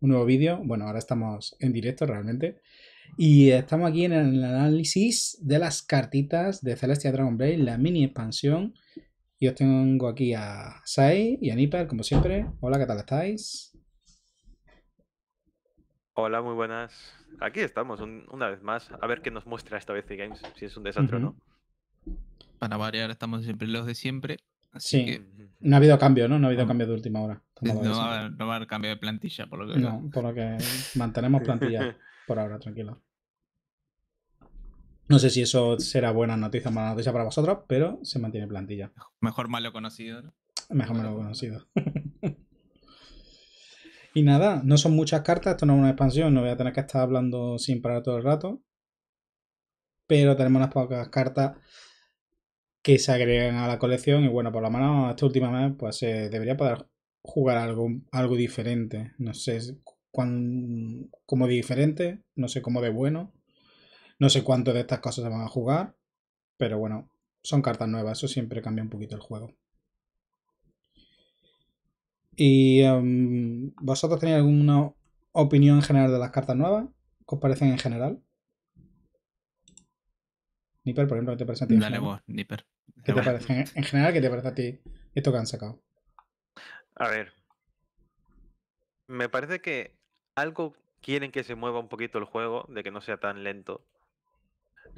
un nuevo vídeo. Bueno, ahora estamos en directo realmente. Y estamos aquí en el análisis de las cartitas de Celestia Dragon Blade, la mini expansión. Y os tengo aquí a Sai y a Nipper, como siempre. Hola, ¿qué tal estáis? Hola, muy buenas. Aquí estamos, una vez más. A ver qué nos muestra esta vez Games, si es un desastre o no. Para variar, estamos siempre los de siempre sí. No ha habido cambio, ¿no? No ha habido cambio de última hora. No va, a haber cambio de plantilla, por lo que No, por lo que mantenemos plantilla por ahora, tranquilo. No sé si eso será buena noticia o mala noticia para vosotros, pero se mantiene plantilla. Mejor malo conocido, ¿no? Mejor malo conocido. y nada, no son muchas cartas, esto no es una expansión, no voy a tener que estar hablando sin parar todo el rato. Pero tenemos unas pocas cartas que se agreguen a la colección y bueno, por lo menos esta última vez pues debería poder jugar algo, algo diferente, no sé cuán, de diferente, no sé cómo de bueno, no sé cuánto de estas cosas se van a jugar, pero bueno, son cartas nuevas, eso siempre cambia un poquito el juego. ¿Y em, vosotros tenéis alguna opinión general de las cartas nuevas? ¿Qué os parecen en general? Nipper, por ejemplo, ¿qué te parece a ti? Dale vos, Nipper. ¿Qué te parece, en general, ¿qué te parece a ti esto que han sacado? A ver. Me parece que algo quieren que se mueva un poquito el juego, de que no sea tan lento.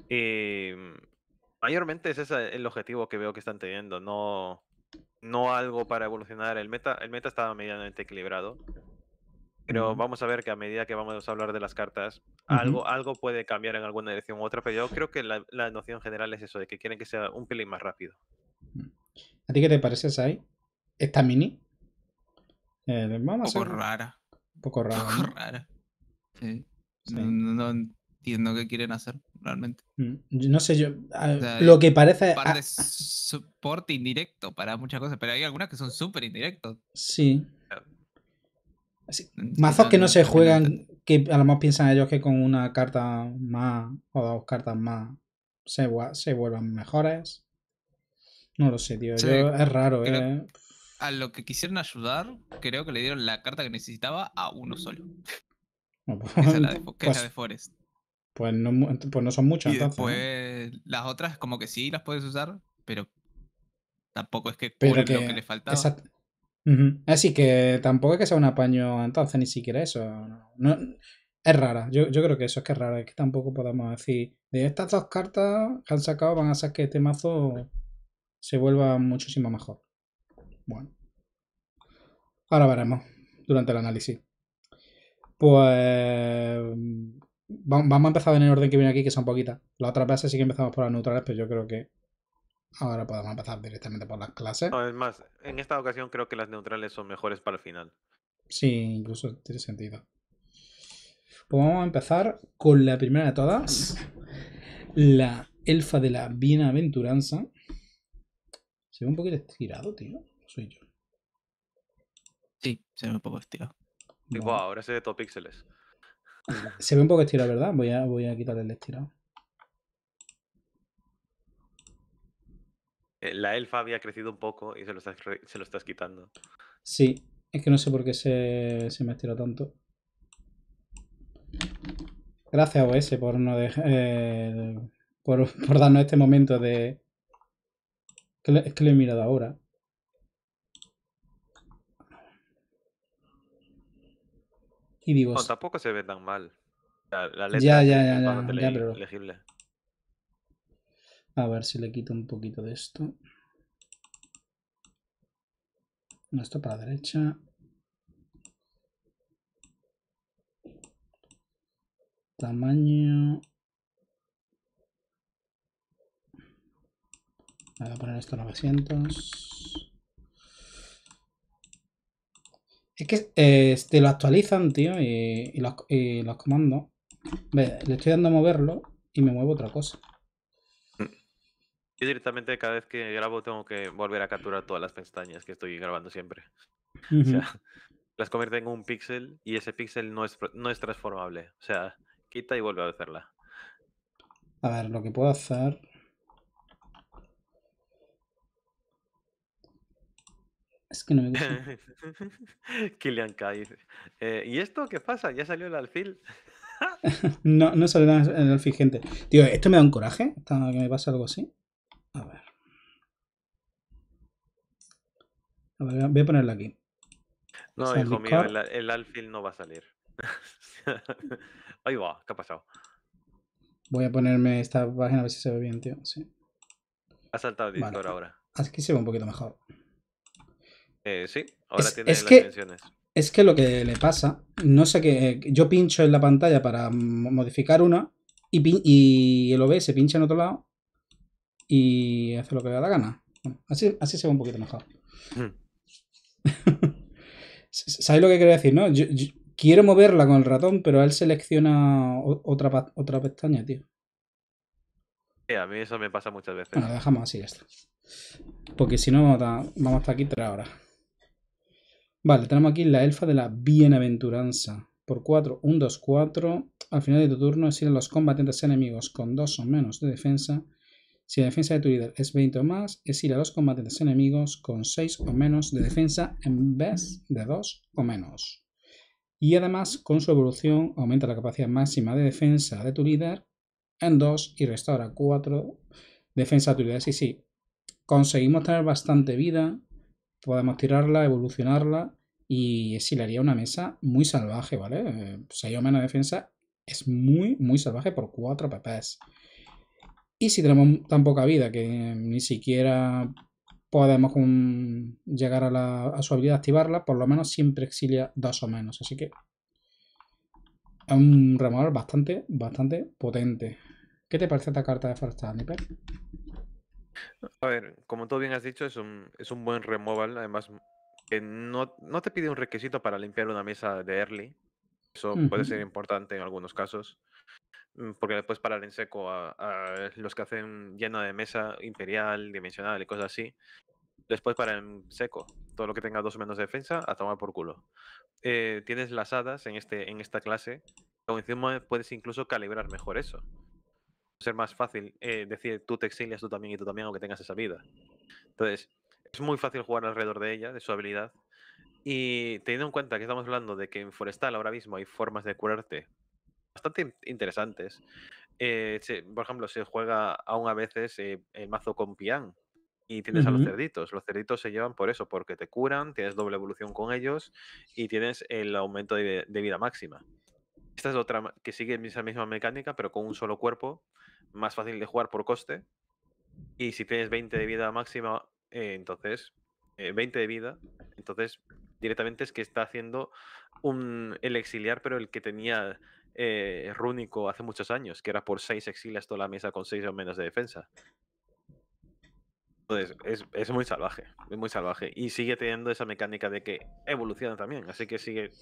Y em, mayormente ese es el objetivo que veo que están teniendo, no, no algo para evolucionar el meta. El meta estaba medianamente equilibrado. Pero vamos a ver que a medida que vamos a hablar de las cartas, algo, algo puede cambiar en alguna dirección u otra, pero yo creo que la, noción general es eso, de que quieren que sea un pelín más rápido. Mm. ¿A ti qué te parece, ahí ¿Esta mini? un eh, poco rara. Un poco rara. Un poco rara. Sí. No, entiendo qué quieren hacer realmente. Mm. No sé, yo. lo que parece. Par de soporte indirecto para muchas cosas, pero hay algunas que son súper indirectos. Sí. Mazos que no se juegan, que a lo mejor piensan ellos que con una carta más o dos cartas más se, vuelvan mejores. No lo sé, tío. es raro, eh. A lo que quisieron ayudar, creo que le dieron la carta que necesitaba a uno solo. pues, es la de, Forest. Pues no, son muchas. Y las otras como que sí las puedes usar, pero tampoco es que pero lo que le faltaba. Así que tampoco es que sea un apaño entonces, ni siquiera eso. No, es rara, yo, creo que eso es que es rara, es que tampoco podemos decir, de estas dos cartas que han sacado van a ser que este mazo se vuelva muchísimo mejor. Bueno, ahora veremos durante el análisis. Pues vamos a empezar en el orden que viene aquí, que son poquitas. la otra vez sí que empezamos por las neutrales, pero yo creo que Ahora podemos pasar directamente por las clases. No, es más, en esta ocasión creo que las neutrales son mejores para el final. Sí, incluso tiene sentido. Pues vamos a empezar con la primera de todas. La elfa de la bienaventuranza. Se ve un poquito estirado, tío. Soy yo. Sí, se ve un poco estirado. Wow, ahora se ve todo píxeles. Se ve un poco estirado, ¿verdad? Voy a, voy a quitarle el estirado. Eh, la elfa había crecido un poco y se lo estás, quitando. Sí, es que no sé por qué se, me estiró tanto. Gracias OS por no eh, por, darnos este momento de... Que es que lo he mirado ahora. Y digo... No, tampoco se ve tan mal. La, letra ya, ya, ya, ya, legible. A ver si le quito un poquito de esto. No, esto para la derecha. Tamaño. Voy a poner esto 900. Es que eh, te lo actualizan, tío, y, los, comando comandos. le estoy dando a moverlo y me muevo otra cosa. Yo directamente cada vez que grabo tengo que volver a capturar todas las pestañas que estoy grabando siempre. O sea, las convierte en un píxel y ese píxel no es, transformable. O sea, quita y vuelve a hacerla. A ver, lo que puedo hacer Es que no me gusta. Killian Kai. Eh, ¿Y esto qué pasa? ¿Ya salió el alfil? no, no salió el alfil, gente. Tío, esto me da un coraje. Que me pasa algo así. A ver. voy a ponerla aquí. No, hijo mío, el, alfil no va a salir. Ahí va, ¿qué ha pasado? Voy a ponerme esta página a ver si se ve bien, tío. Sí. Ha saltado el vale. ahora. Aquí se ve un poquito mejor. Eh, sí, ahora es, tiene es las que, dimensiones. Es que lo que le pasa, no sé qué. Yo pincho en la pantalla para modificar una y, y el OBS pincha en otro lado y hace lo que le da la gana. así, así se ve un poquito mejor. Mm. ¿Sabéis lo que quiero decir, no? quiero moverla con el ratón, pero él selecciona otra, otra pestaña, tío. a mí eso me pasa muchas veces. Bueno, dejamos así, ya Porque si no, vamos hasta aquí tres horas. Vale, tenemos aquí la elfa de la bienaventuranza. Por 4, 1, 2, 4. Al final de tu turno, si los combatientes enemigos con 2 o menos de defensa si la defensa de tu líder es 20 o más, a los combatientes enemigos con 6 o menos de defensa en vez de 2 o menos. Y además, con su evolución, aumenta la capacidad máxima de defensa de tu líder en 2 y restaura 4 defensa de tu líder. Sí, sí, conseguimos tener bastante vida, podemos tirarla, evolucionarla y exilaría una mesa muy salvaje, ¿vale? 6 eh, o menos de defensa es muy, muy salvaje por 4 PPs. Y si tenemos tan poca vida que ni siquiera podemos llegar a, su habilidad activarla, por lo menos siempre exilia dos o menos. Así que es un remover bastante, bastante potente. ¿Qué te parece esta carta de forza, Nipper? A ver, como tú bien has dicho, es un, buen removal. Además, que no, te pide un requisito para limpiar una mesa de early. Eso puede ser importante en algunos casos. Mm, porque después parar en seco a, los que hacen lleno de mesa imperial, dimensional y cosas así. Después parar en seco, todo lo que tenga dos o menos de defensa, a tomar por culo. Eh, tienes las hadas en, este, en esta clase, encima puedes incluso calibrar mejor eso. Ser más fácil eh, decir tú te exilias tú también y tú también, aunque tengas esa vida. Entonces, es muy fácil jugar alrededor de ella, de su habilidad. Y teniendo en cuenta que estamos hablando de que en Forestal ahora mismo hay formas de curarte bastante interesantes. Eh, por ejemplo, se juega aún a veces eh, el mazo con Pian y tienes a los cerditos. Los cerditos se llevan por eso, porque te curan, tienes doble evolución con ellos y tienes el aumento de, vida máxima. Esta es otra que sigue esa misma mecánica, pero con un solo cuerpo, más fácil de jugar por coste. Y si tienes 20 de vida máxima, eh, entonces 20 de vida, entonces directamente es que está haciendo el exiliar, pero el que tenía eh, rúnico hace muchos años, que era por seis exilas toda la mesa con seis o menos de defensa. Entonces, es, muy salvaje, es muy salvaje. Y sigue teniendo esa mecánica de que evoluciona también, así que sigue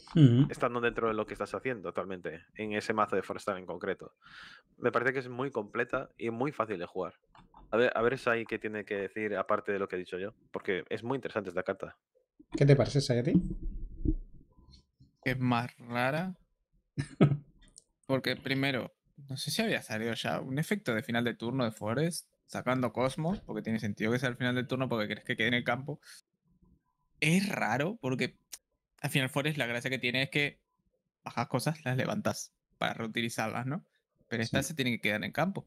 estando dentro de lo que estás haciendo actualmente, en ese mazo de Forestal en concreto. Me parece que es muy completa y muy fácil de jugar. A ver, a ver qué tiene que decir aparte de lo que he dicho yo, porque es muy interesante esta carta. ¿Qué te parece, Sayati? a ti? Es más rara. Porque primero, no sé si había salido ya un efecto de final de turno de Forest, sacando Cosmos, porque tiene sentido que sea el final del turno porque crees que quede en el campo. Es raro, porque al final Forest la gracia que tiene es que bajas cosas, las levantas para reutilizarlas, ¿no? Pero estas se tienen que quedar en campo.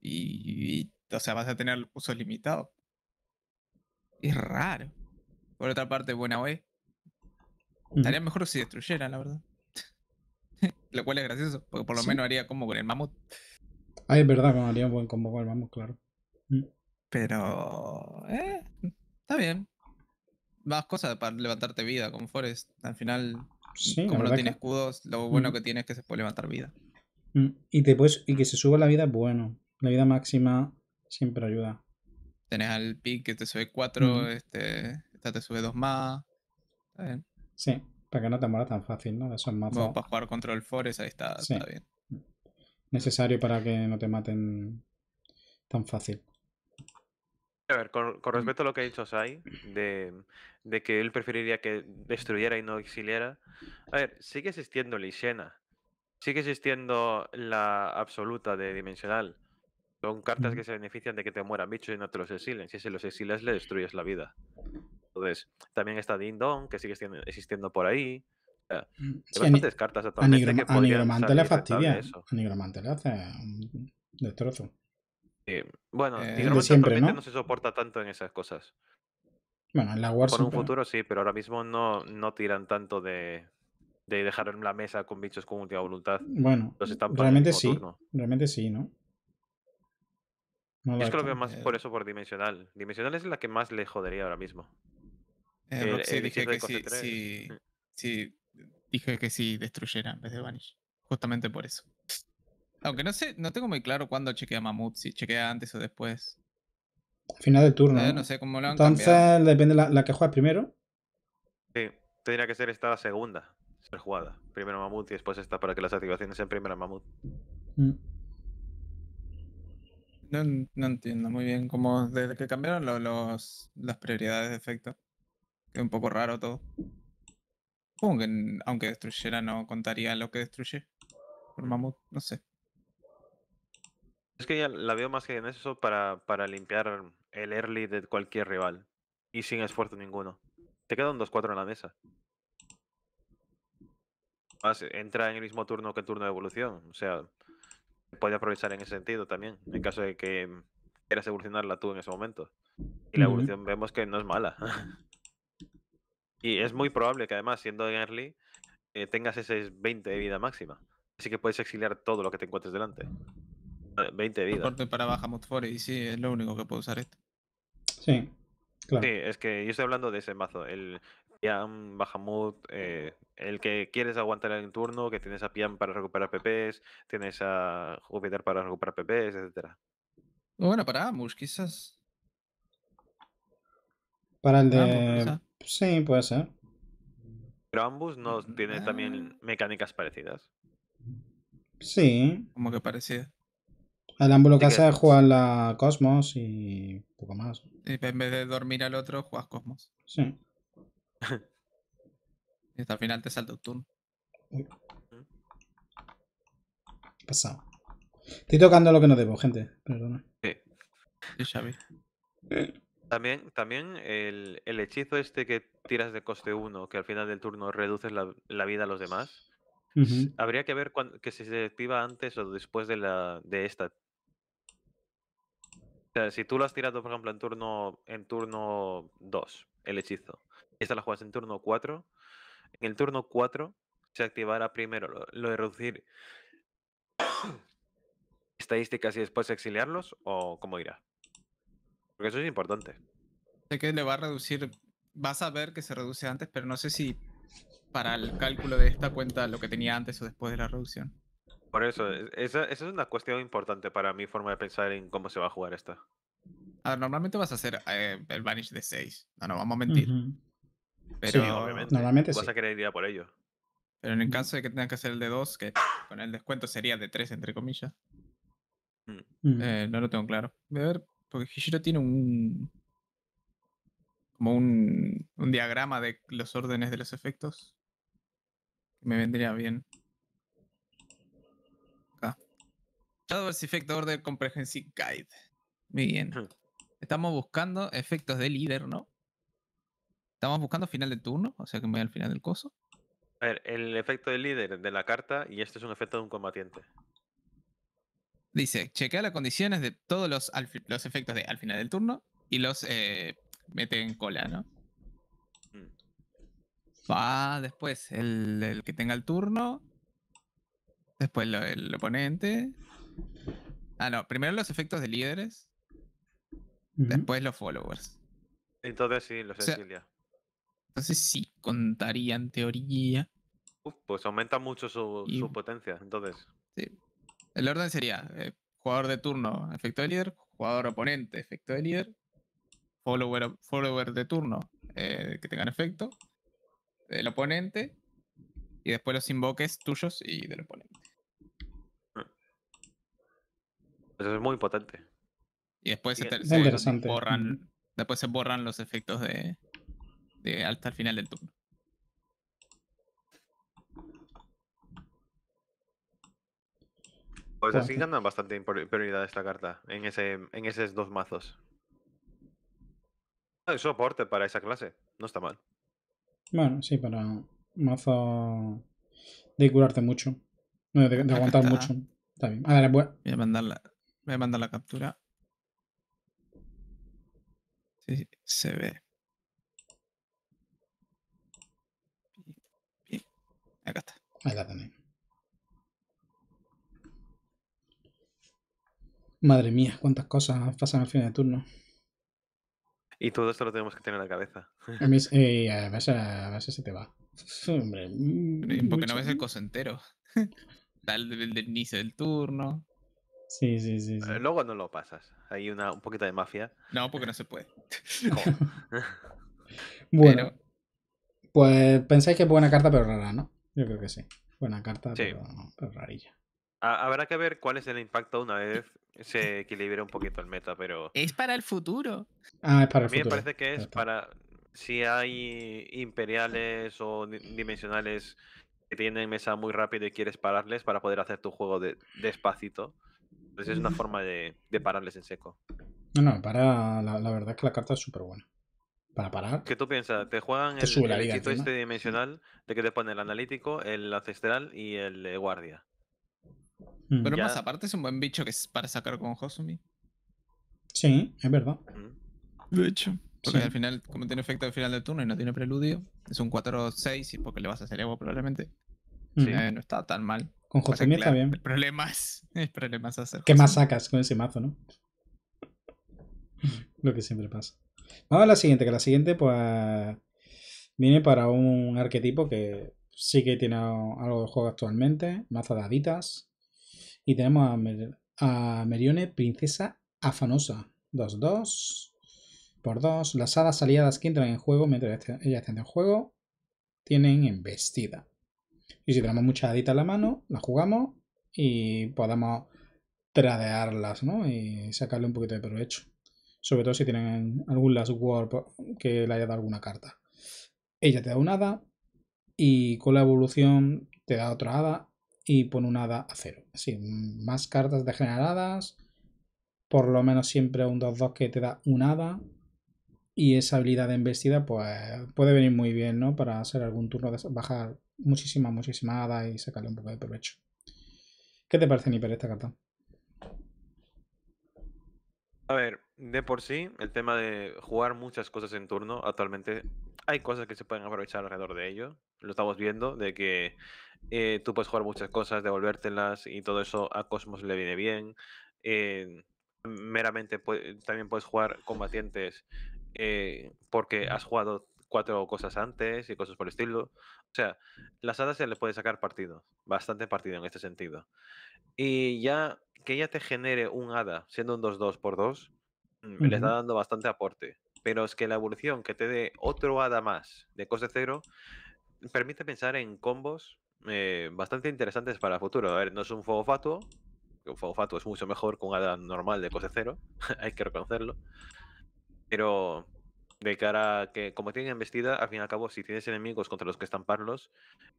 Y, o sea, vas a tener usos limitados. Es raro. Por otra parte, buena OE. Estaría mejor si destruyera, la verdad. Lo cual es gracioso, porque por lo menos haría como con el mamut. Ay, ah, es verdad, como haría un buen combo con el mamut, claro. Mm. Pero. Eh, está bien. Más cosas para levantarte vida con Forest. Al final, como no tiene escudos, lo bueno mm. que tiene es que se puede levantar vida. Mm. Y, te y que se suba la vida bueno. La vida máxima siempre ayuda. Tenés al pick que te sube 4, este, esta te sube 2 más. Está bien. Sí. Para que no te muera tan fácil, ¿no? De esos para jugar Control Forest, ahí está, está bien. Necesario para que no te maten tan fácil. A ver, con, mm. respecto a lo que ha dicho Sai, de, que él preferiría que destruyera y no exiliara, a ver, sigue existiendo Lishena, sigue existiendo la absoluta de Dimensional. Son cartas que se benefician de que te mueran bichos y no te los exilen. Si se los exilas, le destruyes la vida. Entonces, también está Ding Dong, que sigue existiendo por ahí. hay mm, bastantes cartas a le fastidia. A le hace un destrozo. Bueno, eh, ¿no? se soporta tanto en esas cosas. Bueno, en la Warzone. Por un futuro sí, pero ahora mismo no, no tiran tanto de, de dejar en la mesa con bichos con última voluntad. Bueno, realmente sí. Realmente sí, ¿no? Yo es que veo más por eh eso, por Dimensional. Dimensional es la que más le jodería ahora mismo. Eh, dije que mm. sí, dije que sí destruyera en vez de Vanish. Justamente por eso. Aunque no sé, no tengo muy claro cuándo chequea Mamut, si chequea antes o después. Final de turno. Eh, no sé cómo Entonces depende la, la que juegas primero. Sí, tendría que ser esta segunda, ser jugada. Primero Mamut y después esta para que las activaciones sean primero Mamut. Mm. No, entiendo muy bien cómo desde que cambiaron los, las prioridades de efecto. Es un poco raro todo. Supongo que mm, aunque destruyera no contaría lo que destruye. Por mm. mamut, no sé. Es que ya la veo más que en eso para, limpiar el early de cualquier rival. Y sin esfuerzo ninguno. Te quedan 2-4 en la mesa. entra en el mismo turno que el turno de evolución. O sea, puede aprovechar en ese sentido también. En caso de que quieras evolucionarla tú en ese momento. Y la evolución vemos que no es mala. Y es muy probable que además, siendo en early, eh, tengas ese 20 de vida máxima. Así que puedes exiliar todo lo que te encuentres delante. 20 ah, de vida. para baja y sí, es lo único que puedo usar esto. Sí, Sí, es que yo estoy hablando de ese mazo. El Piam, Bahamut, eh, el que quieres aguantar el turno, que tienes a Piam para recuperar PPs, tienes a Júpiter para recuperar PPs, etc. Bueno, para Amus, quizás. Para el ah, de... Pues sí, puede ser. Pero ambos no mm, tiene eh. también mecánicas parecidas. Sí. Como que parecida. El ámbulo que hace es jugar la Cosmos y poco más. Y en vez de dormir al otro, juegas Cosmos. Sí. y hasta el final te salta un turno. Pasado. Estoy tocando lo que no debo, gente. Perdona. Sí. ya También, el, hechizo este que tiras de coste 1, que al final del turno reduces la, vida a los demás. Habría que ver que si se activa antes o después de, la, de esta. si tú lo has tirado, por ejemplo, en turno en turno 2, el hechizo. Esta la juegas en turno 4. En el turno 4 se activará primero lo de reducir estadísticas y después exiliarlos o cómo irá eso es importante. Sé que le va a reducir, vas a ver que se reduce antes, pero no sé si para el cálculo de esta cuenta lo que tenía antes o después de la reducción. Por eso, e, esa, es una cuestión importante para mi forma de pensar en cómo se va a jugar esta. A ver, normalmente vas a hacer eh, el Vanish de 6. No, no, vamos a mentir. Pero Normalmente vas a querer ir por ello. Pero en el caso de que tengas que hacer el de 2, que con el descuento sería de 3, entre comillas. Mm. Eh, no lo tengo claro. A ver, porque Hishiro tiene un. como un, un diagrama de los órdenes de los efectos. me vendría bien. Acá. el Effect Order Comprehensive Guide. Muy bien. Hmm. Estamos buscando efectos de líder, ¿no? Estamos buscando final de turno, o sea que me voy al final del coso. A ver, el efecto de líder de la carta y este es un efecto de un combatiente. Dice, chequea las condiciones de todos los, los efectos de al final del turno y los eh, mete en cola, ¿no? Mm. Va después el, que tenga el turno. Después el oponente. Ah, no. Primero los efectos de líderes. Después los followers. Entonces sí, los o Entonces sí, contaría en teoría. pues aumenta mucho su, su potencia, entonces. Sí. El orden sería eh, jugador de turno, efecto de líder, jugador oponente, efecto de líder, follower, follower de turno, eh, que tengan efecto, del oponente, y después los invoques tuyos y del oponente. Mm. Eso es muy importante. Y después se, borran, después se borran los efectos de, de hasta el final del turno. Pues así ganan bastante prioridad esta carta en ese en esos dos mazos. El soporte para esa clase, no está mal. Bueno, sí, para mazo de curarte mucho, de, aguantar mucho. Está pues. voy, a mandar la, la captura. Sí, se ve. Acá está. Ahí Madre mía, cuántas cosas pasan al final de turno. Y todo esto lo tenemos que tener en la cabeza. A, mí, eh, se te va. Mm, porque no ves el coso entero. Tal del, inicio del turno. Sí, sí, sí, eh, Luego no lo pasas. Hay una, un poquito de mafia. No, porque no se puede. bueno. Pues pensáis que es buena carta, pero rara, ¿no? Yo creo que sí. Buena carta, pero rarilla. Habrá que ver cuál es el impacto una vez se equilibre un poquito el meta, pero. Es para el futuro. Ah, es para el futuro. A mí me parece que es para. Si hay imperiales o dimensionales que tienen mesa muy rápido y quieres pararles para poder hacer tu juego de, despacito. Entonces es una forma de, pararles en seco. No, no, para. La, verdad es que la carta es súper buena para parar. ¿Qué tú piensas? Te juegan el, el, este dimensional de que te pone el analítico, el ancestral y el eh, guardia. Mm. Pero más aparte es un buen bicho que es para sacar con Hosumi. Sí, es verdad. De hecho. Porque al final, como tiene efecto al final del turno y no tiene preludio, es un 4-6 y porque le vas a hacer Evo probablemente. Eh, no está tan mal. Con Josumi está bien. El problema es, el problema hacer. ¿Qué más sacas con ese mazo, no? Lo que siempre pasa. Vamos a la siguiente, que la siguiente, pues. Viene para un arquetipo que sí que tiene algo de juego actualmente. Mazo de aditas y tenemos a, Merione, princesa afanosa. 2, 2. Por 2. Las hadas aliadas que entran en juego mientras este, ella está en juego tienen embestida. Y si tenemos muchas haditas en la mano, las jugamos y podamos tradearlas, ¿no? Y sacarle un poquito de provecho. Sobre todo si tienen algún last Warp que le haya dado alguna carta. Ella te da una hada y con la evolución te da otra hada y pone un hada a cero. Así, más cartas degeneradas, por lo menos siempre un 2-2 que te da un hada. Y esa habilidad de embestida pues, puede venir muy bien, ¿no? Para hacer algún turno de bajar muchísima, muchísima hada y sacarle un poco de provecho. ¿Qué te parece, Niper, esta carta? A ver, de por sí, el tema de jugar muchas cosas en turno, actualmente hay cosas que se pueden aprovechar alrededor de ello. Lo estamos viendo, de que eh, tú puedes jugar muchas cosas, devolvértelas y todo eso a Cosmos le viene bien. Eh, meramente eh, también puedes jugar combatientes porque has jugado cuatro cosas antes y cosas por el estilo. O sea, las hadas se le puede sacar partido, bastante partido en este sentido. Y ya que ella te genere un hada siendo un 2-2 por 2, mm, le está dando bastante aporte. Pero es que la evolución que te dé otro hada más de coste cero permite pensar en combos eh, bastante interesantes para el futuro. A ver, no es un fuego fatuo, un fuego fatuo es mucho mejor que un normal de cose cero, hay que reconocerlo. Pero de cara a que, como tienen vestida al fin y al cabo, si tienes enemigos contra los que estamparlos,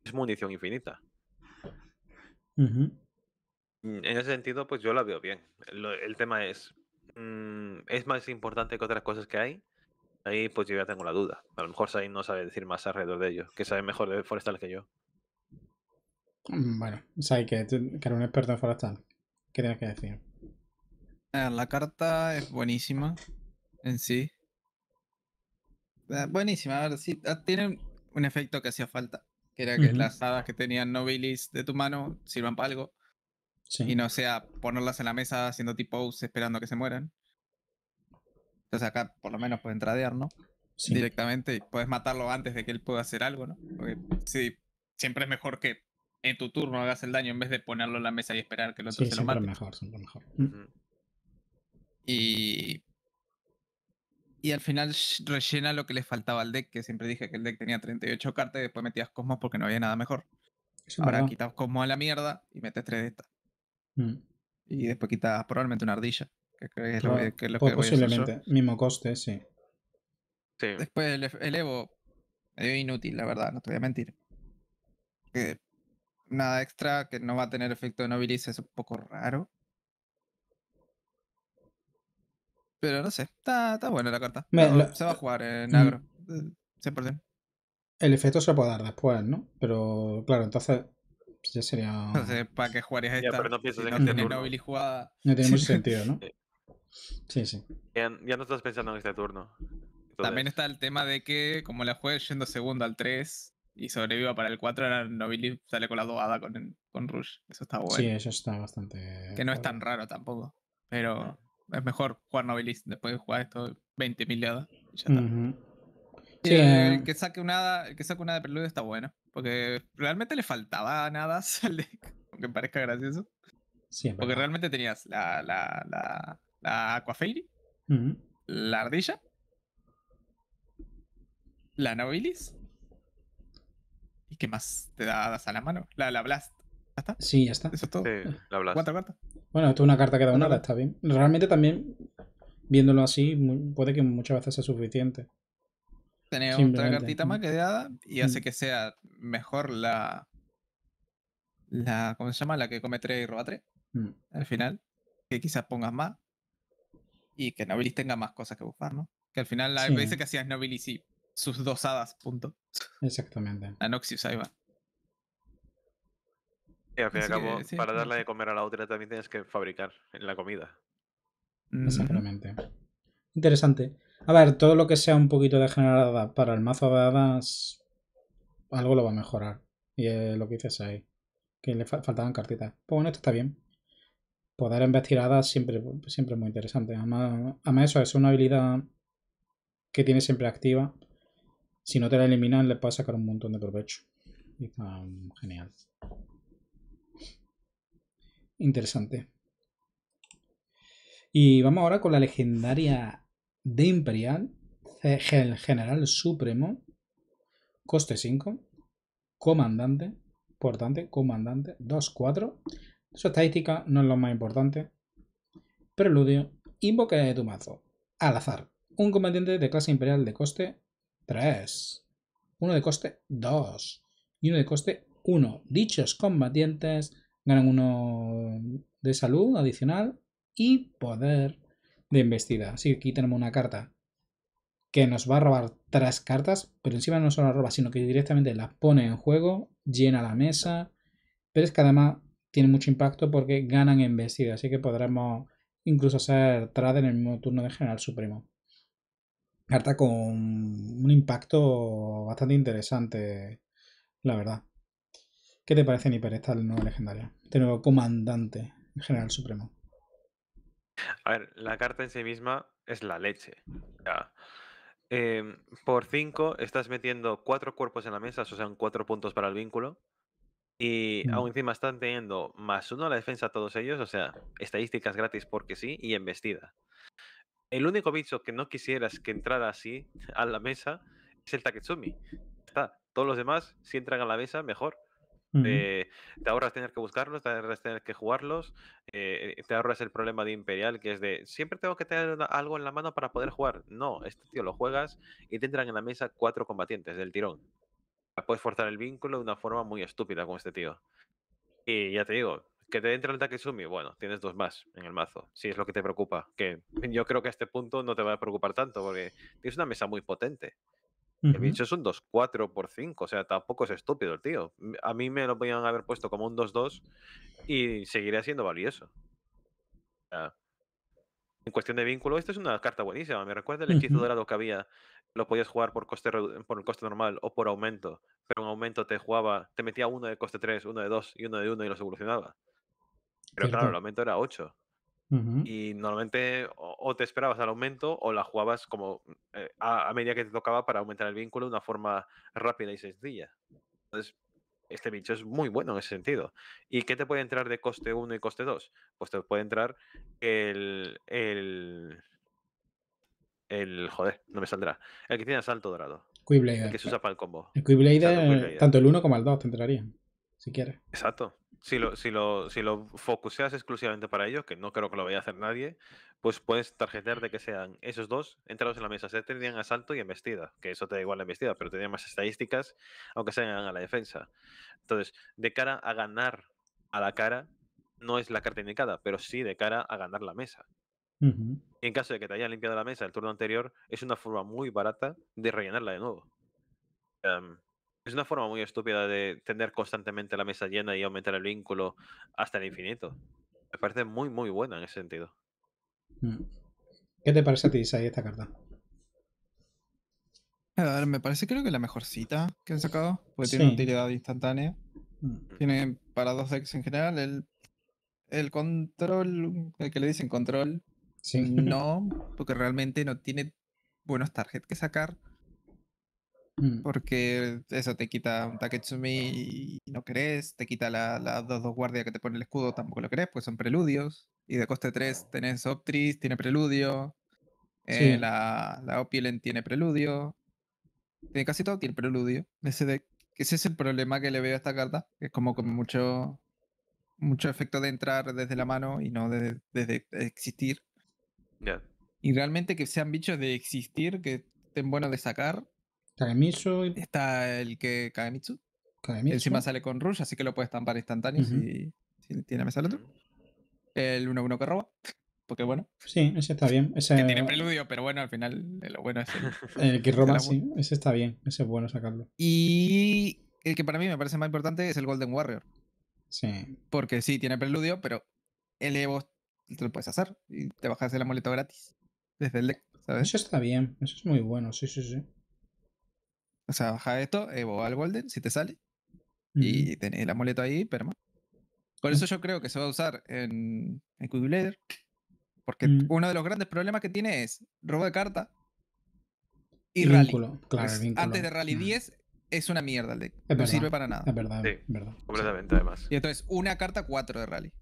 es munición infinita. Mm, en ese sentido, pues yo la veo bien. el tema es, mm, ¿es más importante que otras cosas que hay? Ahí pues yo ya tengo la duda. A lo mejor Sain no sabe decir más alrededor de ello, que sabe mejor de forestales que yo. Mm, bueno, o sea, que, que era un experto en forestal. ¿Qué tienes que decir? Ah, la carta es buenísima en sí. Ah, buenísima, a ver, sí, ah, tiene un efecto que hacía falta, que era que las hadas que tenían nobilis de tu mano sirvan para algo. Y no sea ponerlas en la mesa haciendo tipo esperando a que se mueran. Entonces acá por lo menos pueden tradear, ¿no? Directamente y puedes matarlo antes de que él pueda hacer algo, ¿no? sí, siempre es mejor que en tu turno hagas el daño en vez de ponerlo en la mesa y esperar que el otro se lo mate. mejor, mejor. Y. Y al final rellena lo que le faltaba al deck, que siempre dije que el deck tenía 38 cartas y después metías Cosmos porque no había nada mejor. Ahora quitas Cosmos a la mierda y metes tres de estas. Mm. Y después quitas probablemente una ardilla. Que, que es lo, que, lo que posiblemente, voy mismo coste, sí. Después el, el Evo medio inútil, la verdad, no te voy a mentir. Que nada extra, que no va a tener efecto de Nobilis, es un poco raro. Pero no sé, está, está buena la carta. Se va a jugar en mm, agro, se mm. 100%. El efecto se puede dar después, ¿no? Pero claro, entonces ya sería. Entonces, ¿para qué jugarías esta? no tiene No tiene mucho sentido, ¿no? Sí, sí. Ya, no estás pensando en este turno. También está el tema de que, como la juegues yendo segundo al 3, y sobreviva para el 4, era Nobilis sale con la doada con, con Rush. Eso está bueno. Sí, eso está bastante. Que no es tan raro tampoco. Pero es mejor jugar Nobilis después de jugar esto 20 mil ya está. Eh. el, que saque una, que saque una de preludio está bueno. Porque realmente le faltaba nada al deck, aunque parezca gracioso. Sí, porque realmente tenías la, la, la, la Aqua Fairy, la Ardilla, la Nobilis ¿Y qué más te das a la mano? La, la Blast. ¿Ya está? Sí, ya está. Eso es todo. la Blast. Bueno, esto es una carta que da una, está bien. Realmente también, viéndolo así, puede que muchas veces sea suficiente. Tener otra cartita más que y hace mm. que sea mejor la. la ¿Cómo se llama? La que come 3 y roba 3. Mm. Al final. Que quizás pongas más. Y que Nobilis tenga más cosas que buscar, ¿no? Que al final la sí. dice que hacías Nobilis y sus dos hadas, punto. Exactamente. A ahí va. Y al fin y al cabo, para darle de comer a la otra también tienes que fabricar la comida. Exactamente. Interesante. A ver, todo lo que sea un poquito de generada para el mazo de hadas, algo lo va a mejorar. Y lo que dices ahí, que le faltaban cartitas. Pues bueno, esto está bien. Poder investir hadas siempre, siempre es muy interesante. Además, además, eso es una habilidad que tiene siempre activa si no te la eliminan, le puedes sacar un montón de provecho. Um, genial. Interesante. Y vamos ahora con la legendaria de Imperial, el General Supremo, coste 5, comandante, importante, comandante, 2-4. Su estadística no es lo más importante. Preludio, invoca de tu mazo, al azar, un comandante de clase imperial de coste 3, uno de coste 2 y uno de coste 1. Dichos combatientes ganan uno de salud adicional y poder de embestida. Así que aquí tenemos una carta que nos va a robar tres cartas, pero encima no solo la roba, sino que directamente las pone en juego, llena la mesa, pero es que además tiene mucho impacto porque ganan embestida, así que podremos incluso hacer trade en el mismo turno de General Supremo carta con un impacto bastante interesante, la verdad. ¿Qué te parece, Niper, esta nueva legendaria? Este nuevo comandante general supremo. A ver, la carta en sí misma es la leche. Em, por 5 estás metiendo cuatro cuerpos en la mesa, o sea, cuatro puntos para el vínculo. Y mm. aún encima están teniendo más uno a la defensa todos ellos, o sea, estadísticas gratis porque sí y embestida. El único bicho que no quisieras que entrara así a la mesa es el Taketsumi. Está. Todos los demás, si entran a la mesa, mejor. Eh, te ahorras tener que buscarlos, te ahorras tener que jugarlos, eh, eh, te ahorras el problema de Imperial, que es de siempre tengo que tener algo en la mano para poder jugar. No, este tío lo juegas y te entran en la mesa cuatro combatientes del tirón. Puedes forzar el vínculo de una forma muy estúpida con este tío. Y ya te digo, que te entra el Takesumi, bueno, tienes dos más en el mazo, si es lo que te preocupa. Que yo creo que a este punto no te va a preocupar tanto, porque tienes una mesa muy potente. El bicho es un 2-4 por 5, o sea, tampoco es estúpido el tío. A mí me lo podían haber puesto como un 2-2 y seguiría siendo valioso. Ah. en cuestión de vínculo, esta es una carta buenísima. Me recuerda el hechizo dorado que había. Lo podías jugar por coste por el coste normal o por aumento. Pero un aumento te jugaba, te metía uno de coste 3, uno de 2 y uno de 1 y los evolucionaba. Pero claro, el aumento era 8. Y normalmente o, te esperabas al aumento o la jugabas como eh, a, medida que te tocaba para aumentar el vínculo de una forma rápida y sencilla. Entonces, este bicho es muy bueno en ese sentido. ¿Y qué te puede entrar de coste 1 y coste 2? Pues te puede entrar el, el. el joder, no me saldrá. El que tiene asalto dorado. que se usa para el combo. El Quiblader, tanto el 1 como el 2 te entrarían, si quieres. Exacto si lo, si lo, si lo focuseas exclusivamente para ello, que no creo que lo vaya a hacer nadie, pues puedes tarjetear de que sean esos dos entrados en la mesa. Se tendrían asalto y embestida, que eso te da igual la embestida, pero tendrían más estadísticas, aunque sean a la defensa. Entonces, de cara a ganar a la cara, no es la carta indicada, pero sí de cara a ganar la mesa. en caso de que te hayan limpiado la mesa el turno anterior, es una forma muy barata de rellenarla de nuevo. Em, es una forma muy estúpida de tener constantemente la mesa llena y aumentar el vínculo hasta el mm. infinito. Me parece muy, muy buena en ese sentido. Mm. ¿Qué te parece a ti, Isai, esta carta? A ver, me parece creo que la mejor cita que han sacado, porque tiene utilidad instantánea. Mm. Tiene para dos decks en general el, control, el que le dicen control, sí. no, porque realmente no tiene buenos targets que sacar. Mm. Porque eso te quita un Taketsumi y no querés, te quita las la dos, dos guardias que te pone el escudo, tampoco lo querés, pues son preludios. Y de coste 3 tenés Optris, tiene preludio. Eh, la, la Opulent tiene preludio. Tiene casi todo, tiene preludio. Ese, es el problema que le veo a esta carta, que es como con mucho, mucho efecto de entrar desde la mano y no desde, existir. Y realmente que sean bichos de existir, que estén buenos de sacar, Kagemitsu. Está el que Kagemitsu. Kagemitsu. Encima sale con Rush, así que lo puedes tampar instantáneo si, tiene mesa el otro. El 1-1 que roba. Porque bueno. Sí, ese está bien. Ese... Que tiene preludio, pero bueno, al final eh, lo bueno es el, que roba, sí. Ese está bien. Ese es bueno sacarlo. Y el que para mí me parece más importante es el Golden Warrior. Sí. Porque sí, tiene preludio, pero el Evo te lo puedes hacer y te bajas el amuleto gratis desde el deck, Eso está bien, eso es muy bueno, sí, sí, sí. O sea, baja esto, Evo eh, al Golden, si te sale. Y tenés el amuleto ahí, perma. Por ah. eso yo creo que se va a usar en, en Porque mm. uno de los grandes problemas que tiene es robo de carta y, rally. antes de rally 10 es una mierda el deck. no sirve para nada. Es verdad, sí, verdad. Completamente además. Y entonces una carta, 4 de rally.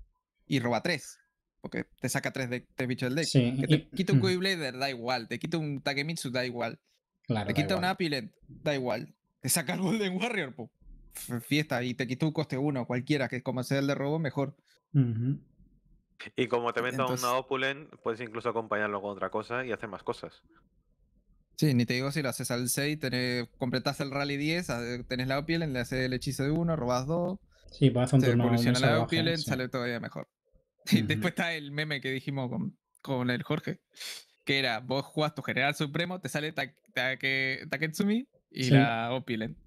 Y roba 3. Porque te saca 3 de, de bicho del deck. que te quita un mm. da igual. Te quita un Takemitsu, da igual te quita una Apilet, da igual. Te saca el Golden Warrior, po. Fiesta, y te quita un coste 1, cualquiera, que como sea el de robo, mejor. Y como te metas una Opulent, puedes incluso acompañarlo con otra cosa y hacer más cosas. Sí, ni te digo si lo haces al 6, completas el rally 10, tenés la Opulent, le haces el hechizo de 1, robas 2. Sí, vas a un turno. la Opulent, sale todavía mejor. Y después está el meme que dijimos con, con el Jorge que era, vos jugás tu general supremo, te sale ta Taketsumi y la Opilen.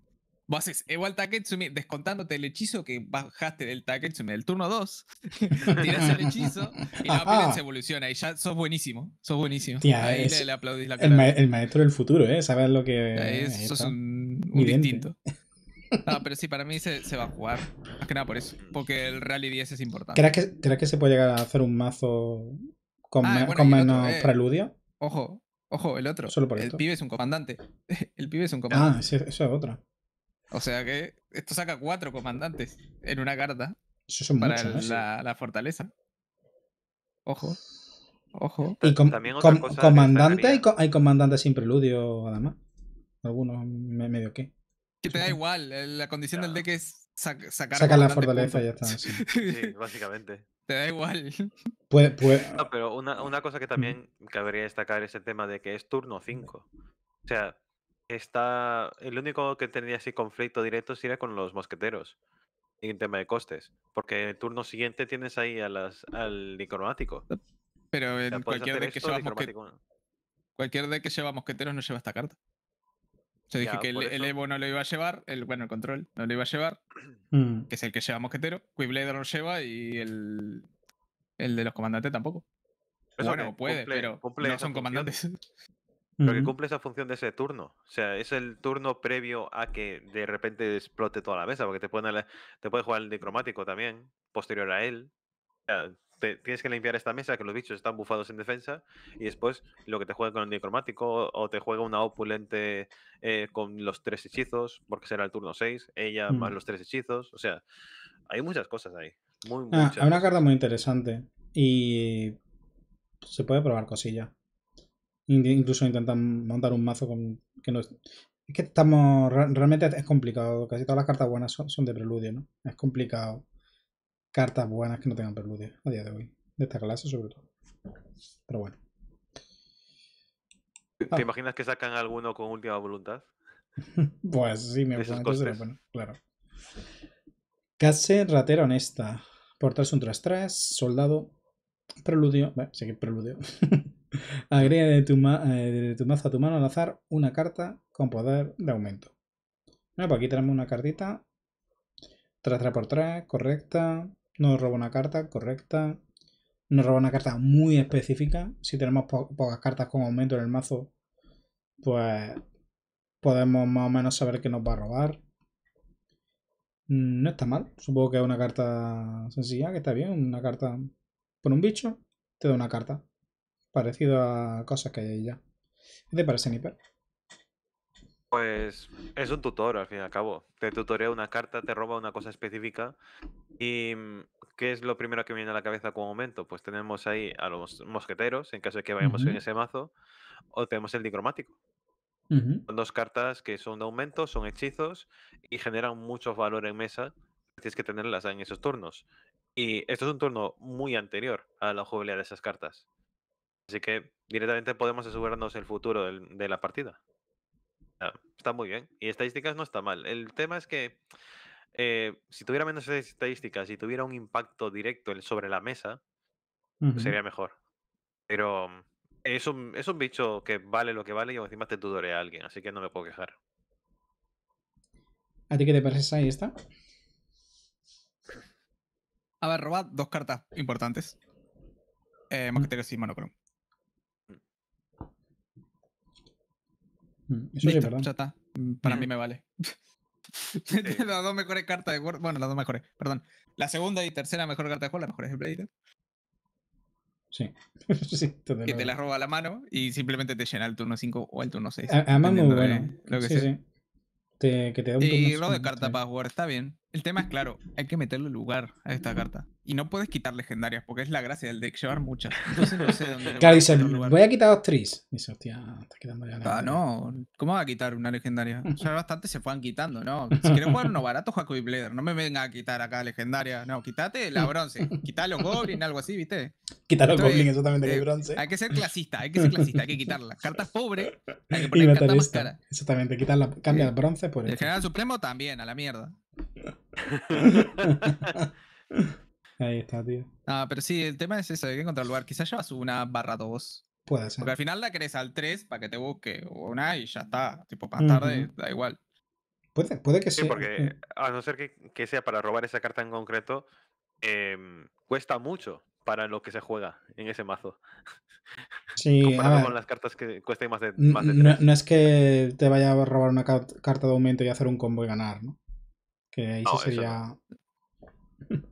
Vos haces igual Taketsumi, descontándote el hechizo que bajaste del Taketsumi del turno 2, tiras el hechizo y la Opilen se ah. evoluciona y ya sos buenísimo, sos buenísimo. Tía, Ahí El, maestro del futuro, ¿eh? Sabes lo que... Es, sos un, un distinto. No, pero sí, para mí se, se, va a jugar. Más que nada por eso. Porque el Rally 10 es importante. ¿Crees que, ¿crees que se puede llegar a hacer un mazo con, ah, menos eh, preludio. Ojo, ojo, el otro. Solo por el pibe es un comandante. El pibe es un ah, comandante. Ah, eso es otro O sea que esto saca cuatro comandantes en una carta. Eso son para muchos, ¿eh? la, fortaleza. Ojo. Ojo. Y También otra comandante, hay, comandantes sin preludio, además. Algunos medio que Que te da igual, la condición del deck es sacar. Sacar la fortaleza y ya está. sí, básicamente. Te da igual. pero una, una, cosa que también cabría destacar es el tema de que es turno 5. O sea, está. El único que tendría así conflicto directo sería con los mosqueteros. En tema de costes. Porque en el turno siguiente tienes ahí al dicromático. Pero en cualquier de que se va mosqueteros. de que mosqueteros no se va esta carta. Yo dije que el, Evo no lo iba a llevar, el, bueno, el control no lo iba a llevar, mm. que es el que lleva Mosquetero. Quiblader lo lleva y el, de los comandantes tampoco. bueno, puede, pero no son comandantes. Pero que mm. cumple esa función de ese turno. O sea, es el turno previo a que de repente explote toda la mesa, porque te, pueden, te puede jugar el necromático también, posterior a él. O sea, tienes que limpiar esta mesa, que los bichos están bufados en defensa, y después lo que te juega con el necromático, o te juega una opulente eh, con los tres hechizos, porque será el turno 6, ella más mm. los tres hechizos, o sea, hay muchas cosas ahí. Ah, hay una carta muy interesante y se puede probar cosillas. Incluso intentan montar un mazo con que no es... que estamos. Realmente es complicado. Casi todas las cartas buenas son de preludio, ¿no? Es complicado cartas buenas que no tengan preludio a día de hoy. De esta clase sobre todo. Pero bueno. ¿Te ah. imaginas que sacan alguno con última voluntad? pues sí, me gusta. Bueno, claro. Case, ratera honesta. portas un tras tras, soldado, preludio. Bueno, sí que preludio. Agrega de tu, eh, de tu mazo a tu mano al azar una carta con poder de aumento. Bueno, pues aquí tenemos una cartita. Tras tras por tras, correcta no roba una carta, correcta. no roba una carta muy específica. Si tenemos pocas cartas con aumento en el mazo, pues podemos más o menos saber qué nos va a robar. Mm, no está mal. Supongo que es una carta sencilla, que está bien. Una carta por un bicho, te da una carta. Parecido a cosas que hay ya. ¿Qué te parece, sniper. Pues es un tutor, al fin y al cabo. Te tutorea una carta, te roba una cosa específica. ¿Y mm, qué es lo primero que viene a la cabeza con aumento? Pues tenemos ahí a los mosqueteros, en caso de que vayamos en ese mazo, o tenemos el dicromático. Son dos cartas que son de aumento, son hechizos y generan mucho valor en mesa. Tienes que tenerlas en esos turnos. Y esto es un turno muy anterior a la jugabilidad de esas cartas. Así que directamente podemos asegurarnos el futuro de la partida. Ah, está muy bien. Y estadísticas no está mal. El tema es que eh, si tuviera menos estadísticas y tuviera un impacto directo sobre la mesa, sería mejor. Pero mm, es un, es un bicho que vale lo que vale y encima te tutorea a alguien, así que no me puedo quejar. ¿A ti qué te parece ahí está? A ver, robad dos cartas importantes. Eh, más que Mm, ya está. Para mí me vale. las dos mejores cartas de juego Bueno, las dos mejores, perdón. La segunda y tercera mejor carta de juego, la mejor es el Sí. sí que te la roba a la mano y simplemente te llena el turno 5 o el turno 6. Además, muy bueno. Lo que sí, Sí. que te da un y luego de carta para jugar está bien. El tema es claro, hay que meterle lugar a esta carta. Y no puedes quitar legendarias, porque es la gracia del deck, llevar muchas. Entonces no sé dónde. claro, dice, voy a quitar dos tris. Dice, hostia, estás quitando ya ah, nada. No, ¿cómo va a quitar una legendaria? Ya bastante se fueron quitando, ¿no? Si quieres jugar uno barato, Jacob y Blader. No me venga a quitar acá legendaria. No, quítate la bronce. Quita los goblins, algo así, ¿viste? Quita los goblins, eso también de bronce. Hay que ser clasista, hay que ser clasista, hay que quitarla. Cartas pobres, hay que poner cartas Exactamente, cambia el bronce por el. El general supremo también, a la mierda. Ahí está, tío. Ah, pero sí, el tema es eso, hay que encontrar lugar. Quizás llevas una barra 2. Puede ser. Porque al final la crees al 3 para que te busque una y ya está. Tipo, para tarde, da igual. Puede, puede que sí, sea. Sí, porque eh. a no ser que, sea para robar esa carta en concreto, em, cuesta mucho para lo que se juega en ese mazo. Sí, con las cartas que cuesten más de, más no, es que te vaya a robar una carta de aumento y hacer un combo y ganar, ¿no? Que ahí sí sería.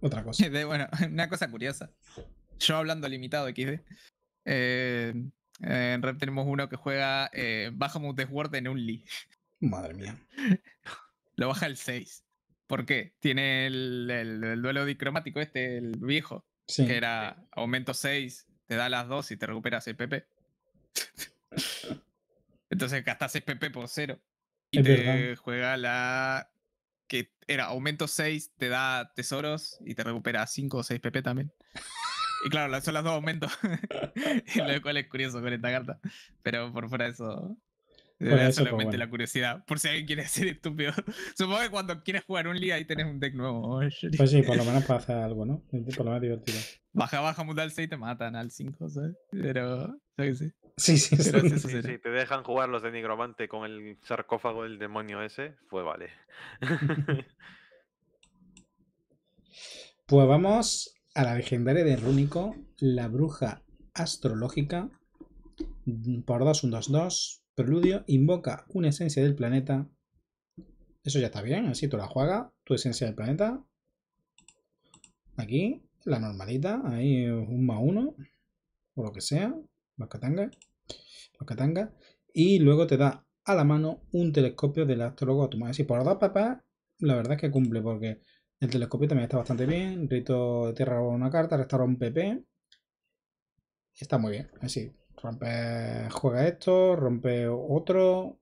Otra cosa. bueno, una cosa curiosa. Yo hablando limitado XD. Eh, en Rep tenemos uno que juega eh, baja en un Lee. Madre mía. Lo baja el 6. ¿Por qué? Tiene el, duelo dicromático este, el viejo. Que era aumento 6, te da las 2 y te recuperas 6 PP. Entonces gastas 6 PP por cero. Y te juega la que era aumento 6, te da tesoros y te recupera 5 o 6 PP también. Y claro, son las dos aumentos. lo cual es curioso con esta carta. Pero por fuera de eso. Bueno, solamente la curiosidad. Por si alguien quiere ser estúpido. Supongo que cuando quieres jugar un Liga ahí tenés un deck nuevo. Pues sí, por lo menos para hacer algo, ¿no? Por lo menos divertido. Baja, baja, muda al 6 te matan al 5, ¿sabes? Pero. ¿sabes? Sí. Sí, sí, sí, sí, Te dejan jugar los de Nigromante con el sarcófago del demonio ese. Pues vale. pues vamos a la legendaria de Rúnico, la bruja astrológica. Por 2, 1, 2, 2. Preludio invoca una esencia del planeta. Eso ya está bien, así tú la juegas. Tu esencia del planeta. Aquí, la normalita. Ahí un más uno. O lo que sea. Bacatanga, Bacatanga, y luego te da a la mano un telescopio del astrólogo automático. Así por dos papás, la verdad es que cumple, porque el telescopio también está bastante bien. Rito de tierra una carta, restaura un PP. Está muy bien, así. Rompe, juega esto, rompe otro.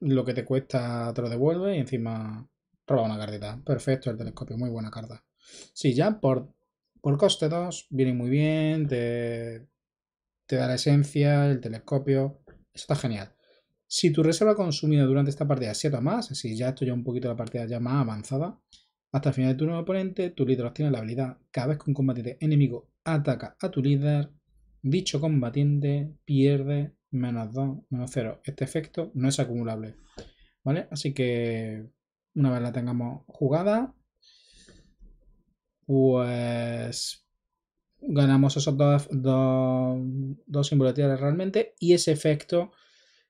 Lo que te cuesta te lo devuelve y encima roba una cartita. Perfecto el telescopio, muy buena carta. Sí, ya por, por coste 2 viene muy bien, te te da la esencia, el telescopio, eso está genial. Si tu reserva consumida durante esta partida es 7 o más, si ya estoy ya un poquito la partida ya más avanzada, hasta el final de tu nuevo oponente, tu líder obtiene la habilidad cada vez que un combatiente enemigo ataca a tu líder, dicho combatiente pierde menos 2, menos 0. Este efecto no es acumulable. ¿Vale? Así que una vez la tengamos jugada, pues ganamos esos dos, dos, realmente y ese efecto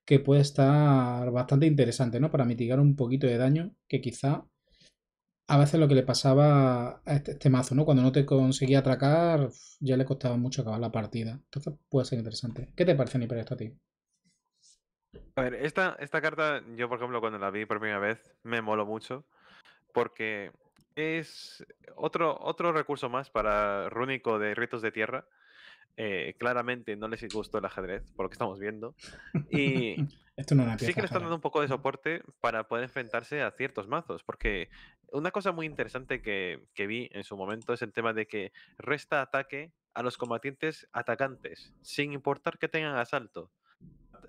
que puede estar bastante interesante, ¿no? Para mitigar un poquito de daño que quizá a veces lo que le pasaba a este, este, mazo, ¿no? Cuando no te conseguía atracar, ya le costaba mucho acabar la partida. Entonces puede ser interesante. ¿Qué te parece, Niper, esto a ti? A ver, esta, esta carta, yo por ejemplo, cuando la vi por primera vez, me moló mucho. Porque es otro, otro recurso más para Rúnico de Ritos de Tierra. Eh, claramente no les gustó el ajedrez, por lo que estamos viendo. Y sí que le están dando un poco de soporte para poder enfrentarse a ciertos mazos, porque una cosa muy interesante que, vi en su momento es el tema de que resta ataque a los combatientes atacantes, sin importar que tengan asalto.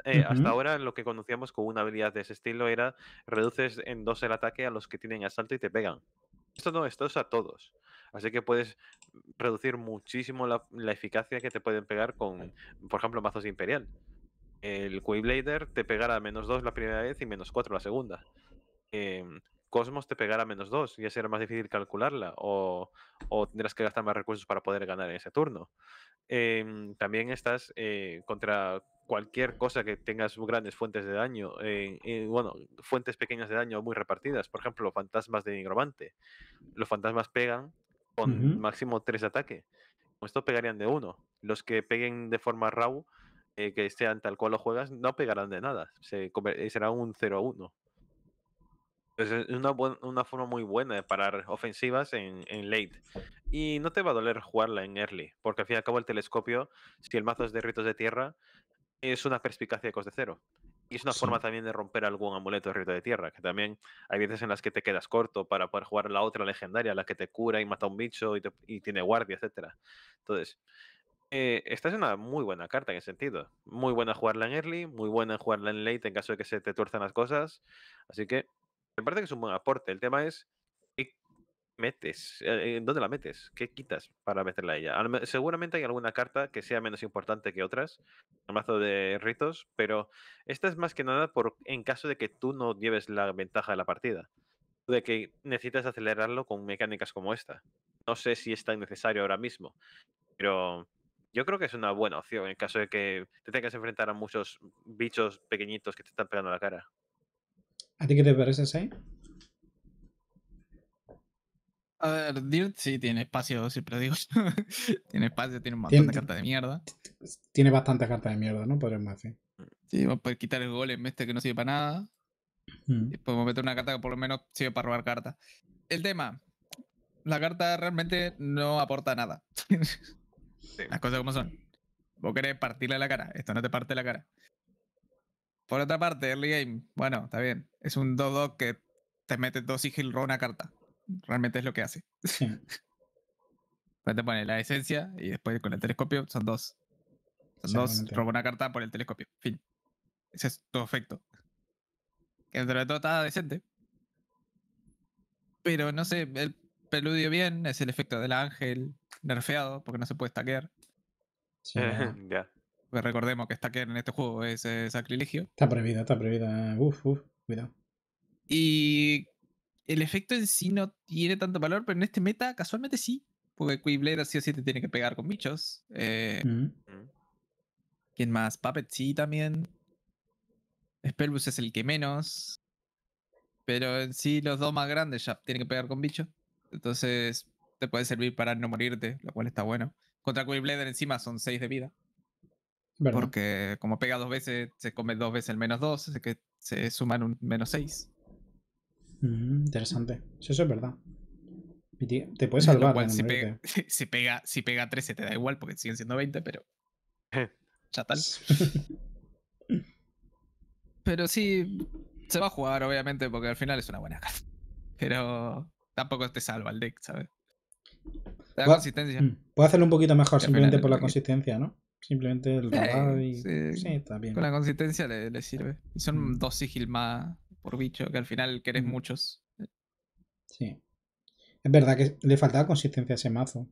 Eh, hasta ahora lo que conocíamos con una habilidad de ese estilo era reduces en dos el ataque a los que tienen asalto y te pegan. Esto no, esto es a todos. Así que puedes reducir muchísimo la, eficacia que te pueden pegar con, por ejemplo, mazos de Imperial. El Quayblader te pegará menos 2 la primera vez y menos 4 la segunda. Em, Cosmos te pegará menos 2 y será más difícil calcularla o, tendrás que gastar más recursos para poder ganar en ese turno. Em, también estás eh, contra cualquier cosa que tengas grandes fuentes de daño, eh, eh, bueno, fuentes pequeñas de daño muy repartidas, por ejemplo, los fantasmas de nigromante. Los fantasmas pegan con máximo 3 de ataque. Con esto pegarían de uno. Los que peguen de forma raw, eh, que sean tal cual lo juegas, no pegarán de nada. será un 0 a 1. Es una, forma muy buena de parar ofensivas en, en, late. Y no te va a doler jugarla en early, porque al fin y al cabo el telescopio, si el mazo es de ritos de tierra, es una perspicacia de coste cero. Y es una forma también de romper algún amuleto de rito de tierra, que también hay veces en las que te quedas corto para poder jugar la otra legendaria, la que te cura y mata a un bicho y, tiene guardia, etc. Entonces, eh, esta es una muy buena carta en ese sentido. Muy buena jugarla en early, muy buena en jugarla en late en caso de que se te tuerzan las cosas. Así que me parece que es un buen aporte. El tema es metes? Eh, eh, ¿Dónde la metes? ¿Qué quitas para meterla a ella? Seguramente hay alguna carta que sea menos importante que otras, el mazo de ritos, pero esta es más que nada por en caso de que tú no lleves la ventaja de la partida, de que necesitas acelerarlo con mecánicas como esta. No sé si es tan necesario ahora mismo, pero yo creo que es una buena opción en caso de que te tengas que enfrentar a muchos bichos pequeñitos que te están pegando la cara. ¿A ti qué te parece, Sai? A ver, Dirt sí tiene espacio, siempre digo. tiene espacio, tiene un montón de cartas de mierda. Tiene bastantes cartas de mierda, ¿no? Podemos decir. Sí, vamos a quitar el golem este que no sirve para nada. Mm. podemos meter una carta que por lo menos sirve para robar cartas. El tema, la carta realmente no aporta nada. Las cosas como son. Vos querés partirle la cara, esto no te parte la cara. Por otra parte, early game, bueno, está bien. Es un 2-2 que te metes dos sigil roba una carta realmente es lo que hace. te pone la esencia y después con el telescopio son dos. Son dos, robo una carta por el telescopio. Fin. Ese es tu efecto. Que dentro de todo está decente. Pero no sé, el peludio bien es el efecto del ángel nerfeado porque no se puede stackear. Sí. Eh, recordemos que stackear en este juego es, eh, sacrilegio. Está prohibida, está prohibida. Uf, uf, cuidado. Y el efecto en sí no tiene tanto valor, pero en este meta casualmente sí. Porque Quibler sí o sí te tiene que pegar con bichos. Eh, mm. Mm. ¿Quién más? Puppet sí también. Spellbus es el que menos. Pero en sí los dos más grandes ya tienen que pegar con bichos. Entonces te puede servir para no morirte, lo cual está bueno. Contra Quillblader encima son 6 de vida. Porque como pega dos veces, se come dos veces el menos 2, así que se suman un menos seis. Mm, interesante. eso es verdad. Te puedes salvar. si, pega, si, pega, 13 te da igual porque siguen siendo 20, pero... Chatal. pero sí, se va a jugar obviamente porque al final es una buena carta. Pero tampoco te salva el deck, ¿sabes? La consistencia. Mm, Puedo hacerlo un poquito mejor simplemente por la consistencia, ¿no? Simplemente el eh, y. Sí, está bien. Con la consistencia le, sirve. son mm. dos sigil más por bicho, que al final querés muchos. Eh. Sí. Es verdad que le faltaba consistencia a ese mazo.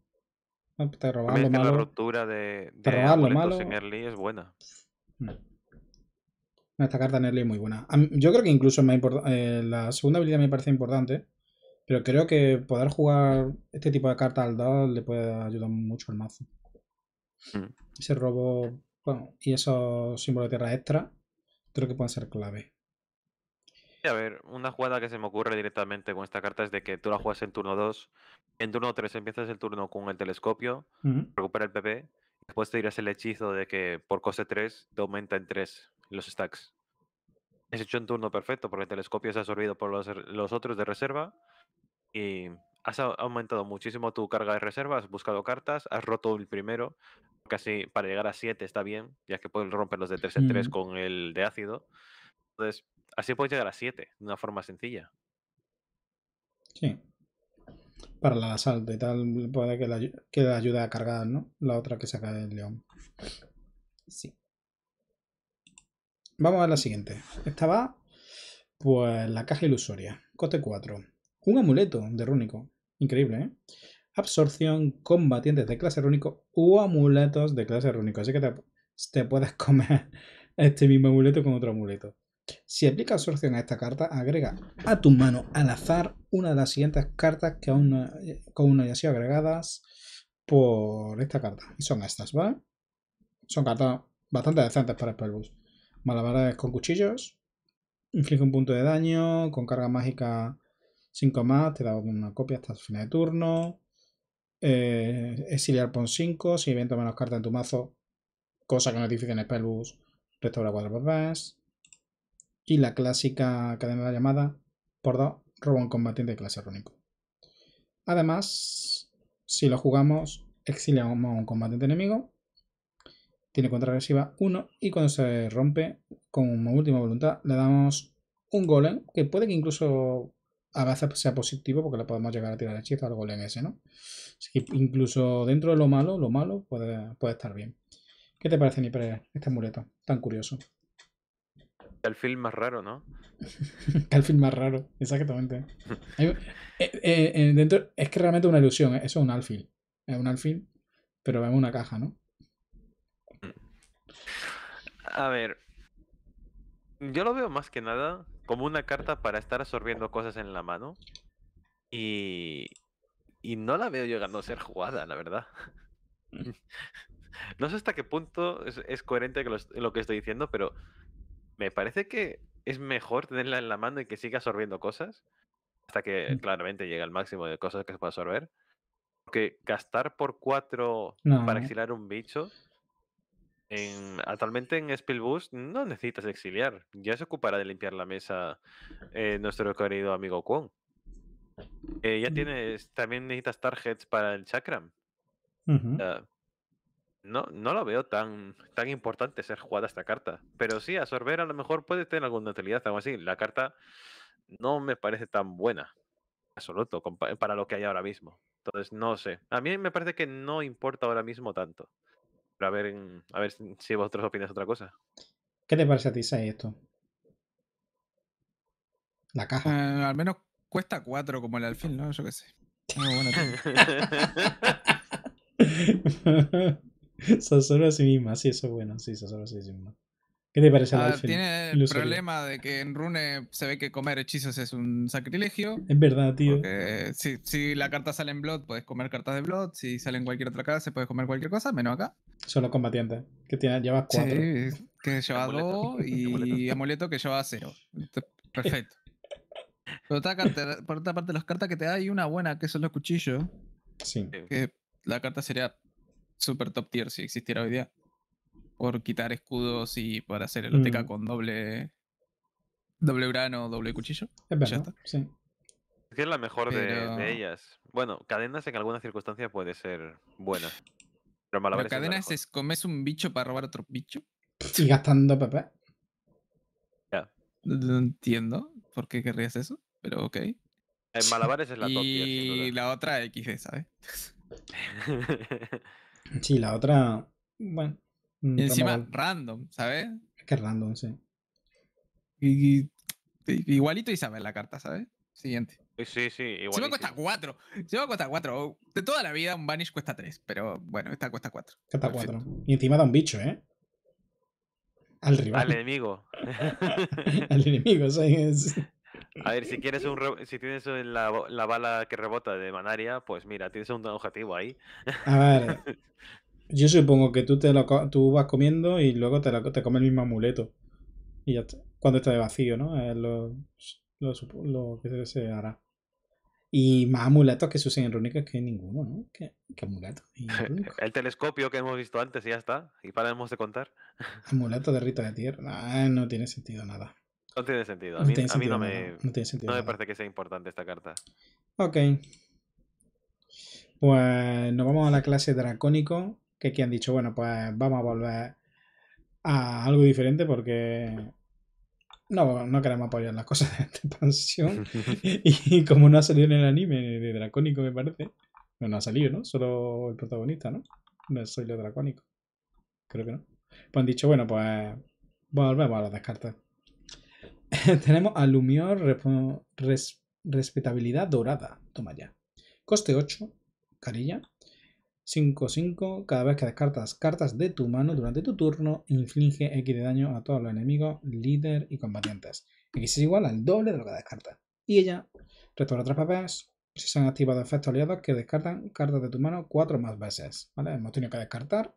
Te malo. La ruptura de, de te malo. es buena. Mm. Esta carta en early es muy buena. Yo creo que incluso eh, la segunda habilidad me parece importante. Pero creo que poder jugar este tipo de cartas al dado le puede ayudar mucho al mazo. Mm. Ese robo y esos símbolos de tierra extra creo que pueden ser clave a ver, una jugada que se me ocurre directamente con esta carta es de que tú la juegas en turno 2, en turno 3 empiezas el turno con el telescopio, recupera el PP, después te dirás el hechizo de que por coste 3 te aumenta en 3 los stacks. Es hecho un turno perfecto porque el telescopio se ha absorbido por los, otros de reserva y has aumentado muchísimo tu carga de reserva, has buscado cartas, has roto el primero, casi para llegar a 7 está bien, ya que puedes romper los de 3 en 3 con el de ácido. Entonces, Así puedes llegar a 7 de una forma sencilla. Sí. Para la sal y tal, puede que la, que ayude a cargar, ¿no? La otra que saca el león. Sí. Vamos a la siguiente. Esta va, pues, la caja ilusoria. Coste 4. Un amuleto de rúnico. Increíble, ¿eh? Absorción, combatientes de clase rúnico o amuletos de clase rúnico. Así que te puedes comer este mismo amuleto con otro amuleto. Si aplica absorción a esta carta, agrega a tu mano al azar una de las siguientes cartas que aún no, eh, hayan sido agregadas por esta carta. Y son estas, ¿vale? Son cartas bastante decentes para Spellboost. Malabares con cuchillos. Inflige un punto de daño. Con carga mágica 5 más. Te da una copia hasta el final de turno. Eh, exiliar pon 5. Si evento menos cartas en tu mazo. Cosa que no es difícil en Spellboost. Restaura 4 más y la clásica cadena de llamada por 2 roba un combatiente de clase rúnico. Además, si lo jugamos, exiliamos a un combatiente enemigo, tiene agresiva 1 y cuando se rompe con última voluntad le damos un golem, que puede que incluso a veces sea positivo porque le podemos llegar a tirar hechizo al golem ese, ¿no? Así que incluso dentro de lo malo, lo malo puede, puede estar bien. ¿Qué te parece, Ni este amuleto tan curioso? el más raro, ¿no? el más raro, exactamente. Eh, eh, eh, dentro, es que realmente es una ilusión, eso es un alfil. Es un alfil, pero en una caja, ¿no? A ver. Yo lo veo más que nada como una carta para estar absorbiendo cosas en la mano. Y. Y no la veo llegando a ser jugada, la verdad. Mm. No sé hasta qué punto es, coherente lo que estoy diciendo, pero me parece que es mejor tenerla en la mano y que siga absorbiendo cosas hasta que mm. claramente llegue al máximo de cosas que se puede absorber. Porque gastar por cuatro para exiliar un bicho, actualmente en Spillboost no necesitas exiliar. Ya se ocupará de limpiar la mesa eh, nuestro querido amigo Kwon. Eh, ya mm. tienes, también necesitas targets para el Chakram no, no lo veo tan, tan importante ser jugada esta carta. Pero sí, absorber a lo mejor puede tener alguna utilidad, algo así. La carta no me parece tan buena, absoluto, para lo que hay ahora mismo. Entonces, no sé. A mí me parece que no importa ahora mismo tanto. Pero a ver, a ver si vosotros opináis otra cosa. ¿Qué te parece a ti, Sai, esto? La caja. Eh, al menos cuesta cuatro como el alfil, ¿no? Yo qué sé. solo a sí misma, sí, eso es bueno, sí, a sí ¿Qué te parece ah, Tiene el problema de que en Rune se ve que comer hechizos es un sacrilegio. Es verdad, tío. si, la carta sale en Blood, puedes comer cartas de Blood. Si sale en cualquier otra carta, se puede comer cualquier cosa, menos acá. Son los combatientes, que tiene, llevas cuatro. que lleva dos y amuleto que lleva cero. Perfecto. Por otra, parte, por otra parte, las cartas que te da hay una buena, que son los cuchillos. Sí. Que la carta sería super top tier si existiera hoy día. Por quitar escudos y por hacer el OTK mm. con doble. Doble o doble cuchillo. Es verdad, Sí. Es que es la mejor de, ellas. Bueno, cadenas en algunas circunstancias puede ser buena. Pero, Pero cadenas es, comes un bicho para robar otro bicho. Y gastando PP. Ya. No entiendo por qué querrías eso, pero ok. En eh, Malabares es la top Y la otra X, ¿sabes? Sí, la otra. Bueno. Mm, y encima random, ¿sabes? Es que es random, sí. Y, y, igualito Isabel la carta, ¿sabes? Siguiente. Sí, sí, igual. Se me cuesta cuatro Se me cuesta 4. De toda la vida un Vanish cuesta 3, pero bueno, esta cuesta cuatro Cuesta 4. Y encima da un bicho, ¿eh? Al rival. Al enemigo. Al enemigo, ¿sabes? A ver, si quieres si tienes la, bala que rebota de Manaria, pues mira, tienes un objetivo ahí. A ver. Yo supongo que tú te lo tú vas comiendo y luego te, comes el mismo amuleto. Y ya cuando está de vacío, ¿no? Es lo... que se hará. Y más amuletos que se usen en rúnicas que ninguno, ¿no? ¿Qué, el telescopio que hemos visto antes ya está. Y paramos de contar. amuleto de rita de tierra. Ah, no tiene sentido nada. No tiene sentido. A mí no, me, no me parece que sea importante esta carta. Ok. Pues nos vamos a la clase dracónico, que aquí han dicho, bueno, pues vamos a volver a algo diferente porque no, no queremos apoyar las cosas de esta expansión. y como no ha salido en el anime de dracónico, me parece. No, no ha salido, ¿no? Solo el protagonista, ¿no? No soy lo dracónico. Creo que no. Pues han dicho, bueno, pues volvemos a las cartas. Tenemos a Respetabilidad Dorada. Toma ya. Coste 8, carilla. 5-5. Cada vez que descartas cartas de tu mano durante tu turno, inflige X de daño a todos los enemigos, líder y combatientes. X es igual al doble de lo que descartas. Y ella restaura tres papeles. Si se han activado efectos aliados que descartan cartas de tu mano cuatro más veces. ¿vale? Hemos tenido que descartar.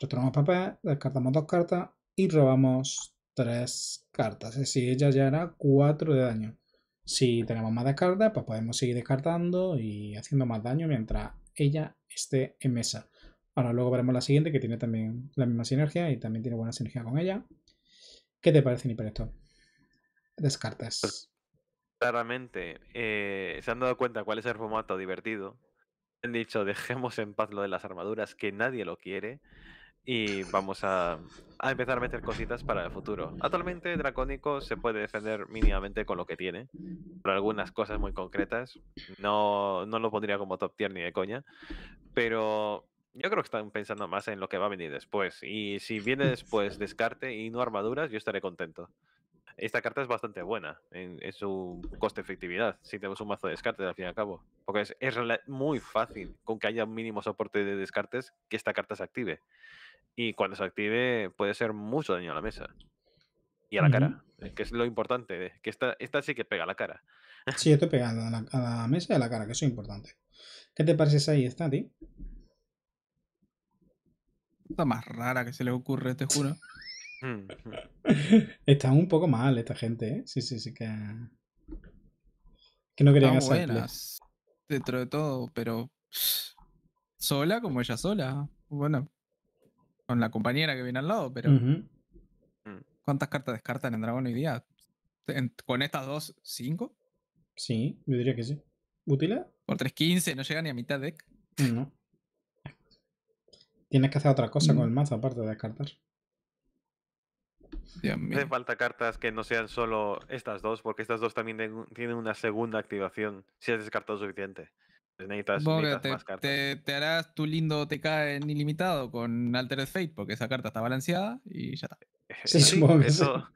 Retornamos papel, descartamos dos cartas y robamos tres cartas. Es decir, ella ya hará cuatro de daño. Si tenemos más descartas, pues podemos seguir descartando y haciendo más daño mientras ella esté en mesa. Ahora luego veremos la siguiente, que tiene también la misma sinergia y también tiene buena sinergia con ella. ¿Qué te parece, tres Descartas. Pues, claramente, eh, se han dado cuenta cuál es el formato divertido. Han dicho, dejemos en paz lo de las armaduras, que nadie lo quiere y vamos a, a, empezar a meter cositas para el futuro. Actualmente Dracónico se puede defender mínimamente con lo que tiene, pero algunas cosas muy concretas. No, no lo pondría como top tier ni de coña, pero yo creo que están pensando más en lo que va a venir después. Y si viene después descarte y no armaduras, yo estaré contento. Esta carta es bastante buena en, su coste-efectividad, si tenemos un mazo de descartes al fin y al cabo. Porque es, es muy fácil con que haya un mínimo soporte de descartes que esta carta se active. Y cuando se active puede ser mucho daño a la mesa. Y a la cara. Que es lo importante. Que esta, esta sí que pega a la cara. Sí, esto pega a la, mesa y a la cara, que eso es importante. ¿Qué te parece esa ahí, está, ti? Está más rara que se le ocurre, te juro. Mm. Están un poco mal esta gente, ¿eh? Sí, sí, sí que. Que no querían hacer. buenas, dentro de todo, pero. Sola como ella sola. Bueno, con la compañera que viene al lado, pero. Mm. ¿Cuántas cartas descartan en Dragón hoy día? ¿Con estas dos, cinco? Sí, yo diría que sí. útil Por 3.15, no llega ni a mitad deck. No. Tienes que hacer otra cosa con el mm. mazo aparte de descartar. Hace falta cartas que no sean solo estas dos, porque estas dos también tienen una segunda activación si has descartado suficiente. Necesitas, te, Te, harás tu lindo TK en ilimitado con Altered Fate, porque esa carta está balanceada y ya está.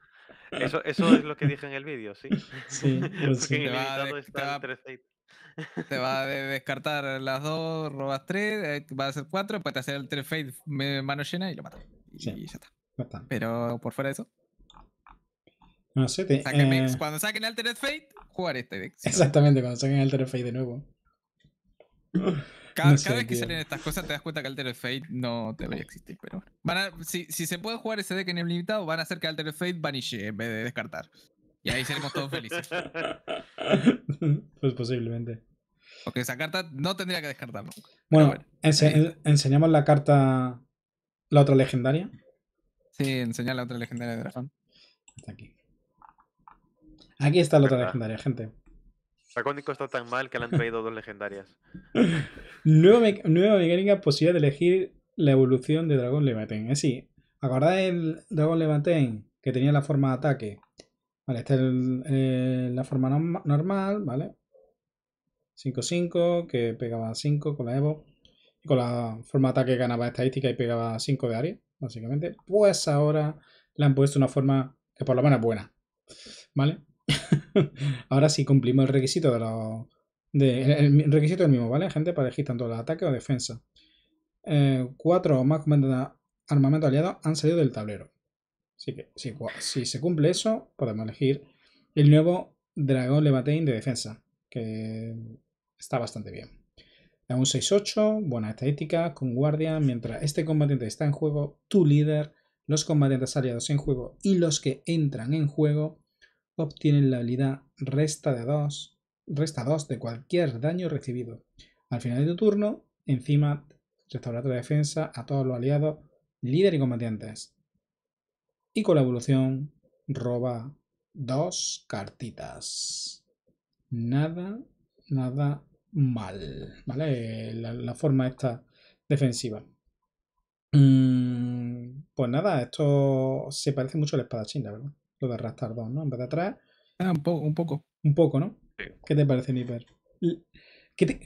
eso, es lo que dije en el vídeo, sí. Pues porque Fate. Te va a descartar las dos, robas tres, eh, va a ser cuatro, puedes te hacer Altered Fate mano llena y lo matas. y ya está. Pero por fuera de eso. No sé, te, eh, cuando saquen Altered Fate, jugar este deck. Exactamente, cuando saquen Altered Fate de nuevo. Cada, vez que salen estas cosas te das cuenta que Altered Fate no debería existir, pero a, si, si, se puede jugar ese deck en el limitado, van a hacer que Altered Fate vaniche en vez de descartar. Y ahí seremos todos felices. pues posiblemente. Porque esa carta no tendría que descartarlo. Bueno, enseñamos la carta, la otra legendaria. Sí, enseñar la otra legendaria de Dragón. Aquí. aquí está la otra legendaria, gente. Sacónico está tan mal que le han traído dos legendarias. nueva, mecánica, posibilidad de elegir la evolución de Dragón Levanten. Así, ¿acordáis el Dragón Levanten que tenía la forma de ataque? Vale, esta es eh, la forma normal, ¿vale? 5-5, que pegaba 5 con la Evo. Y con la forma de ataque ganaba estadística y pegaba 5 de área, básicamente. Pues ahora le han puesto una forma que por lo menos es buena. ¿Vale? Ahora sí cumplimos el requisito de el, del mismo, ¿vale? Gente para elegir tanto el ataque o defensa. Eh, cuatro o más armamento aliado han salido del tablero. Así que si, se cumple eso, podemos elegir el nuevo Dragón Levatein de defensa, que está bastante bien. da un 6-8, buena estética, con guardia. Mientras este combatiente está en juego, tu líder, los combatientes aliados en juego y los que entran en juego obtienen la habilidad resta de 2, resta de cualquier daño recibido. Al final de tu turno, encima restaura tu defensa a todos los aliados, líder y combatientes. Y con la evolución roba dos cartitas. Nada, nada mal. ¿Vale? La, forma esta defensiva. Mm, pues nada, esto se parece mucho la espada la verdad lo de arrastrar dos, ¿no? En vez de atrás. Ah, un, poco, un poco. Un poco, ¿no? ¿Qué te parece, Niper?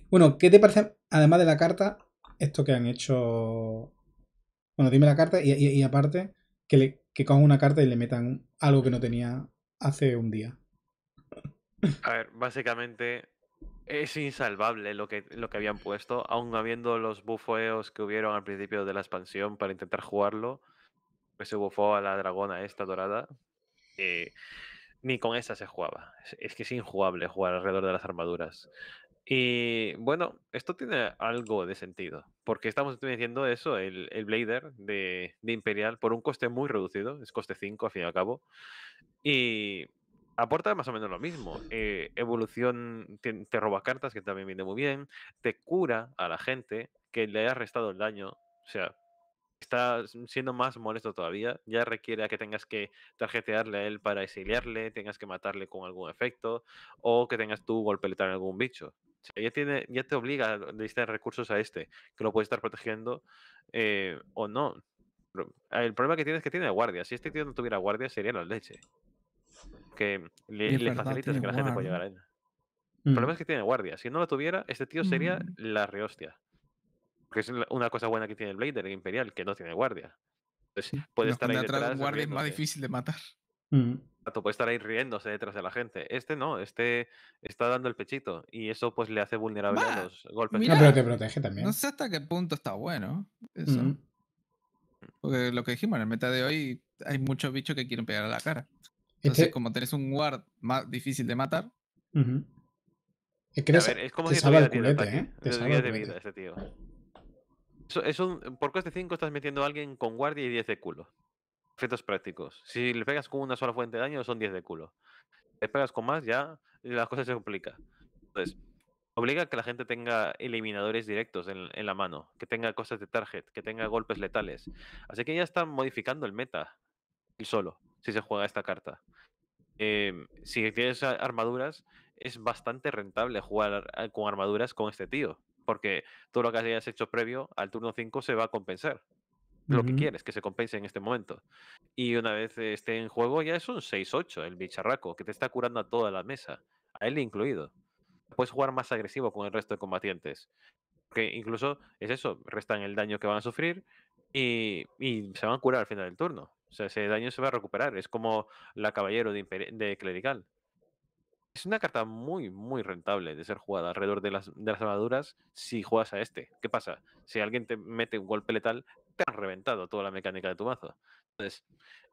bueno, ¿qué te parece, además de la carta, esto que han hecho? Bueno, dime la carta y, aparte, que, le, que una carta y le metan algo que no tenía hace un día. A ver, básicamente es insalvable lo que, lo que habían puesto, aun habiendo los bufeos que hubieron al principio de la expansión para intentar jugarlo. Pues se bufó a la dragona esta dorada. Eh, ni con esa se jugaba. Es, que es injugable jugar alrededor de las armaduras. Y bueno, esto tiene algo de sentido, porque estamos diciendo eso, el, Blader de, Imperial, por un coste muy reducido, es coste 5 al fin y al cabo, y aporta más o menos lo mismo. Eh, evolución te, roba cartas, que también viene muy bien, te cura a la gente que le ha restado el daño, o sea, está siendo más molesto todavía. Ya requiere a que tengas que tarjetearle a él para exiliarle, tengas que matarle con algún efecto o que tengas tú golpeletar a algún bicho. ya, tiene, ya te obliga a necesitar recursos a este, que lo puede estar protegiendo eh, o no. Ah, el problema que tiene es que tiene guardia. Si este tío no tuviera guardia, sería la leche. Que le, facilitas que la gente pueda llegar a él. El mm. problema es que tiene guardia. Si no lo tuviera, este tío sería mm. la rehostia que es una cosa buena que tiene el Blader, el Imperial, que no tiene guardia. Entonces, puede estar ahí detrás. guardia es más difícil de matar. Puede estar ahí riéndose detrás de la gente. Este no, este está dando el pechito y eso pues le hace vulnerable a los golpes. pero te protege también. No sé hasta qué punto está bueno eso. Porque lo que dijimos, en el meta de hoy hay muchos bichos que quieren pegar a la cara. Entonces, este como tenés un guard más difícil de matar. como si salva el culete, ¿eh? Te salva el culete. Este tío. Eh, por coste 5 estás metiendo a alguien con guardia y 10 de culo. Efectos prácticos. Si le pegas con una sola fuente de daño, son 10 de culo. le pegas con más, ya las cosas se complica. Entonces, obliga a que la gente tenga eliminadores directos en, la mano, que tenga cosas de target, que tenga golpes letales. Así que ya están modificando el meta, el solo, si se juega esta carta. Em, si tienes armaduras, es bastante rentable jugar eh, con armaduras con este tío porque todo lo que hayas hecho previo al turno 5 se va a compensar. Lo que quieres que se compense en este momento. Y una vez esté en juego, ya es un 6-8 el bicharraco, que te está curando a toda la mesa, a él incluido. Puedes jugar más agresivo con el resto de combatientes. Que incluso es eso, restan el daño que van a sufrir y, se van a curar al final del turno. O sea, ese daño se va a recuperar. Es como la caballero de clerical es una carta muy, muy rentable de ser jugada alrededor de las, armaduras si juegas a este. ¿Qué pasa? Si alguien te mete un golpe letal, te han reventado toda la mecánica de tu mazo. Entonces,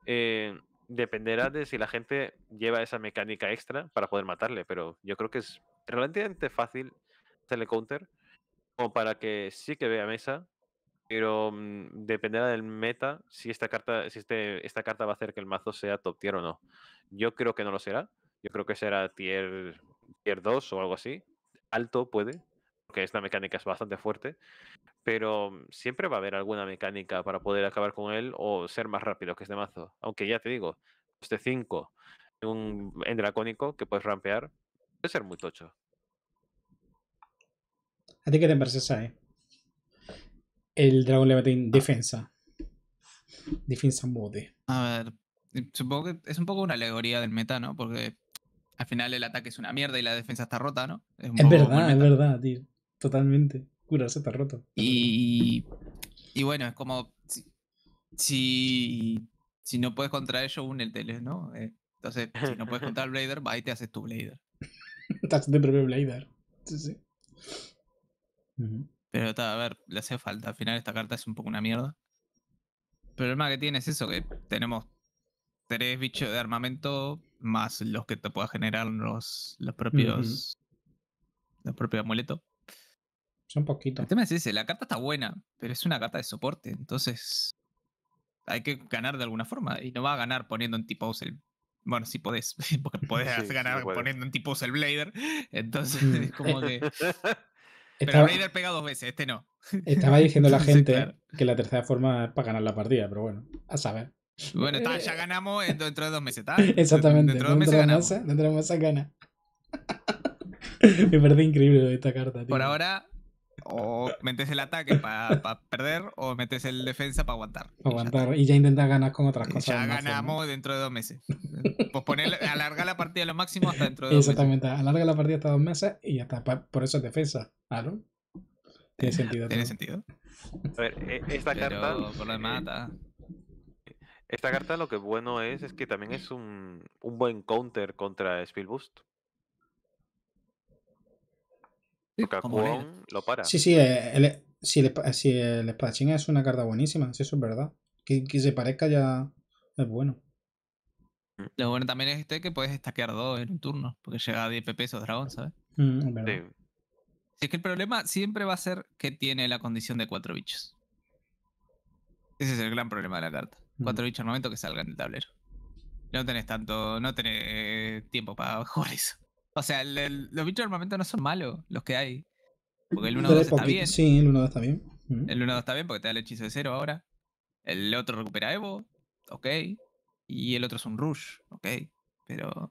eh, dependerá de si la gente lleva esa mecánica extra para poder matarle, pero yo creo que es relativamente fácil hacerle counter como para que sí que vea mesa, pero mm, dependerá del meta si esta carta este, esta carta va a hacer que el mazo sea top tier o no. Yo creo que no lo será, yo creo que será tier, tier 2 o algo así. Alto puede, porque esta mecánica es bastante fuerte. Pero mm, siempre va a haber alguna mecánica para poder acabar con él o ser más rápido que este mazo. Aunque ya te digo, este 5 un, en dracónico que puedes rampear, puede ser muy tocho. ¿A ti qué te parece, eh. El dragón en ah. defensa. Defensa mode. A ver, supongo que es un poco una alegoría del meta, ¿no? Porque al final el ataque es una mierda y la defensa está rota, ¿no? Es, verdad, es verdad, tío. Totalmente. Cura, está roto. Y, bueno, es como si, si, no puedes contra ellos, tele, ¿no? Eh, entonces, si no puedes contra el Blader, va y te haces tu Blader. te haces tu propio Blader. Sí, sí. Pero está, a ver, le hace falta. Al final esta carta es un poco una mierda. el problema que tiene es eso, que tenemos tres bichos de armamento más los que te pueda generar los, los propios. Los propios amuletos. Son poquitos. El tema es ese, la carta está buena, pero es una carta de soporte. Entonces. Hay que ganar de alguna forma. Y no va a ganar poniendo en tipo el. Bueno, si podés, porque podés ganar poniendo en tipo el Blader. Entonces, mm. es como que. pero blader pega dos veces, este no. Estaba diciendo la gente que la tercera forma es para ganar la partida, pero bueno, a saber. Bueno, ya ganamos dentro de dos meses, ¿está? Exactamente. Dentro de dos meses ganamos. dentro de dos meses gana. Me parece increíble esta carta. Por ahora, o metes el ataque para perder o metes el defensa para aguantar. Aguantar y ya, intentas ganar con otras cosas. Ya ganamos dentro de dos meses. Pues poner, alarga la partida lo máximo hasta dentro de dos meses Exactamente, alarga la partida hasta dos meses y ya está. Por eso es defensa, Tiene eh, sentido. Tiene sentido. A ver, e, esta carta. Por lo demás, está. Esta carta lo que es bueno es, es que también es un, un buen counter contra Spill Boost. lo para. Sí, sí, eh, si, el, si espadachín es una carta buenísima, si eso es verdad. Que, se parezca ya es bueno. Mm. Lo bueno también es este que puedes stackear dos en un turno, porque llega a 10 PP esos dragón, ¿sabes? Mm, sí. es que el problema siempre va a ser que tiene la condición de cuatro bichos. Ese es el gran problema de la carta cuatro mm. bichos armamento que salgan del tablero. No tenés tanto, no tenés eh, tiempo para jugar eso. O sea, los bichos de armamento no son malos, los que hay. Porque el 1-2 está bien. Sí, el 1-2 está bien. Mm. El 1-2 está bien porque te da el hechizo de cero ahora. El otro recupera Evo, ok. Y el otro es un Rush, ok. Pero.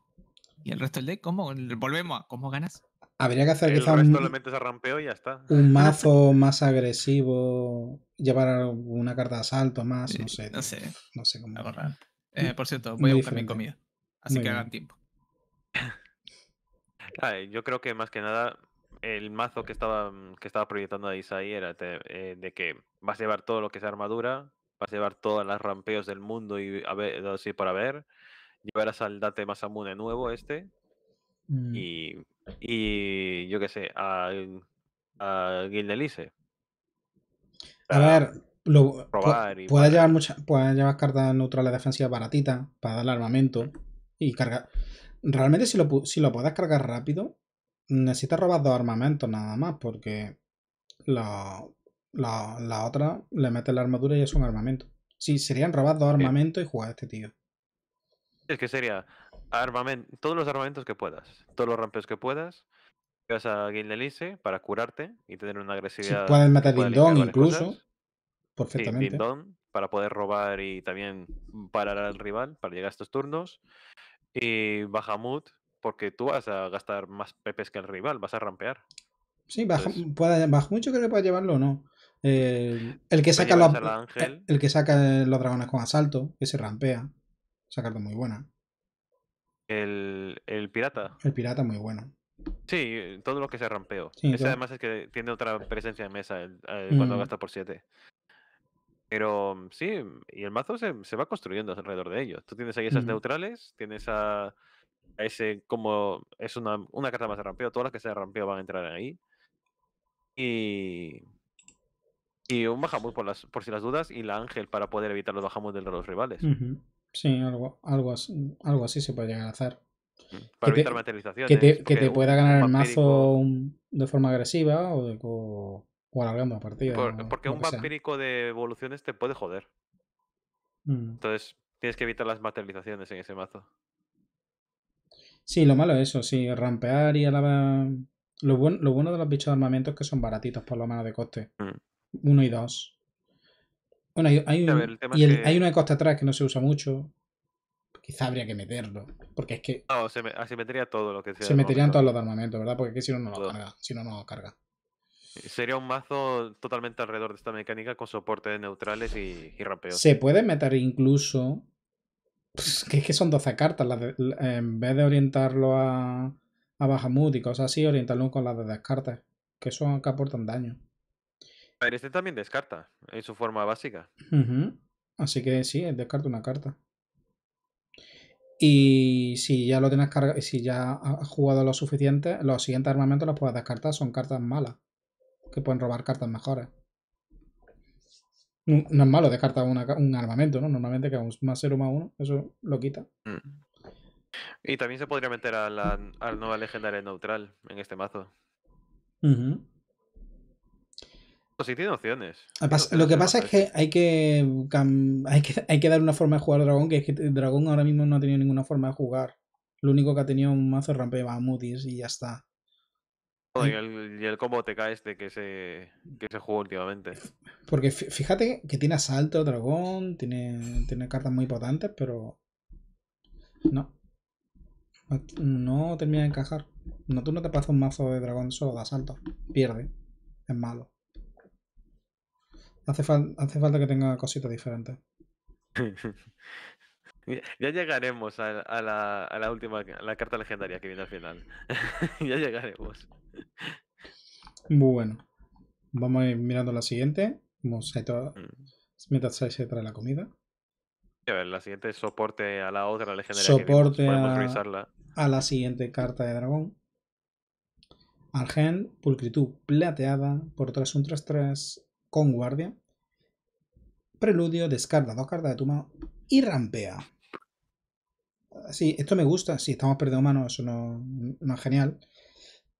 ¿Y el resto del deck? ¿Cómo? Volvemos a. ¿Cómo ganas? Habría que hacer quizá un, ah, mazo más agresivo, llevar una carta de asalto más, no eh, sé. No sé. cómo. Mm, eh, por cierto, voy a buscar mi comida. Así que hagan tiempo. yo creo que más que nada el mazo que estaba, mm, que estaba proyectando a era eh, de, que vas a llevar todo lo que es armadura, vas a llevar todas las rampeos del mundo y a ver, así para ver, llevarás al Date Masamune nuevo este, Mm. Y, y, yo qué sé, a, a Guildelice. A ver, lo, llevar mucha, llevar cartas neutrales defensivas baratitas para darle armamento y cargar. Realmente si lo, si puedes cargar rápido, necesitas robar dos armamentos nada más, porque la, otra le mete la armadura y es un armamento. Sí, serían robar dos armamentos y jugar a este tío. Es que sería armamento, todos los armamentos que puedas, todos los rampeos que puedas, vas a Guildelise para curarte y tener una agresividad. Sí, pueden matar Dindon incluso. Perfectamente. Sí, para poder robar y también parar al rival para llegar a estos turnos. Y Bahamut, porque tú vas a gastar más pepes que el rival, vas a rampear. Sí, baja, mucho creo que puede llevarlo, o ¿no? el, que saca los, el, que saca los dragones con asalto, que se rampea, sacarlo muy buena. El, pirata. El pirata muy bueno. Sí, todo lo que sea rampeo. Ese además es que tiene otra presencia en mesa eh, cuando mm. gasta por 7. Pero sí, y el mazo se, va construyendo alrededor de ello. Tú tienes ahí esas neutrales, tienes a, ese como es una, una, carta más de rampeo, todas las que sea rampeo van a entrar ahí. Y, y un bajamut por, las, por si las dudas y la ángel para poder evitar los bajamos de los rivales. Sí, algo, algo, así, algo así se puede llegar a hacer. Para que Que te, pueda ganar el mazo de forma agresiva o, alargando la partida. porque un vampírico de evoluciones te puede joder. Mm. Entonces tienes que evitar las materializaciones en ese mazo. Sí, lo malo es eso, sí, rampear y alabar. Lo, lo bueno de los bichos de armamento es que son baratitos por lo menos de coste. Mm. Uno y dos. Bueno, hay, hay, uno de costa atrás que no se usa mucho. Quizá habría que meterlo. Porque es que. No, se, metería todo lo que sea. Se meterían todos los armamentos ¿verdad? Porque si no, no lo carga. Si no, no carga. Sería un mazo totalmente alrededor de esta mecánica con soportes neutrales y, y Se puede meter incluso. Pues, que es que son 12 cartas. en vez de orientarlo a, a Bahamut y cosas así, orientarlo con las de descartes. Que son que aportan daño este también descarta en su forma básica. Así que sí, descarta una carta. Y si ya lo tienes cargado, si ya has jugado lo suficiente, los siguientes armamentos los puedes descartar, son cartas malas. Que pueden robar cartas mejores. No, es malo descartar un armamento, ¿no? Normalmente que es más 0 más 1, eso lo quita. Mm. Y también se podría meter a la, a nueva neutral en este mazo. Pues sí tiene opciones. Lo que pasa es que hay que, hay que, dar una forma de jugar Dragón, que es que Dragón ahora mismo no ha tenido ninguna forma de jugar. Lo único que ha tenido un mazo rampe va a Mutis y ya está. y, el, y el, combo TK este que se, que se jugó últimamente. Porque fíjate que tiene asalto, dragón, tiene, tiene cartas muy potentes, pero. No. No termina de encajar. No, tú no te pasas un mazo de dragón solo de asalto. Pierde. Es malo. Hace, hace falta que tenga cositas diferentes. ya llegaremos a, la, a, la, última, a la carta legendaria que viene al final. ya llegaremos. Bueno, vamos a ir mirando la siguiente. Vamos a mm. se trae la comida. ver, la siguiente es soporte a la otra legendaria. Soporte a, a la siguiente carta de dragón. Argent, pulcritud plateada, por 3 un 3-3, con guardia, preludio, descarga dos cartas de tu mano y rampea. Sí, esto me gusta, si estamos perdiendo manos, eso no, es genial.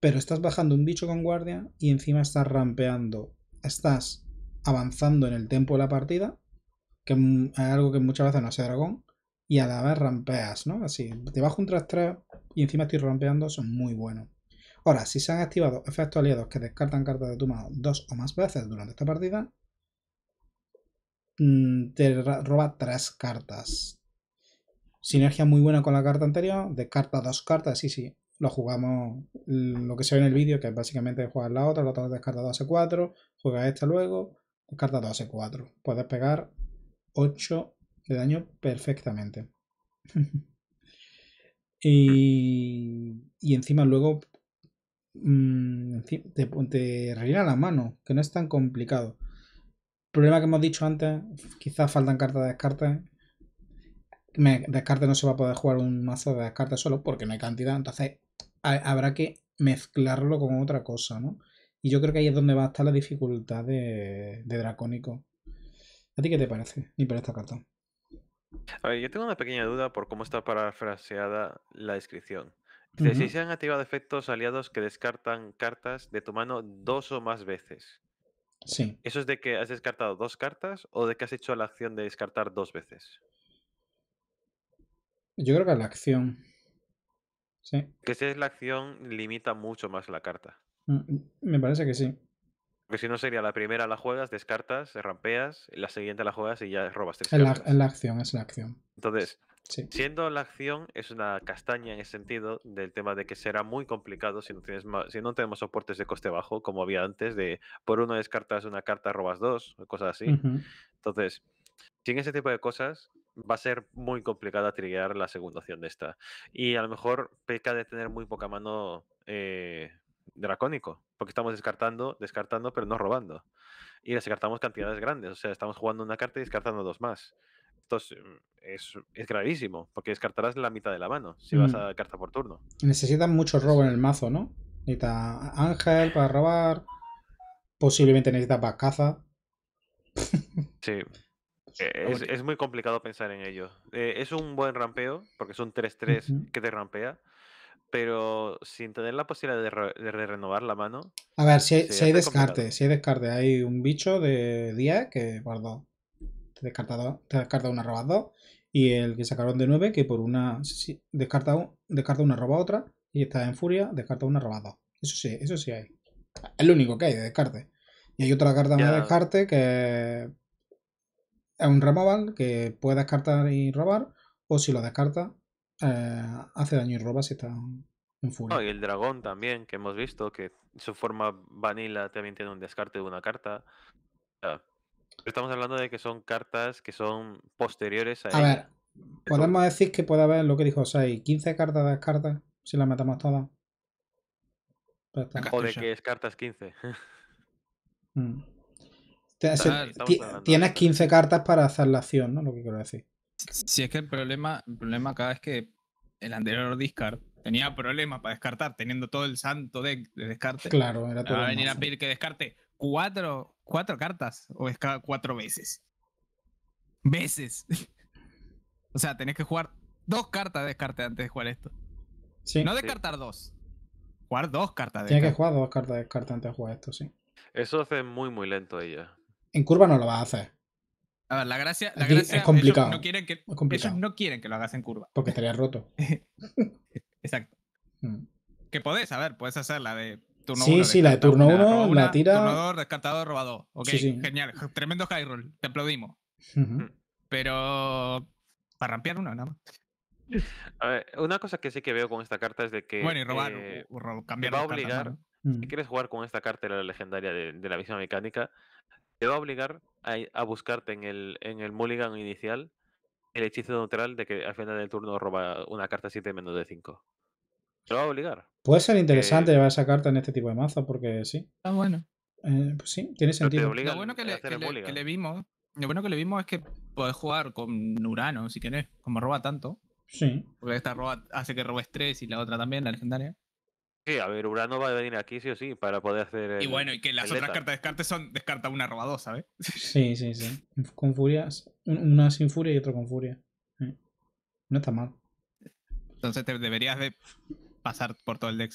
Pero estás bajando un bicho con guardia y encima estás rampeando. Estás avanzando en el tempo de la partida, que es algo que muchas veces no hace dragón, y a la vez rampeas, ¿no? Así, te bajo un tras 3 y encima estoy rampeando, son muy buenos. Ahora, si se han activado efectos aliados que descartan cartas de tu mano dos o más veces durante esta partida, mm, te roba tres cartas. Sinergia muy buena con la carta anterior, descarta dos cartas, sí, sí, lo jugamos mm, lo que se ve en el vídeo, que es básicamente jugar la otra, la otra descarta 2 S4, juega esta luego, descarta dos S4. Puedes pegar 8 de daño perfectamente. y, encima luego Mm, te, te la mano mano que no es tan complicado. Problema que hemos dicho antes, quizás faltan cartas de descarte. descarte no se va a poder jugar un mazo de descarte solo porque no hay cantidad, entonces habrá que mezclarlo con otra cosa, ¿no? Y yo creo que ahí es donde va a estar la dificultad de, de Dracónico. ¿A ti qué te parece? ni para esta carta. A ver, yo tengo una pequeña duda por cómo está parafraseada la descripción si se han activado efectos aliados que descartan cartas de tu mano dos o más veces. Sí. ¿Eso es de que has descartado dos cartas o de que has hecho la acción de descartar dos veces? Yo creo que la acción. Sí. Que si es la acción, limita mucho más la carta. Mm, mm, me parece que sí. Porque si no sería la primera la juegas, descartas, rampeas, la siguiente la juegas y ya robas tres La, la acción, es la acción. Entonces, Siendo la acción, es una castaña en el sentido del tema de que será muy complicado si no, tienes si no tenemos soportes de coste bajo, como había antes, de por uno descartas una carta, robas dos, cosas así. Entonces, sin ese tipo de cosas, va a ser muy complicado triguear la segunda opción de esta. Y a lo mejor peca de tener muy poca mano eh, dracónico, porque estamos descartando, descartando, pero no robando. Y descartamos cantidades grandes, o sea, estamos jugando una carta y descartando dos más. Entonces, mm, es, gravísimo, porque descartarás la mitad de la mano si vas mm. a carta por turno. Necesitas mucho robo en el mazo, ¿no? Necesitas ángel para robar. Posiblemente necesitas vacaza sí. Pues, eh, es, muy complicado pensar en ello. Eh, es un buen rampeo, porque es un 3-3 que te rampea, pero sin tener la posibilidad de, renovar la mano. A ver, si hay, si descarte, si hay descarte, hay un bicho de 10 que, perdón, te descarta, una roba dos y el que sacaron de nueve, que por una sí, descarta, descarta una roba otra y está en furia, descarta una roba dos Eso sí, eso sí hay. Es lo único que hay de descarte. Y hay otra carta más de descarte que es un removal que puede descartar y robar o si lo descarta eh, hace daño y roba si está en furia. Oh, y el dragón también que hemos visto que su forma vanilla también tiene un descarte de una carta. Ah, Estamos hablando de que son cartas que son posteriores a. A ver, podemos decir que puede haber lo que dijo sea, 15 cartas de cartas, si las metamos todas. Pues que es cartas 15. Mm. Ah, tienes 15 cartas para hacer la acción, ¿no? Lo que quiero decir. Si es que el problema, el problema acá es que el anterior discard tenía problemas para descartar, teniendo todo el santo deck de descarte. Claro, era todo. Va venir a pedir que descarte cuatro, cartas o es cada cuatro veces. Veces. o sea, tenés que jugar dos cartas de descarte antes de jugar esto. No descartar dos. Jugar dos cartas de Tienes que jugar dos cartas de descarte antes de jugar esto, sí. Eso hace muy, muy lento ella. En curva no lo vas a hacer. A ver, la gracia, es complicado. no, quieren que, no quieren que lo hagas en curva. Porque estaría roto. Exacto. Mm. Que podés, a ver, puedes hacer la de sí, sí, la de turno 1, una tira. descartado, robado. Ok, genial. Tremendo high roll, te aplaudimos. Pero. Para rampear una, nada más. A ver, una cosa que sí que veo con esta carta es de que. Bueno, y robar, eh, cambiar va a obligar. Si quieres jugar con esta carta, la legendaria de, la misma mecánica, te va a obligar a, buscarte en el, en el mulligan inicial el hechizo neutral de que al final del turno roba una carta 7 menos de 5. Te lo va a obligar. Puede ser interesante eh, llevar esa carta en este tipo de mazo, porque sí. Está bueno. Eh, pues sí, tiene sentido. lo bueno que le, vimos. Lo bueno que le vimos es que puedes jugar con Urano, si quieres, como roba tanto. Sí. Porque esta roba hace que robes tres y la otra también, la legendaria. Sí, a ver, Urano va a venir aquí sí o sí para poder hacer. y bueno, y que las otras cartas de descarte son descarta una roba dos, ¿sabes? Sí, sí, sí. Con furias. una sin furia y otra con furia. No está mal. Entonces te deberías de pasar por todo el deck,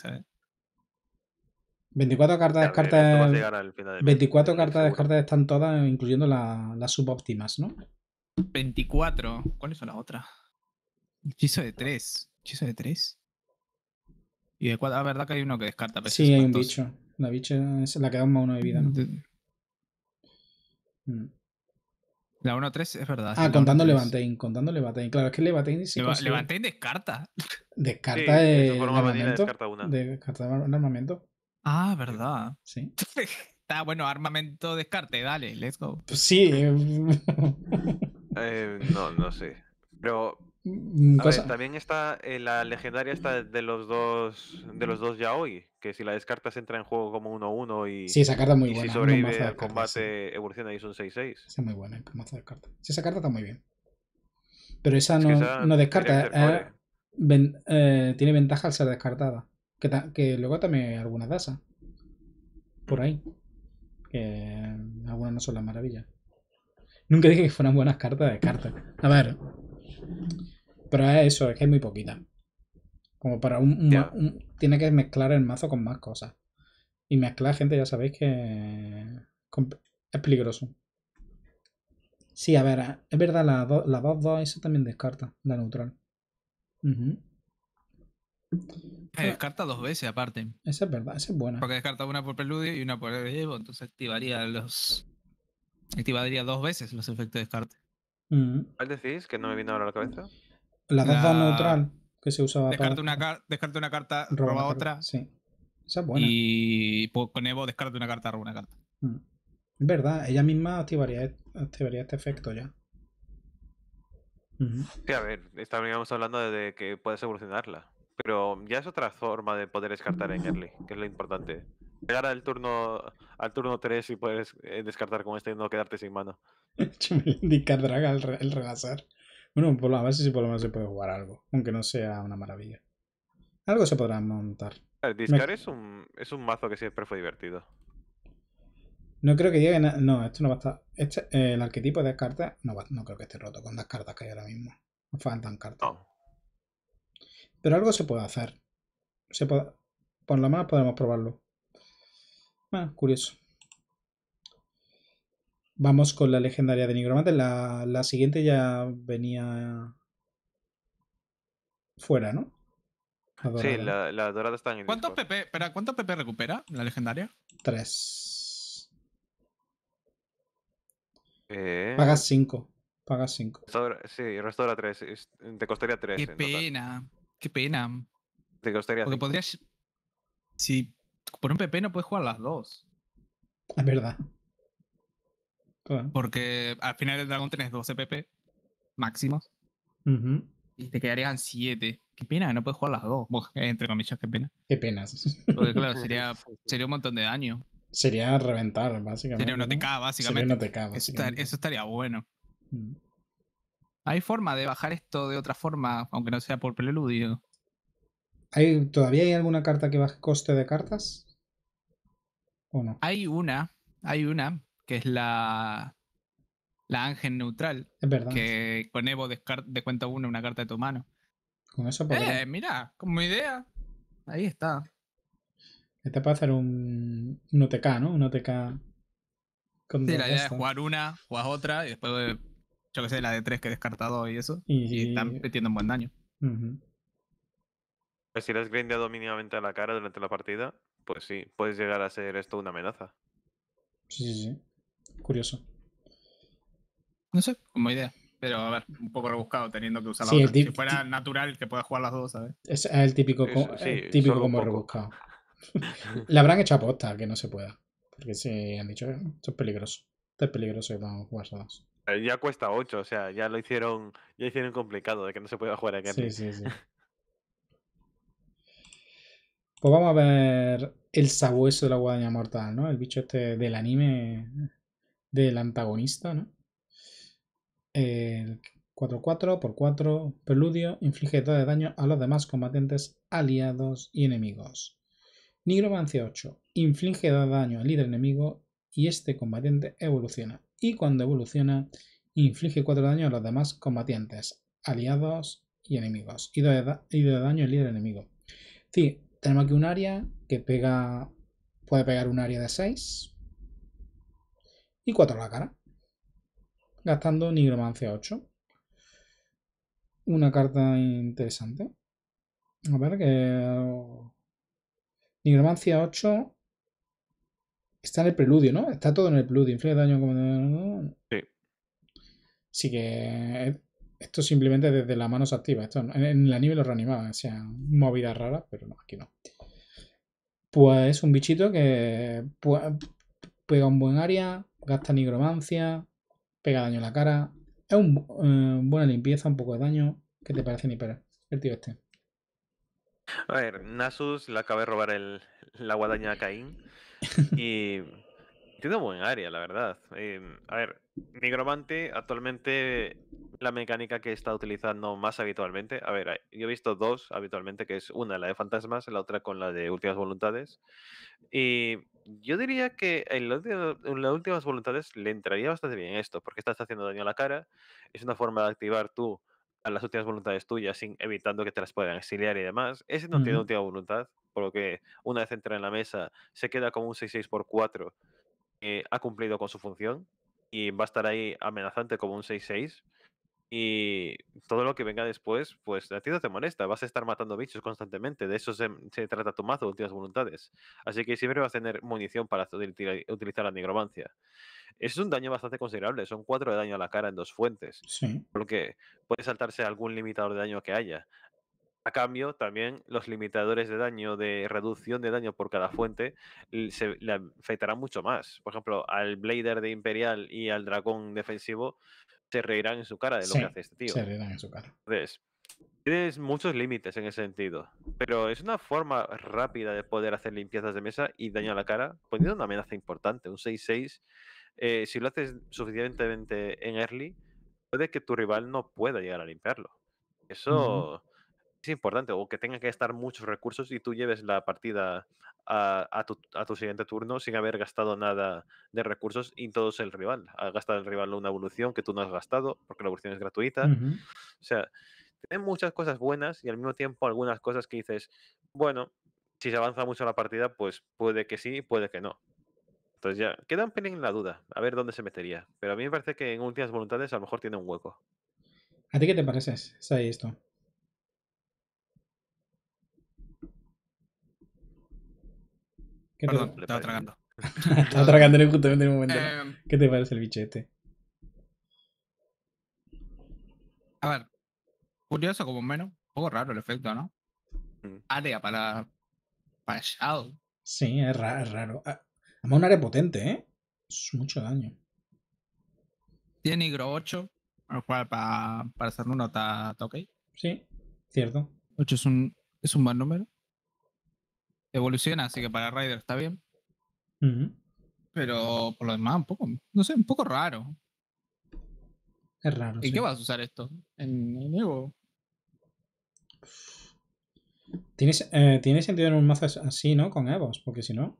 24 cartas claro, descartas. 24 cartas de están todas, incluyendo las subóptimas, ¿no? 24. ¿Cuáles son las otras? Hechizo de 3. Hechizo de 3. Y de 4. Ah, verdad que hay uno que descarta. sí, hay un bicho. La bicha es la que da un más uno de vida, ¿no? Mm. La 1-3 es verdad. Ah, contando Levantain, contando Levantain. Claro, es que Levantain sí. Leva, Levantain descarta. Descarta sí, de, de Descarta, una. descarta un armamento. Ah, verdad. Sí. Está bueno, armamento descarte, dale, let's go. Pues sí. Eh. Eh, no, no sé. Pero Mm, también está eh, la legendaria está de los dos de los dos yaoi, que si la descartas entra en juego como 1-1 y Sí, esa carta muy buena. si sobrevive al combate evoluciona y son 6-6. es muy buena, esa carta está muy bien. Pero esa no, descarta, eh, eh. tiene ventaja al ser descartada, que, que luego también algunas DASA por ahí. Que algunas no son las maravillas. Nunca dije que fueran buenas cartas de cartas. A ver, pero es eso, es que es muy poquita. Como para un, Tiene que mezclar el mazo con más cosas. Y mezclar gente, ya sabéis que. Es peligroso. Sí, a ver, es verdad, la 2-2, la eso también descarta, la neutral. Ah, descarta dos veces aparte. Esa es verdad, esa es buena. Porque descarta una por preludio y una por el evo, entonces activaría los. Activaría dos veces los efectos de descarte. ¿Cuál decís? Que no me viene ahora la cabeza. La danza neutral que se usaba descarte para... Una descarte una carta, roba, otra. Sí. Esa es buena. Y con Evo descarte una carta, roba una carta. Mm. Es verdad, ella misma activaría, e-, activaría este efecto ya. Sí, a ver, estábamos hablando de que puedes evolucionarla. Pero ya es otra forma de poder descartar en early, que es lo importante. Llegar al turno al turno 3 y poder eh, descartar con este y no quedarte sin mano. indicar draga el, el bueno, por ver por lo menos se puede jugar algo, aunque no sea una maravilla. Algo se podrá montar. El discard es, un, es un mazo que siempre fue divertido. No creo que llegue. nada. No, esto no va a estar. Este, el arquetipo de cartas no, va... no creo que esté roto con las cartas que hay ahora mismo. No faltan cartas. Pero algo se puede hacer. Se puede... Por lo menos podemos probarlo. Bueno, ah, curioso. Vamos con la legendaria de Nigromante. La, la siguiente ya venía fuera, ¿no? sí, la, la, dorada está en el ¿Cuántos PP, ¿Cuántos PP recupera la legendaria? Tres. Eh... Pagas cinco. Pagas cinco. Restaura, sí, restaura tres. Te costaría tres. Qué pena. Qué pena. Te costaría Porque podrías... Si por un PP no puedes jugar las dos. Es verdad. Porque al final del dragón tenés 12 PP máximos. Y te quedarían 7. Qué pena, no puedes jugar las dos. Eh, entre comillas, qué pena. Qué pena Porque claro, sería, un montón de daño. Sería reventar, básicamente. Sería una TK, básicamente. Sería básicamente. Eso, estaría, bueno. Mm. ¿Hay forma de bajar esto de otra forma, aunque no sea por preludio? ¿Hay, ¿Todavía hay alguna carta que baje coste de cartas? ¿O no? Hay una, hay una que es la, la Ángel Neutral. Es verdad. Que con Evo de cuenta uno una carta de tu mano. Con eso Eh, mira, como idea. Ahí está. Este puede hacer un, un OTK, ¿no? Un OTK. Con sí, la idea es jugar una, jugar otra y después, yo que sé, la de tres que he descartado y eso. Y, están metiendo un buen daño. Pues si le has grindado mínimamente a la cara durante la partida, pues sí, puedes llegar a ser esto una amenaza. Sí, sí, sí curioso. No sé, como idea. Pero a ver, un poco rebuscado teniendo que usar la otra. Si fuera natural que pueda jugar las dos, ¿sabes? Es el típico, típico como rebuscado. Le habrán hecho aposta que no se pueda. Porque se han dicho, esto es peligroso. Esto es peligroso que podamos jugar las dos. Eh, ya cuesta 8, o sea, ya lo hicieron, ya hicieron complicado de que no se pueda jugar aquí. Sí, sí, sí. pues vamos a ver el sabueso de la guadaña mortal, ¿no? El bicho este del anime del antagonista, ¿no? 4-4 por 4 Preludio inflige 2 de daño a los demás combatientes aliados y enemigos. Nigromancia 8 inflige 2 de daño al líder enemigo y este combatiente evoluciona. Y cuando evoluciona, inflige 4 de daño a los demás combatientes aliados y enemigos. Y 2 de, daño al líder enemigo. tenemos aquí un área que pega. Puede pegar un área de 6, y 4 a la cara, gastando nigromancia 8. Una carta interesante. A ver, que... Nigromancia 8 está en el preludio, ¿no? Está todo en el preludio. Inflige daño como... Sí. Así que eh, esto simplemente desde la mano se activa. Esto en el nivel lo reanimaba, o sea, movidas raras, pero no, aquí no. Pues un bichito que pues, pega un buen área, gasta nigromancia, pega daño en la cara. Es una eh, buena limpieza, un poco de daño. ¿Qué te parece, Nipera? El tío este. A ver, Nasus le acaba de robar el, la guadaña a Caín. Y tiene buen área, la verdad. Em, a ver, Nigromante, actualmente la mecánica que está utilizando más habitualmente. A ver, yo he visto dos habitualmente, que es una la de fantasmas, la otra con la de últimas voluntades. Y yo diría que en, las últimas voluntades le entraría bastante bien esto, porque estás haciendo daño a la cara, es una forma de activar tú a las últimas voluntades tuyas sin evitando que te las puedan exiliar y demás. Ese no tiene última voluntad, por lo que una vez entra en la mesa se queda como un 6-6 por 4 eh, ha cumplido con su función y va a estar ahí amenazante como un 6-6 y todo lo que venga después, pues a ti no te molesta, vas a estar matando bichos constantemente, de eso se, trata tu mazo, últimas voluntades. Así que siempre vas a tener munición para utilizar la nigromancia. Es un daño bastante considerable, son cuatro de daño a la cara en dos fuentes, lo porque puede saltarse algún limitador de daño que haya. A cambio, también los limitadores de daño, de reducción de daño por cada fuente, se le afectarán mucho más. Por ejemplo, al Blader de Imperial y al Dragón defensivo se reirán en su cara de lo que hace este tío. Se reirán en su cara. Entonces, tienes muchos límites en ese sentido, pero es una forma rápida de poder hacer limpiezas de mesa y dañar la cara, poniendo una amenaza importante. Un 6-6, eh, si lo haces suficientemente en early, puede que tu rival no pueda llegar a limpiarlo. Eso importante o que tenga que estar muchos recursos y tú lleves la partida a, tu, siguiente turno sin haber gastado nada de recursos y todo es el rival. Ha gastado el rival una evolución que tú no has gastado porque la evolución es gratuita. O sea, tiene muchas cosas buenas y al mismo tiempo algunas cosas que dices, bueno, si se avanza mucho la partida, pues puede que sí, puede que no. Entonces ya queda un pelín en la duda, a ver dónde se metería. Pero a mí me parece que en últimas voluntades a lo mejor tiene un hueco. ¿A ti qué te parece, ¿Sabes esto? ¿Qué Perdón, te... estaba tragando. estaba tragando justamente en el momento. Em, ¿Qué te parece el bichete? A ver, curioso como menos, un poco raro el efecto, ¿no? Mm. Área para, para Shadow. Sí, es raro. Es raro. Ah, un área potente, ¿eh? Es mucho daño. Tiene negro 8, el cual para, para hacer uno está, ok. Sí, cierto. 8 es un, es un mal número evoluciona, así que para Rider está bien. Pero por lo demás, un poco, no sé, un poco raro. Es raro. ¿Y qué vas a usar esto? ¿En, Evo? Eh, ¿Tiene, sentido en un mazo así, ¿no? Con Evos, porque si no.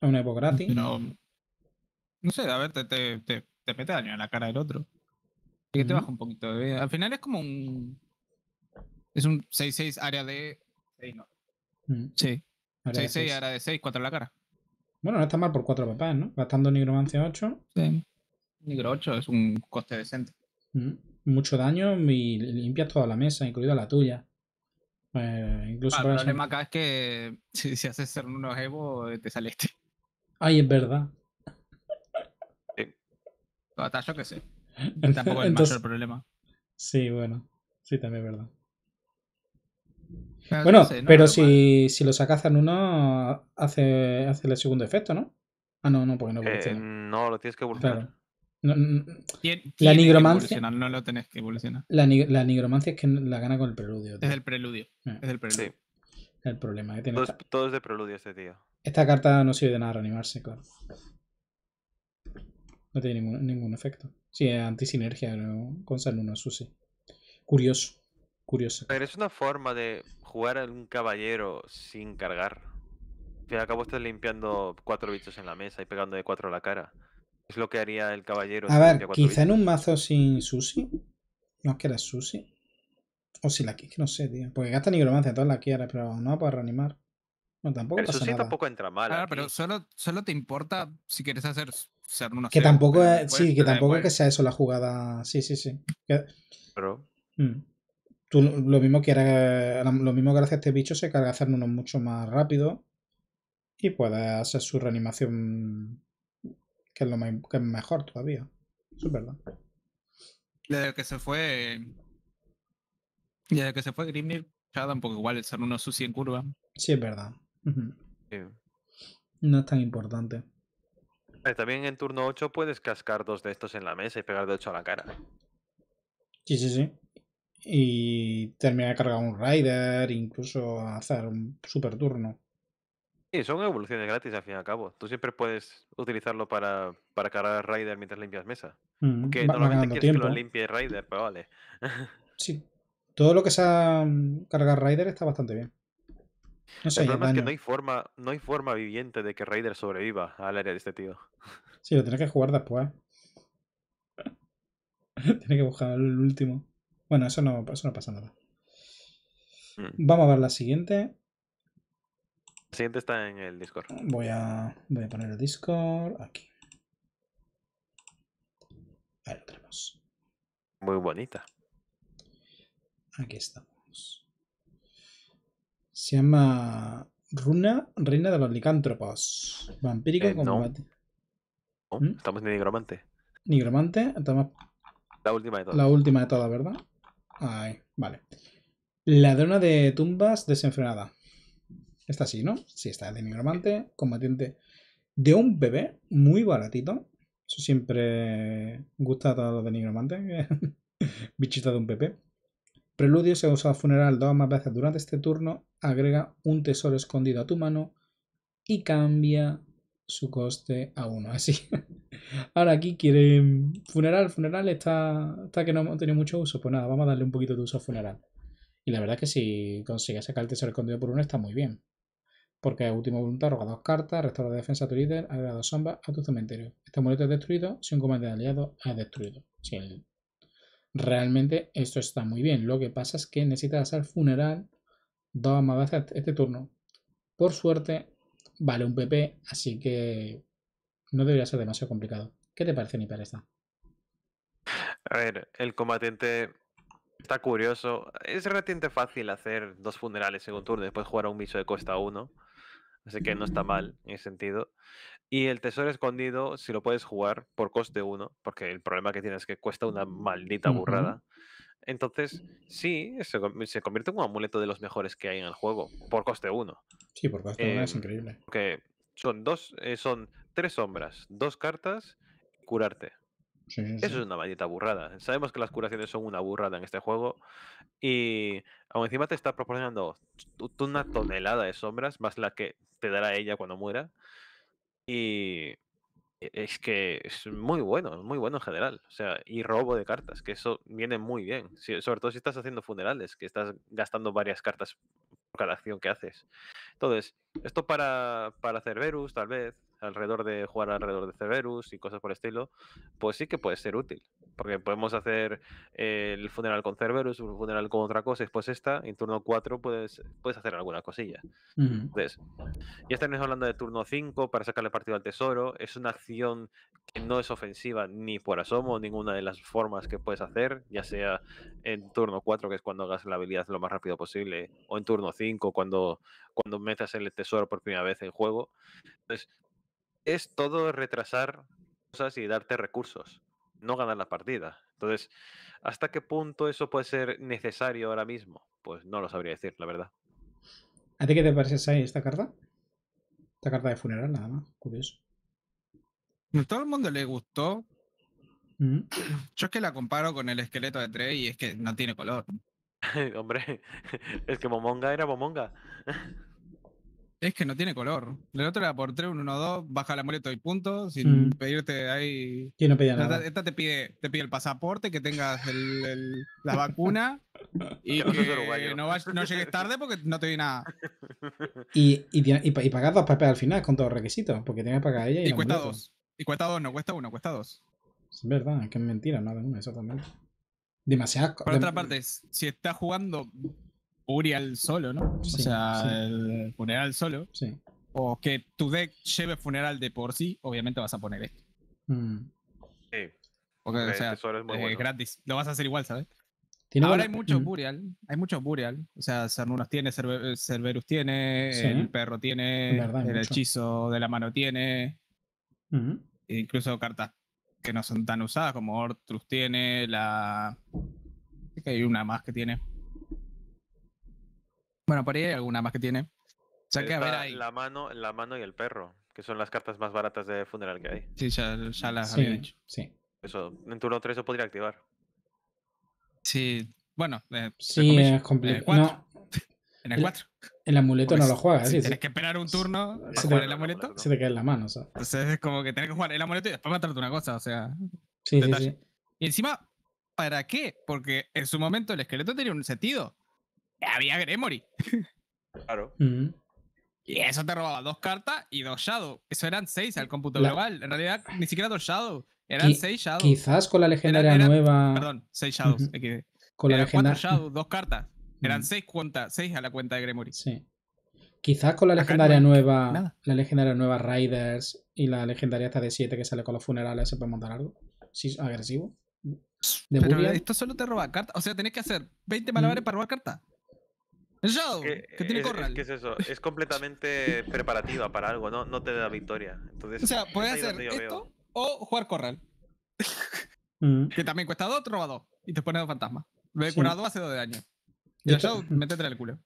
Es un Evo gratis. no sé, a ver, te, te, te, daño en la cara del otro. Y que te baja un poquito de vida. Al final es como un. Es un 6-6 área de. Sí. Ahora 6, 6, ahora de 6, 4 en la cara. Bueno, no está mal por 4 papás, ¿no? Gastando nigromancia 8. Sí. Nigro 8 es un coste decente. Mucho daño y limpias toda la mesa, incluida la tuya. Eh, incluso ah, el problema acá es que si, haces ser unos Evo, te sale este. Ay, es verdad. Sí. Yo que sé. Tampoco es el mayor problema. Sí, bueno. Sí, también es verdad bueno, pero si, si, lo sacas en uno, hace, hace el segundo efecto, ¿no? Ah, no, no, porque no evoluciona. Eh, no, lo tienes que evolucionar. la nigromancia. No lo tenés que evolucionar. La, la, nigromancia es que la gana con el preludio. Es el preludio. Eh. Es el preludio. Sí. El problema que Todo, es de preludio este tío. Esta carta no sirve de nada reanimarse, claro. No tiene ningún, efecto. Sí, es antisinergia con San 1 Susi. Curioso. Curioso. es una forma de jugar a un caballero sin cargar. Al cabo estás limpiando cuatro bichos en la mesa y pegando de cuatro a la cara. Es lo que haría el caballero. A ver, quizá en un mazo sin sushi. No es que la sushi. O si la no sé, tío. Porque gasta nigromancia, todas la quiera, pero no para reanimar. poder tampoco pero pasa tampoco entra mal. Claro, pero solo, te importa si quieres hacer ser una que tampoco es, sí que tampoco que sea eso la jugada sí sí sí pero mm. Tú, lo mismo que lo mismo gracias a este bicho se carga hacer uno mucho más rápido y puede hacer su reanimación que es lo que mejor todavía. es verdad. Desde que se fue desde que se fue Grimnir ya da un poco igual el uno sucio en curva. Sí, es verdad. No es tan importante. Eh, también en turno 8 puedes cascar dos de estos en la mesa y pegar de 8 a la cara. Sí, sí, sí y terminar de cargar un rider, incluso hacer un super turno. Sí, son evoluciones gratis al fin y al cabo. Tú siempre puedes utilizarlo para, para cargar rider mientras limpias mesa. Mm, que normalmente quieres que lo limpie rider, pero vale. sí. Todo lo que sea mm, cargar rider está bastante bien. No sé, el problema es que no hay forma, no hay forma viviente de que Raider sobreviva al área de este tío. Sí, lo tienes que jugar después. Tiene que buscar el último. Bueno, eso no, pasa nada. Mm. Vamos a ver la siguiente. La siguiente está en el Discord. Voy a, poner el Discord aquí. Ahí lo tenemos. Muy bonita. Aquí estamos. Se llama Runa, Reina de los Licántropos. Vampírica eh, combate. ¿Mm? Estamos en Nigromante. Nigromante, estamos... La última de todas. La última de todas, ¿verdad? Ay, vale. Ladrona de tumbas desenfrenada. Esta sí, ¿no? Sí, está de nigromante, combatiente de un bebé muy baratito. Eso siempre gusta a todos de nigromante. Bichita de un bebé. Preludio se usa funeral dos más veces durante este turno. Agrega un tesoro escondido a tu mano y cambia su coste a uno. Así. Ahora aquí quieren mm, funeral, funeral está, está que no tiene tenido mucho uso. Pues nada, vamos a darle un poquito de uso a funeral. Y la verdad es que si consigues sacar el tesoro escondido por uno está muy bien. Porque último voluntad, roga dos cartas, restaura defensa a tu líder, agrega dos sombras a tu cementerio. Este amuleto es destruido si un comandante aliado es destruido. Realmente esto está muy bien. Lo que pasa es que necesitas hacer funeral dos más veces este turno. Por suerte, vale un PP, así que no debería ser demasiado complicado. ¿Qué te parece, Niper, esta? A ver, el combatiente está curioso. Es relativamente fácil hacer dos funerales en un turno y después jugar a un bicho de costa uno. Así que no está mal en ese sentido. Y el tesoro escondido, si lo puedes jugar por coste uno, porque el problema que tienes es que cuesta una maldita burrada. Entonces, sí, se, convierte en un amuleto de los mejores que hay en el juego, por coste uno. Sí, por coste 1 es eh, increíble. Porque son dos, eh, son tres sombras, dos cartas, curarte. Eso es una maldita burrada. Sabemos que las curaciones son una burrada en este juego. Y aún encima te está proporcionando una tonelada de sombras, más la que te dará ella cuando muera. Y e, es que es muy bueno, muy bueno en general. O sea, y robo de cartas, que eso viene muy bien. sobre todo si estás haciendo funerales, que estás gastando varias cartas por cada acción que haces. Entonces, esto para, para Cerberus, tal vez, alrededor de jugar alrededor de Cerberus y cosas por el estilo, pues sí que puede ser útil. Porque podemos hacer el funeral con Cerberus, un funeral con otra cosa, y después esta, en turno 4 puedes, puedes hacer alguna cosilla. Entonces, ya estamos hablando de turno 5 para sacarle partido al tesoro. Es una acción que no es ofensiva ni por asomo, ninguna de las formas que puedes hacer, ya sea en turno 4, que es cuando hagas la habilidad lo más rápido posible, o en turno 5, cuando, cuando metas el tesoro por primera vez en juego. Entonces, es todo retrasar cosas y darte recursos, no ganar la partida. Entonces, ¿hasta qué punto eso puede ser necesario ahora mismo? Pues no lo sabría decir, la verdad. ¿A ti qué te parece esa esta carta? Esta carta de funeral, nada más, curioso. A todo el mundo le gustó. Mm. Yo es que la comparo con el esqueleto de Trey y es que no tiene color. Hombre, es que Momonga era Momonga. Es que no tiene color. El otro era por 3, 1, 1, 2, baja la muleta y punto, sin mm. pedirte ahí. no esta, nada? Esta, te, pide, te pide el pasaporte, que tengas la vacuna y que no, no, llegues tarde porque no te doy nada. Y, y, pagas dos papeles al final con todos los requisitos, porque tienes que pagar ella y, y cuesta dos. Y cuesta dos, no cuesta uno, cuesta dos. Es verdad, es que es mentira, no eso también. Demasiado. Por otra parte, si estás jugando Burial solo, ¿no? o sea, el funeral solo. O que tu deck lleve funeral de por sí, obviamente vas a poner esto. Mm. Sí. o sea, es eh, gratis. Lo vas a hacer igual, ¿sabes? Ahora hay muchos Burial. Hay muchos Burial. O sea, Cernunos tiene, eh, Cerberus tiene, el perro tiene, el hechizo de la mano tiene. E incluso cartas que no son tan usadas como Ortrus tiene, la. hay una más que tiene. Bueno, por ahí hay alguna más que tiene. O sea, que a ver ahí. La mano, la mano y el perro, que son las cartas más baratas de funeral que hay. Sí, ya, las había dicho. Sí. Eso, en turno 3 se podría activar. Sí, bueno. Eh, sí, es eh, complicado. En el 4. El amuleto no lo juegas. sí, tienes que esperar un turno para se el amuleto. Se te cae en la mano. O sea. Entonces es como que tienes que jugar el amuleto y después matarte una cosa. O sea. Sí, sí, sí, Y encima, ¿para qué? Porque en su momento el esqueleto tenía un sentido había Gremory. Claro. Y eso te robaba dos cartas y dos Shadow. Eso eran seis al cómputo global. En realidad, ni siquiera dos Shadow. Eran seis Shadow. Quizás con la legendaria nueva. Perdón, seis Shadows. Con la legendaria. dos cartas. Eran seis seis a la cuenta de Gremory. Sí. Quizás con la legendaria nueva. La legendaria nueva Riders y la legendaria esta de siete que sale con los funerales se puede montar algo. Sí, agresivo. De Pero esto solo te roba cartas. O sea, tenés que hacer 20 malabares para robar cartas. El que, tiene Corral. ¿Qué es eso? Es completamente preparativa para algo, ¿no? No te da victoria. Entonces, o sea, puedes hacer esto o jugar Corral. Mm. Que también cuesta dos, roba dos. Y te pone dos fantasmas. Lo he curado hace dos de daño. Y el métete en el culo.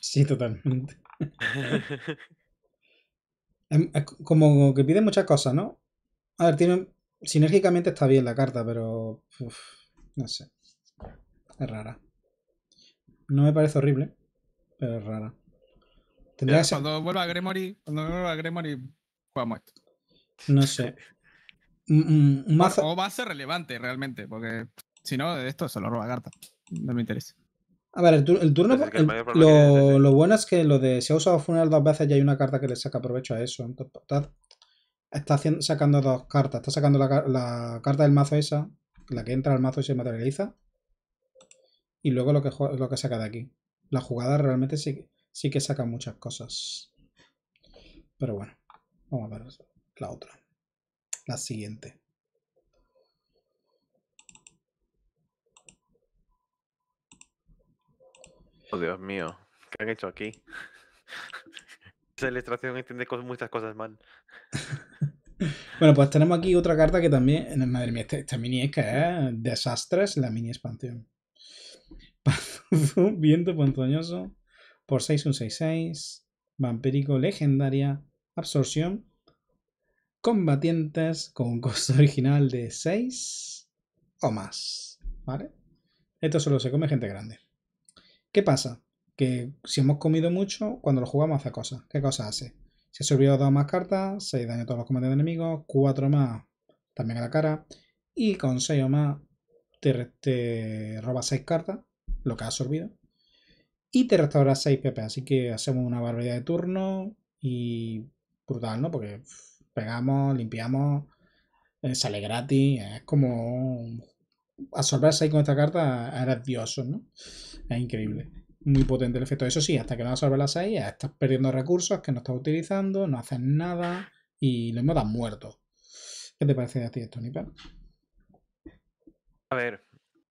Sí, totalmente. Em, eh, como que pide muchas cosas, ¿no? A ver, tiene. Sinérgicamente está bien la carta, pero. Uf, no sé. Es rara. No me parece horrible pero es rara. Cuando vuelva a Gremory, cuando vuelva a Gremory, jugamos esto. No sé. Mm, mm, o va a ser relevante realmente, porque si no, de esto se lo roba carta. No me interesa. A ver, el, turno. lo, bueno es que lo de si ha usado funeral dos veces ya hay una carta que le saca provecho a eso. Pues, está, sacando dos cartas. Está sacando la, carta del mazo esa, la que entra al mazo y se materializa. Y luego lo que, lo que saca de aquí la jugada realmente sí, que saca muchas cosas. Pero bueno, vamos a ver la otra. La siguiente. Oh, Dios mío, ¿qué han hecho aquí? Esa ilustración entiende muchas cosas mal. bueno, pues tenemos aquí otra carta que también. Madre mía, esta, esta mini es que es desastres la mini expansión. Viento Ponzoñoso, por 6166, Vampírico Legendaria, Absorción, Combatientes con un costo original de 6 o más, ¿vale? Esto solo se come gente grande. ¿Qué pasa? Que si hemos comido mucho, cuando lo jugamos hace cosas. ¿Qué cosa hace? se ha subido dos más cartas, 6 daño a todos los combates de enemigos, 4 más también a la cara, y con 6 o más te, te roba 6 cartas lo que ha absorbido. Y te restaura 6 PP. Así que hacemos una barbaridad de turno. Y brutal, ¿no? Porque pegamos, limpiamos, eh, sale gratis. Es como absorber 6 con esta carta. es dioso, ¿no? Es increíble muy potente el efecto. Eso sí, hasta que no absorbes las 6, estás perdiendo recursos que no estás utilizando, no haces nada y lo hemos dado muerto. ¿Qué te parece a ti esto, Nipper? A ver,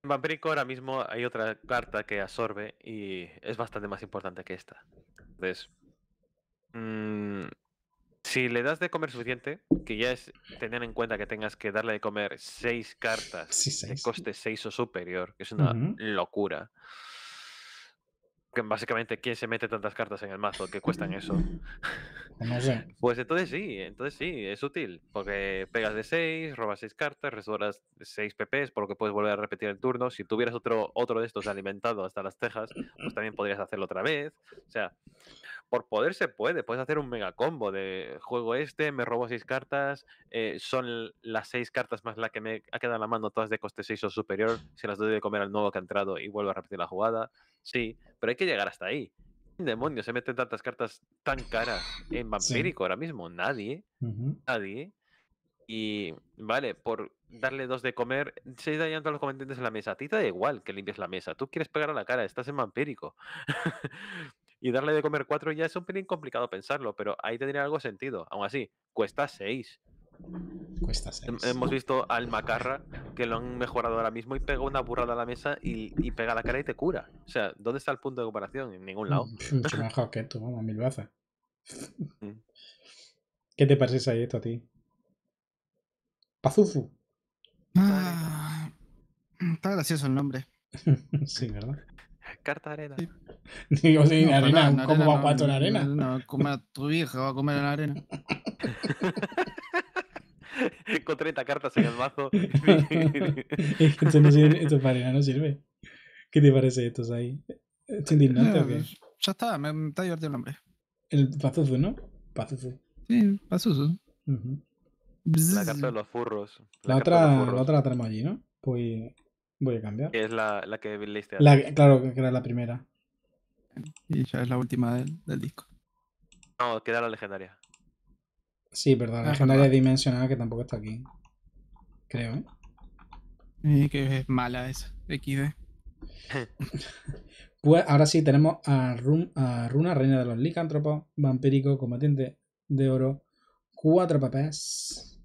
Vampirico ahora mismo hay otra carta que absorbe y es bastante más importante que esta. Entonces, mm, si le das de comer suficiente, que ya es tener en cuenta que tengas que darle de comer seis cartas que de coste 6 o superior, que es una locura. Que básicamente, ¿quién se mete tantas cartas en el mazo que cuestan eso? Pues entonces sí, entonces sí, es útil. Porque pegas de 6, robas 6 cartas, resuelvas 6 PPs, por lo que puedes volver a repetir el turno. Si tuvieras otro, otro de estos alimentado hasta las tejas, pues también podrías hacerlo otra vez. O sea, por poder se puede. Puedes hacer un mega combo de juego este, me robo 6 cartas, eh, son las 6 cartas más la que me ha quedado en la mano, todas de coste 6 o superior. Si las doy de comer al nuevo que ha entrado y vuelvo a repetir la jugada. Sí, pero hay que llegar hasta ahí demonios se meten tantas cartas tan caras en Vampírico ahora mismo? Nadie. Nadie. Y vale, por darle dos de comer, se dañando a los comentarios en la mesa. A ti te da igual que limpies la mesa. Tú quieres pegar a la cara, estás en vampírico. y darle de comer cuatro ya es un pelín complicado pensarlo, pero ahí tendría algo sentido. Aún así, cuesta seis. Hemos visto al Macarra que lo han mejorado ahora mismo y pega una burrada a la mesa y, pega la cara y te cura. O sea, ¿dónde está el punto de comparación? En ningún lado. Mucho mejor que tú, vamos, mil mm. ¿Qué te parece ahí esto a ti? Pazufu. Ah, está gracioso el nombre. sí, ¿verdad? Carta arena. Digo, sí, arena. ¿Cómo va a cuatro en arena? No, a tu vieja, va a comer en arena con 30 cartas en el mazo. esto no sirve, no sirve. ¿Qué te parece esto, ahí ¿Es indignante o qué? Eh, ya está, me, está divertido el nombre. El Pazuzu, ¿no? Pazuzu. Sí, Pazuzu. La carta de los furros. La, otra, la otra la traemos allí, ¿no? Pues voy a cambiar. Es la, la que leíste la claro, que era la primera. Y ya es la última del, del disco. No, queda la legendaria. Sí, perdón, la ah, legendaria de dimensionada, que tampoco está aquí. Creo, ¿eh? que es mala esa, XD. pues ahora sí, tenemos a, Runa, reina de los licántropos, vampírico, combatiente de oro, cuatro papés.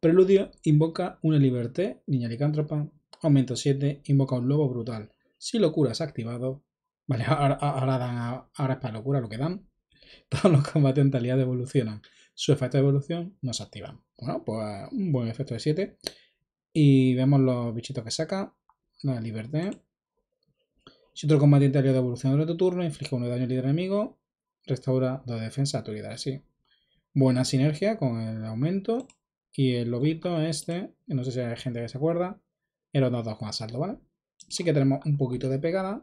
Preludio, invoca una liberté, niña licántropa. Aumento 7, invoca un lobo brutal. Si locura es activado. Vale, ahora, dan ahora es para locura lo que dan. Todos los combatientes aliados evolucionan su efecto de evolución nos se activan. Bueno, pues un buen efecto de 7. Y vemos los bichitos que saca. La libertad. Si otro combate aliado de evolución durante tu turno, inflige uno de daño al líder enemigo, restaura dos de defensa a Así. Buena sinergia con el aumento. Y el lobito este, no sé si hay gente que se acuerda, era los dos con asalto, ¿vale? Así que tenemos un poquito de pegada.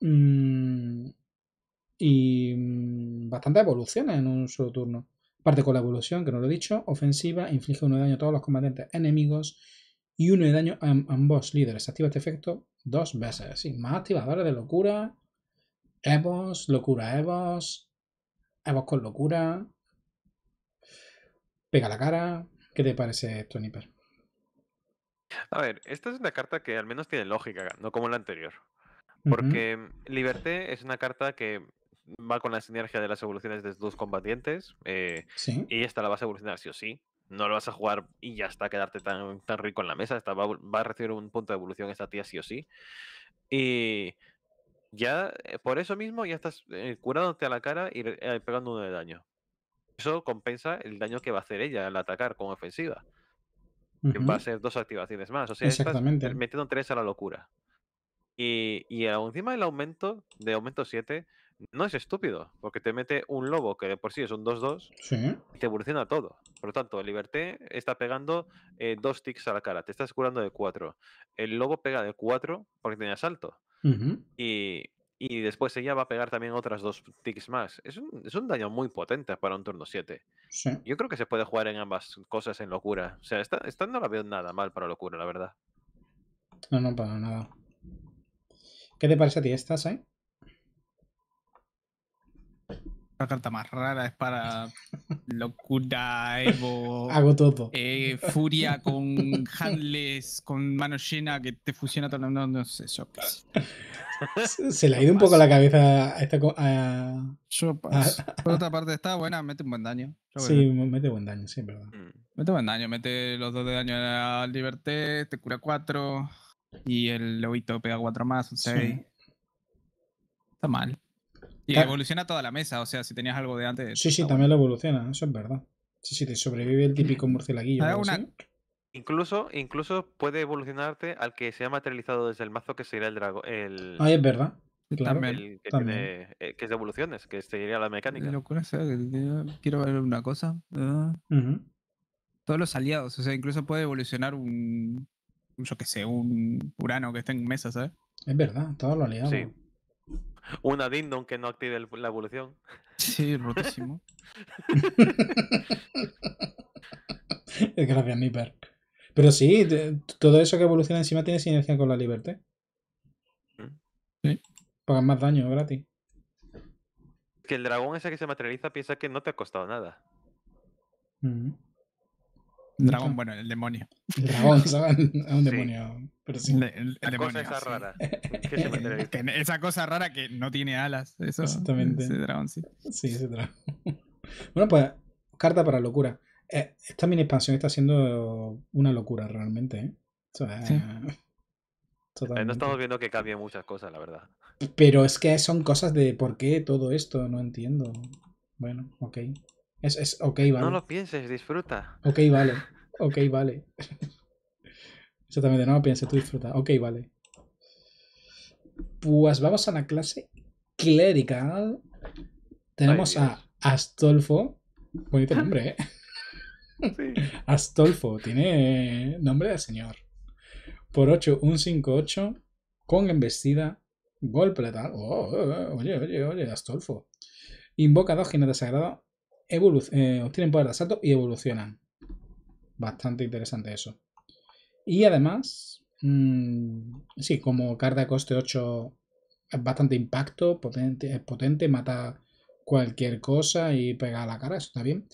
Mm, y bastante mm, bastantes evoluciones en un solo turno. Parte con la evolución, que no lo he dicho, ofensiva, inflige uno de daño a todos los combatientes enemigos y uno de daño a, ambos líderes. Activa este efecto dos veces. más activadores de locura, Evos, locura Evos, Evos con locura, pega la cara. ¿Qué te parece, esto, Nipper? A ver, esta es una carta que al menos tiene lógica, no como la anterior. Porque mm, Liberté es una carta que va con la sinergia de las evoluciones de dos combatientes. Eh, y esta la vas a evolucionar sí o sí. No lo vas a jugar y ya está, quedarte tan, rico en la mesa. Esta va, a recibir un punto de evolución esta tía sí o sí. Y ya, eh, por eso mismo, ya estás eh, curándote a la cara y pegando uno de daño. Eso compensa el daño que va a hacer ella al atacar con ofensiva. que va a ser dos activaciones más. O sea, estás metiendo tres a la locura. Y, y encima del aumento, de aumento 7, no es estúpido, porque te mete un lobo que de por sí es un 2-2 y te evoluciona todo. Por lo tanto, el Liberté está pegando eh, dos ticks a la cara, te estás curando de cuatro El lobo pega de cuatro porque tenía salto. y, después ella va a pegar también otras dos ticks más. Es un, daño muy potente para un turno 7. Yo creo que se puede jugar en ambas cosas en locura. O sea, esta, esta no la veo nada mal para locura, la verdad. No, no, para nada. ¿Qué te parece a ti estas, eh? la carta más rara es para locura, Evo. Hago todo. Eh, furia con handles, con mano llena que te fusiona todo. No, no sé, yo Se le ha ido un poco la cabeza a esta. A... Por otra parte, está buena, mete un buen daño. Sí, mete buen daño, sí, verdad. Mm. Mete buen daño, mete los dos de daño al Liberté, te cura cuatro y el lobito pega cuatro más, un 6. Está mal. Y evoluciona toda la mesa, o sea, si tenías algo de antes. Sí, sí, también lo evoluciona, eso es verdad. Sí, sí, te sobrevive el típico murcielaguillo. Incluso, incluso puede evolucionarte al que se ha materializado desde el mazo, que sería el dragón. El... Ah, es verdad. también, eh, que, es de evoluciones, que seguiría la mecánica. Locura, quiero ver una cosa. Todos los aliados, o sea, incluso puede evolucionar un, yo que sé, un Urano que esté en mesa, ¿sabes? Es verdad, todos los aliados. Sí. Una Dindon que no active la evolución. Sí, rotísimo. Gracias, Nipper. Pero sí, todo eso que evoluciona encima tiene sinergia con la libertad. Mm. Sí. Pagan más daño gratis. Que el dragón ese que se materializa piensa que no te ha costado nada. Mm Dragón, bueno, el demonio. Dragón, es un demonio. El, cosa esa rara. esa cosa rara que no tiene alas. Exactamente. Ese dragón, sí. Sí, ese dragón. bueno, pues, carta para locura. Eh, esta mini expansión está siendo una locura realmente. ¿eh? no estamos viendo que cambie muchas cosas, la verdad. Pero es que son cosas de por qué todo esto, no entiendo. Bueno, ok. Es, ok, vale. No lo pienses, disfruta. Ok, vale. Ok, vale. Exactamente, no lo pienses, tú disfruta. Ok, vale. Pues vamos a la clase clerical. Tenemos a Astolfo. Bonito nombre, ¿eh? Astolfo tiene nombre de señor. Por 8, un con embestida, golpe letal. Oh, oh, oh, oye, oye, oye, Astolfo. Invoca dos jinetes sagrados eh, obtienen poder de asalto y evolucionan. Bastante interesante eso. Y además, mm, sí, como carta de coste 8 es bastante impacto, potente, es potente, mata cualquier cosa y pega a la cara, eso está bien.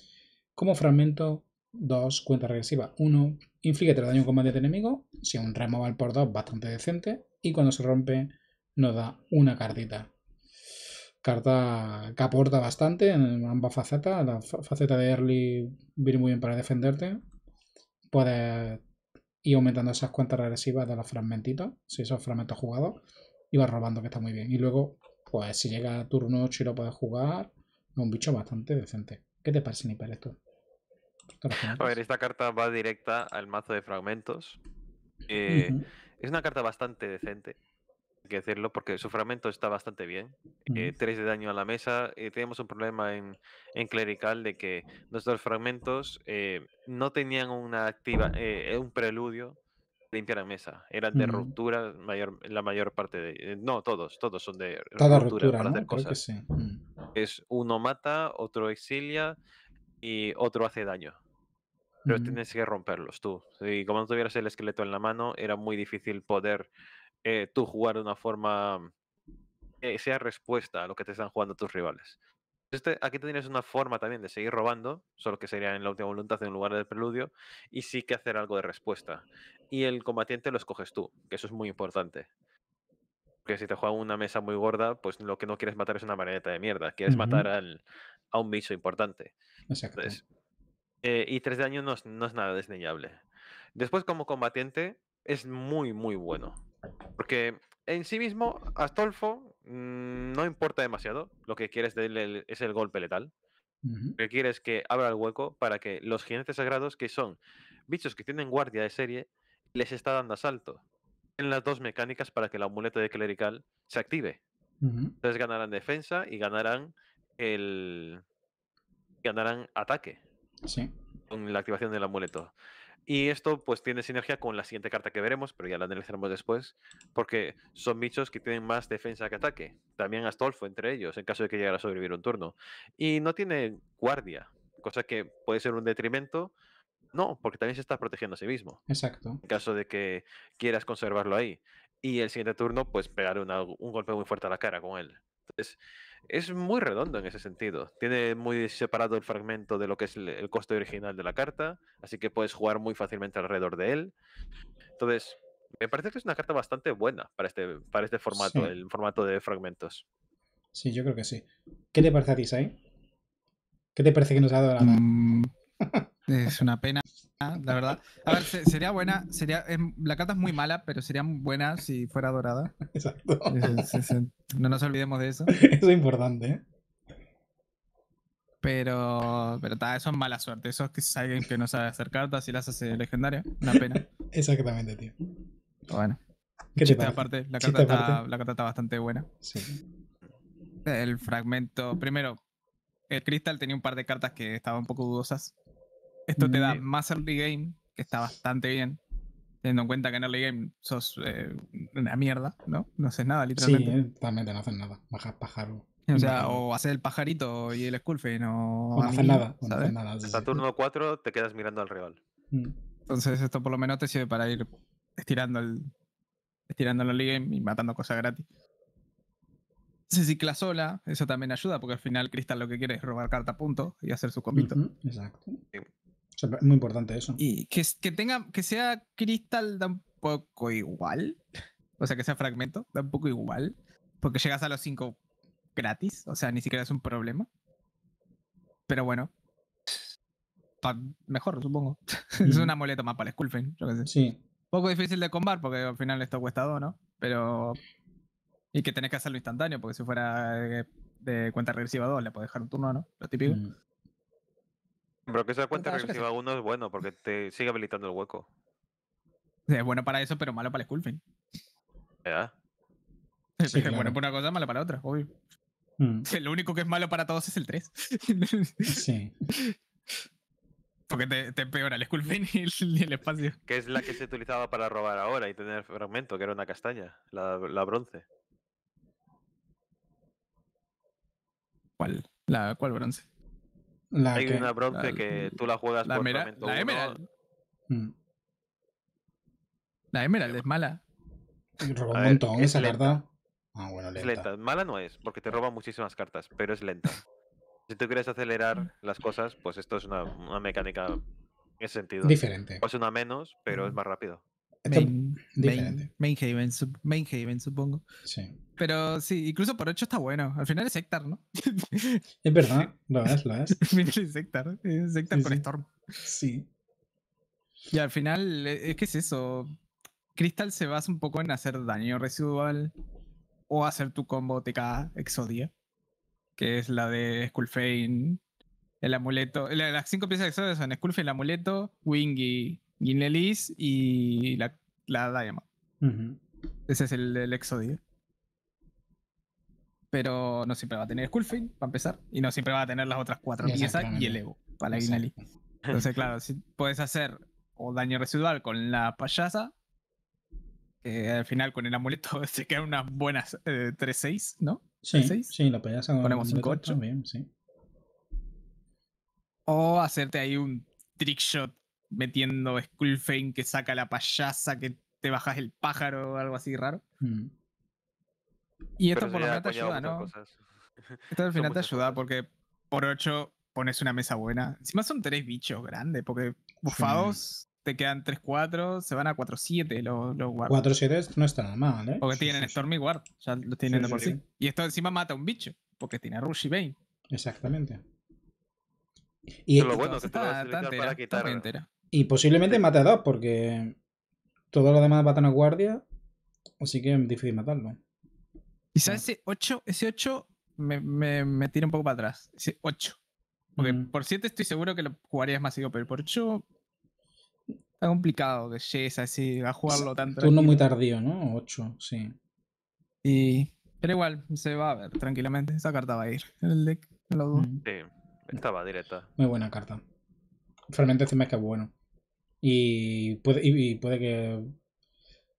Como fragmento 2, cuenta regresiva 1, inflige 3 daño en combate de enemigo, si un removal por 2 bastante decente, y cuando se rompe nos da una cartita carta que aporta bastante en ambas facetas. La faceta de early viene muy bien para defenderte. Puedes ir aumentando esas cuentas regresivas de los fragmentitos, si esos fragmentos jugados, y vas robando, que está muy bien. Y luego, pues si llega turno 8 y lo puedes jugar, es un bicho bastante decente. ¿Qué te parece, Nipper, esto? A ver, esta carta va directa al mazo de fragmentos. Eh, es una carta bastante decente que decirlo, porque su fragmento está bastante bien. Eh, tres de daño a la mesa. Eh, tenemos un problema en, en, clerical de que nuestros fragmentos eh, no tenían una activa, eh, un preludio de limpiar la mesa. Eran de ruptura mayor, la mayor parte de... no, todos, todos son de ruptura, para cosas. Es uno mata, otro exilia y otro hace daño pero tienes que romperlos tú. Y como no tuvieras el esqueleto en la mano, era muy difícil poder eh, tú jugar de una forma eh, sea respuesta a lo que te están jugando tus rivales. Este, aquí tienes una forma también de seguir robando, solo que sería en la última voluntad en lugar del preludio, y sí que hacer algo de respuesta. Y el combatiente lo escoges tú, que eso es muy importante. que si te juega una mesa muy gorda, pues lo que no quieres matar es una marioneta de mierda, quieres matar al, a un bicho importante. Eh, y tres de daño no es, no es nada desdeñable. Después, como combatiente, es muy, muy bueno porque en sí mismo, Astolfo mm, no importa demasiado. Lo que quieres de es el golpe letal. Lo que quieres es que abra el hueco para que los jinetes sagrados, que son bichos que tienen guardia de serie, les está dando asalto. En las dos mecánicas para que el amuleto de clerical se active. Entonces ganarán defensa y ganarán el. ganarán ataque. Con la activación del amuleto. Y esto pues tiene sinergia con la siguiente carta que veremos, pero ya la analizaremos después, porque son bichos que tienen más defensa que ataque. También Astolfo entre ellos, en caso de que llegara a sobrevivir un turno. Y no tiene guardia, cosa que puede ser un detrimento. No, porque también se está protegiendo a sí mismo. Exacto. En caso de que quieras conservarlo ahí. Y el siguiente turno, pues pegar un golpe muy fuerte a la cara con él. Entonces, es muy redondo en ese sentido. Tiene muy separado el fragmento de lo que es el, costo coste original de la carta, así que puedes jugar muy fácilmente alrededor de él. Entonces, me parece que es una carta bastante buena para este, para este formato, el formato de fragmentos. Sí, yo creo que sí. ¿Qué te parece a ti, Sai? ¿Qué te parece que nos ha dado la mm, Es una pena Ah, la verdad. A ver, sería buena, sería, em, la carta es muy mala, pero sería buena si fuera dorada. Exacto. No nos olvidemos de eso. Eso es importante, ¿eh? Pero, pero eso es mala suerte. Eso es que es alguien que no sabe hacer cartas y las hace legendaria. Una pena. Exactamente, tío. Bueno. aparte, la carta, está, bastante buena. Sí. El fragmento. Primero, el cristal tenía un par de cartas que estaban un poco dudosas. Esto te da más early game, que está bastante bien, teniendo en cuenta que en early game sos eh, una mierda, ¿no? No haces nada, literalmente. Sí, eh, totalmente, no haces nada. Bajas pájaro. O sea, o haces el pajarito y el esculpe o. No haces nada. No turno 4 te quedas mirando al rival. Mm. Entonces, esto por lo menos te sirve para ir estirando el. Estirando el early game y matando cosas gratis. Se cicla sola, eso también ayuda, porque al final Cristal lo que quiere es robar carta a punto y hacer su comito. exacto. Es muy importante eso. Y que, que, tenga, que sea cristal tampoco igual. O sea, que sea fragmento, da un poco igual. Porque llegas a los 5 gratis. O sea, ni siquiera es un problema. Pero bueno. Mejor, supongo. es una muleta más para el Skullfin, yo Sí. Poco difícil de combar porque al final esto cuesta 2, ¿no? Pero. Y que tenés que hacerlo instantáneo, porque si fuera de cuenta regresiva 2 le puedes dejar un turno, ¿no? Lo típico. Mm. Pero que esa pues cuenta regresiva 1 es bueno porque te sigue habilitando el hueco. Es bueno para eso, pero malo para el Sculpin. Ya. Es bueno para una cosa, malo para otra, obvio. Mm. Lo único que es malo para todos es el 3. sí. Porque te, empeora el Sculpin y el, espacio. Que es la que se utilizaba para robar ahora y tener fragmento, que era una castaña, la, la bronce. ¿Cuál? La, ¿Cuál bronce? Hay una bronce que tú la juegas la por La Emerald. Mm. La Emerald es mala. roba un montón esa ah, Es lenta. Mala no es, porque te roba muchísimas cartas, pero es lenta. si tú quieres acelerar las cosas, pues esto es una, una mecánica en ese sentido. Diferente. Es una menos, pero es más rápido. Main, Main, Mainhaven, supongo. Sí. Pero sí, incluso por 8 está bueno. Al final es Hector, ¿no? Es verdad, lo es, lo es. Al con Storm. Sí. Y al final, e, es que es eso. Crystal se basa un poco en hacer daño residual o hacer tu combo TK Exodia, que es la de Skullfane, el amuleto. Las cinco piezas de Exodia son Skullfane, el amuleto, Wingy... Ginelis y la, la Diamond. Ese es el, exodio Pero no siempre va a tener Skullfin, para empezar. Y no siempre va a tener las otras cuatro piezas y el Evo para la Ginelis. Entonces, claro, si puedes hacer o daño residual con la payasa, al final con el amuleto se quedan unas buenas eh, 3-6, ¿no? Sí, la payasa Ponemos 5 O hacerte ahí un trick shot metiendo Skullfane que saca la payasa, que te bajas el pájaro o algo así raro. Mm. Y esto por lo menos te ayuda, ¿no? Esto al final te ayuda porque por 8 pones una mesa buena. Encima son 3 bichos grandes, porque bufados te quedan 3-4, se van a 4-7 los, los 4-7 no está nada mal, ¿eh? Porque tienen Stormy Guard, ya los tienen de por sí. Y esto encima mata a un bicho, porque tiene Rush y Bane. Exactamente. Y lo bueno que te va a para y posiblemente mate a dos, porque todos los demás matan a guardia, así que es difícil matarlo. Quizás ese 8, ese 8 me, me, un poco para atrás. Ese 8. Porque por 7 estoy seguro que lo jugarías más seguido, pero por 8 está complicado que llegues así a jugarlo tanto. Turno muy tardío, ¿no? 8, sí. Y. Pero igual, se va a ver tranquilamente. Esa carta va a ir en el deck, Sí, estaba directa. Muy buena carta. Realmente encima este es que es bueno. Y puede, y puede que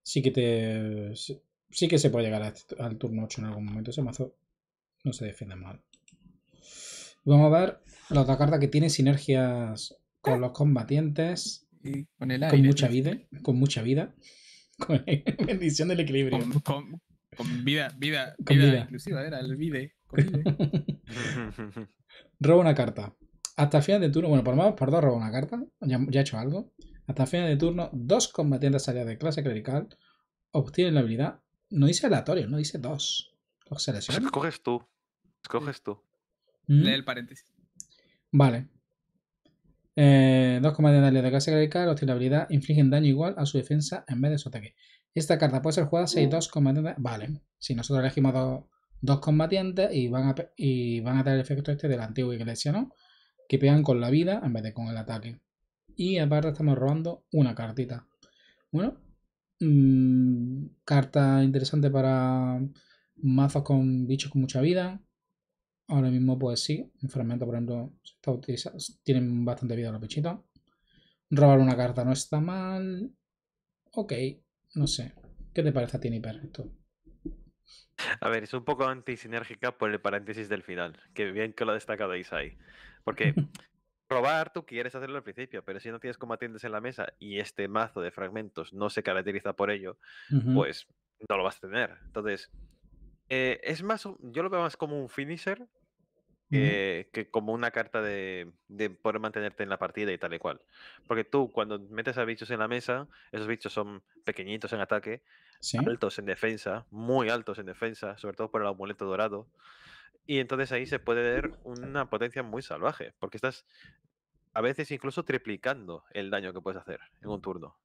sí que te. Sí que se puede llegar al turno 8 en algún momento. Ese mazo no se defiende mal. Vamos a ver la otra carta que tiene sinergias con los combatientes. con el aire, Con mucha vida. Con mucha vida. Con bendición del equilibrio. Con, vida, vida, vida, inclusiva, era el vide. una carta. Hasta el final de turno, bueno, por más menos robo roba una carta. Ya, ya he hecho algo. Hasta final de turno, dos combatientes aliados de clase clerical obtienen la habilidad. No dice aleatorio, no dice dos. Pues escoges tú. Escoges tú. ¿Mm? Lee el paréntesis. Vale. Eh, dos combatientes aliados de clase clerical obtienen la habilidad. Infligen daño igual a su defensa en vez de su ataque. Esta carta puede ser jugada si hay dos combatientes. Vale. Si nosotros elegimos dos, combatientes y van, a, y van a tener el efecto este del antiguo iglesia, ¿no? Que pegan con la vida en vez de con el ataque. Y aparte estamos robando una cartita. Bueno, mm, carta interesante para mazos con bichos con mucha vida. Ahora mismo, pues sí, en fragmento, por ejemplo, está tienen bastante vida los bichitos. Robar una carta no está mal. Ok, no sé. ¿Qué te parece a ti, perfecto? A ver, es un poco antisinérgica por el paréntesis del final. Que bien que lo destacáis ahí. Porque probar, tú quieres hacerlo al principio, pero si no tienes combatientes en la mesa y este mazo de fragmentos no se caracteriza por ello, pues no lo vas a tener. Entonces, eh, es más, yo lo veo más como un finisher que, como una carta de, poder mantenerte en la partida y tal y cual. Porque tú, cuando metes a bichos en la mesa, esos bichos son pequeñitos en ataque, altos en defensa, muy altos en defensa, sobre todo por el amuleto dorado. Y entonces ahí se puede ver una potencia muy salvaje, porque estás a veces incluso triplicando el daño que puedes hacer en un turno.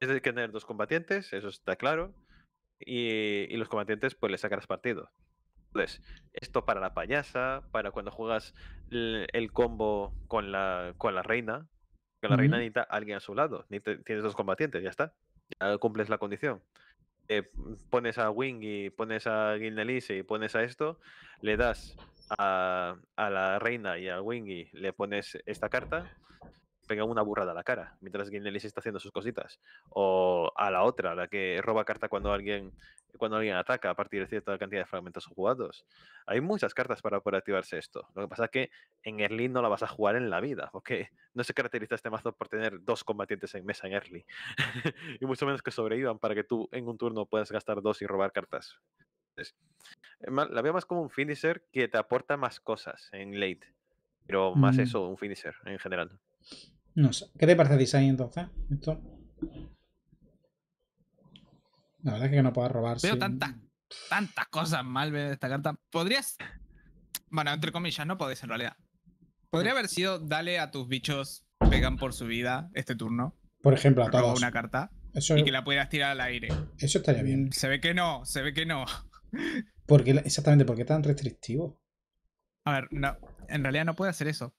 Es que tener dos combatientes, eso está claro, y, los combatientes pues le sacarás partido. Entonces, esto para la payasa, para cuando juegas el, combo con la, con la reina, que la reina necesita alguien a su lado, ni tienes dos combatientes, ya está, ya cumples la condición. Eh, pones a Wingy, pones a Gilnelise y pones a esto, le das a, la reina y a Wingy, le pones esta carta pega una burrada a la cara mientras Ginelli está haciendo sus cositas. O a la otra, la que roba carta cuando alguien, cuando alguien ataca a partir de cierta cantidad de fragmentos jugados. Hay muchas cartas para poder activarse esto. Lo que pasa es que en early no la vas a jugar en la vida, porque no se caracteriza este mazo por tener dos combatientes en mesa en early. y mucho menos que sobrevivan para que tú en un turno puedas gastar dos y robar cartas. la veo más como un finisher que te aporta más cosas en late. Pero más mm. eso, un finisher en general. No sé. ¿Qué te parece el design entonces? Esto. La verdad es que no puedo robar. Veo tantas, cosas mal de esta carta. Podrías. Bueno, entre comillas, no podés en realidad. Podría haber sido dale a tus bichos pegan por su vida este turno. Por ejemplo, a todos. una carta. Y que la puedas tirar al aire. Eso estaría bien. Mm, se ve que no, se ve que no. Porque, exactamente, ¿por qué tan restrictivo? A ver, no, en realidad no puede hacer eso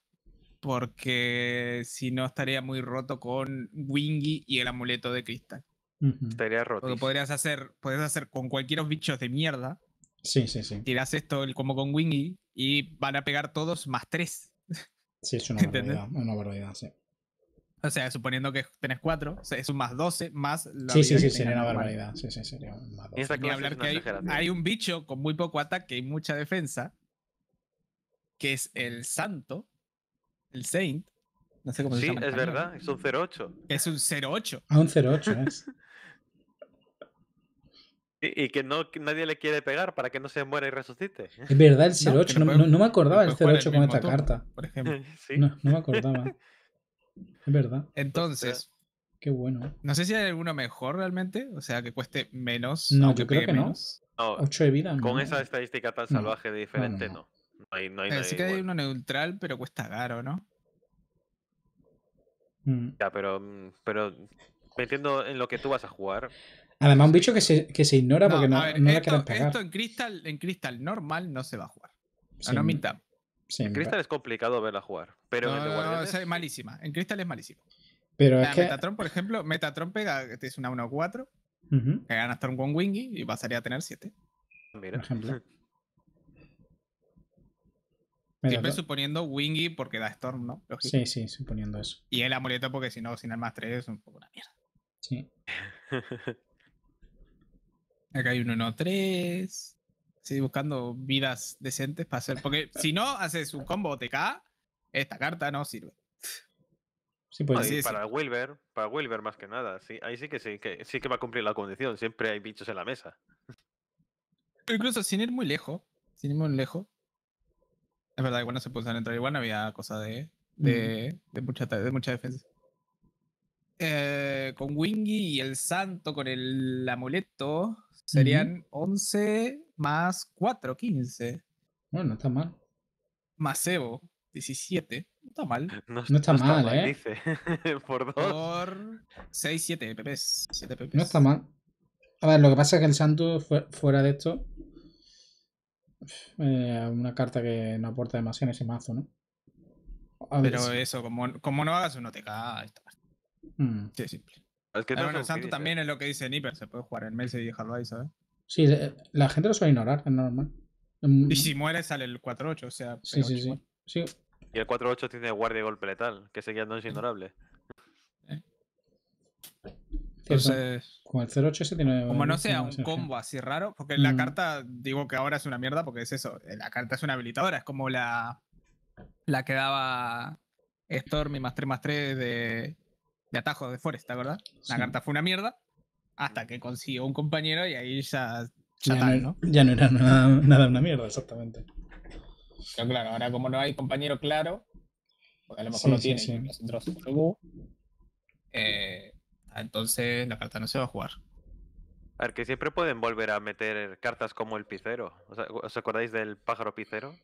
porque si no estaría muy roto con Wingy y el amuleto de cristal. Estaría roto. Porque podrías hacer, podrías hacer con cualquiera bichos de mierda. Sí, sí, sí. Tirás esto como con Wingy y van a pegar todos más tres. Sí, es una barbaridad, una barbaridad, sí. O sea, suponiendo que tenés cuatro, es un más 12, más la Sí, sí, sí, sería una barbaridad. Sí, sí, sería que hay, hay, un bicho con muy poco ataque y mucha defensa, que es el santo, el Saint. No sé cómo sí, es verdad, es un 08. Es un 08. Ah, un 08 ¿eh? y, que, no, nadie le quiere pegar para que no se muera y resucite. Es verdad, el 08. No, no, me acordaba del 08 con esta carta. Por ejemplo. no, me acordaba. Es verdad. Entonces. Pues, eh. Qué bueno. No sé si hay alguno mejor realmente, o sea, que cueste menos. No, yo creo que menos. no. Con esa estadística tan salvaje de diferente, no. Así que hay uno neutral, pero cuesta caro, ¿no? Mm. Ya, pero, mm, pero me entiendo en lo que tú vas a jugar. Además, un bicho que se, que se ignora porque no, ver, no esto, Esto en Crystal, en cristal normal no se va a jugar. no, en Crystal es complicado verla jugar. Pero es malísima. En cristal es malísimo. Pero Metatron, por ejemplo, Metatron pega, es una 1-4, que gana Storm con Wingy y pasaría a tener 7. Ah, mira. Por ejemplo. Siempre suponiendo Wingy porque da Storm, ¿no? Sí, sí, suponiendo eso. Y el amuleto porque si no, sin el más 3 es un poco una mierda. Sí. Acá hay un 1-3. Sí, buscando vidas decentes para hacer. Porque si no haces un combo TK, esta carta no sirve. Sí, pues, para Wilber, para Wilber más que nada, sí, ahí sí que sí, que sí que va a cumplir la condición, siempre hay bichos en la mesa. Incluso sin ir muy lejos, sin ir muy lejos, es verdad que cuando se pusieron entrar igual había cosa de, mm. mucha, defensa. Eh, con Wingy y el Santo con el amuleto serían 11 más 4, 15. Bueno, no está mal. Macebo, 17. No está mal. No, está, mal, ¿eh? Por 6, 7 PPs. No está mal. A ver, lo que pasa es que el Santo, fuera de esto, eh, una carta que no aporta demasiado en ese mazo, ¿no? Pero eso, como, como, no hagas uno te cae. Mm. Sí, simple. El que Santo también es lo que dice Nipper, se puede jugar en Messi y dejarlo ahí, ¿sabes? Sí, eh, la gente lo suele ignorar, es normal. Mm. Y si muere sale el 4-8, o sea... Sí, sí, sí, sí, Y el 4-8 tiene guardia y golpe letal, que sería no es eh. ignorable. Eh. Entonces. el 08 tiene. Como no sea un combo así raro, porque la mm. carta, digo que ahora es una mierda, porque es eso. Eh, la carta es una habilitadora, es como la. La que daba Stormy más 3 más 3 de, de atajos de Forest, ¿verdad? La carta fue una mierda, hasta que consiguió un compañero y ahí ya. Ya, ¿no? era nada, nada una mierda, exactamente. Pero claro, ahora como no hay compañero claro, porque a lo mejor tiene los eh, entonces la carta no se va a jugar. A ver, que siempre pueden volver a meter cartas como el picero. ¿Os acordáis del pájaro picero?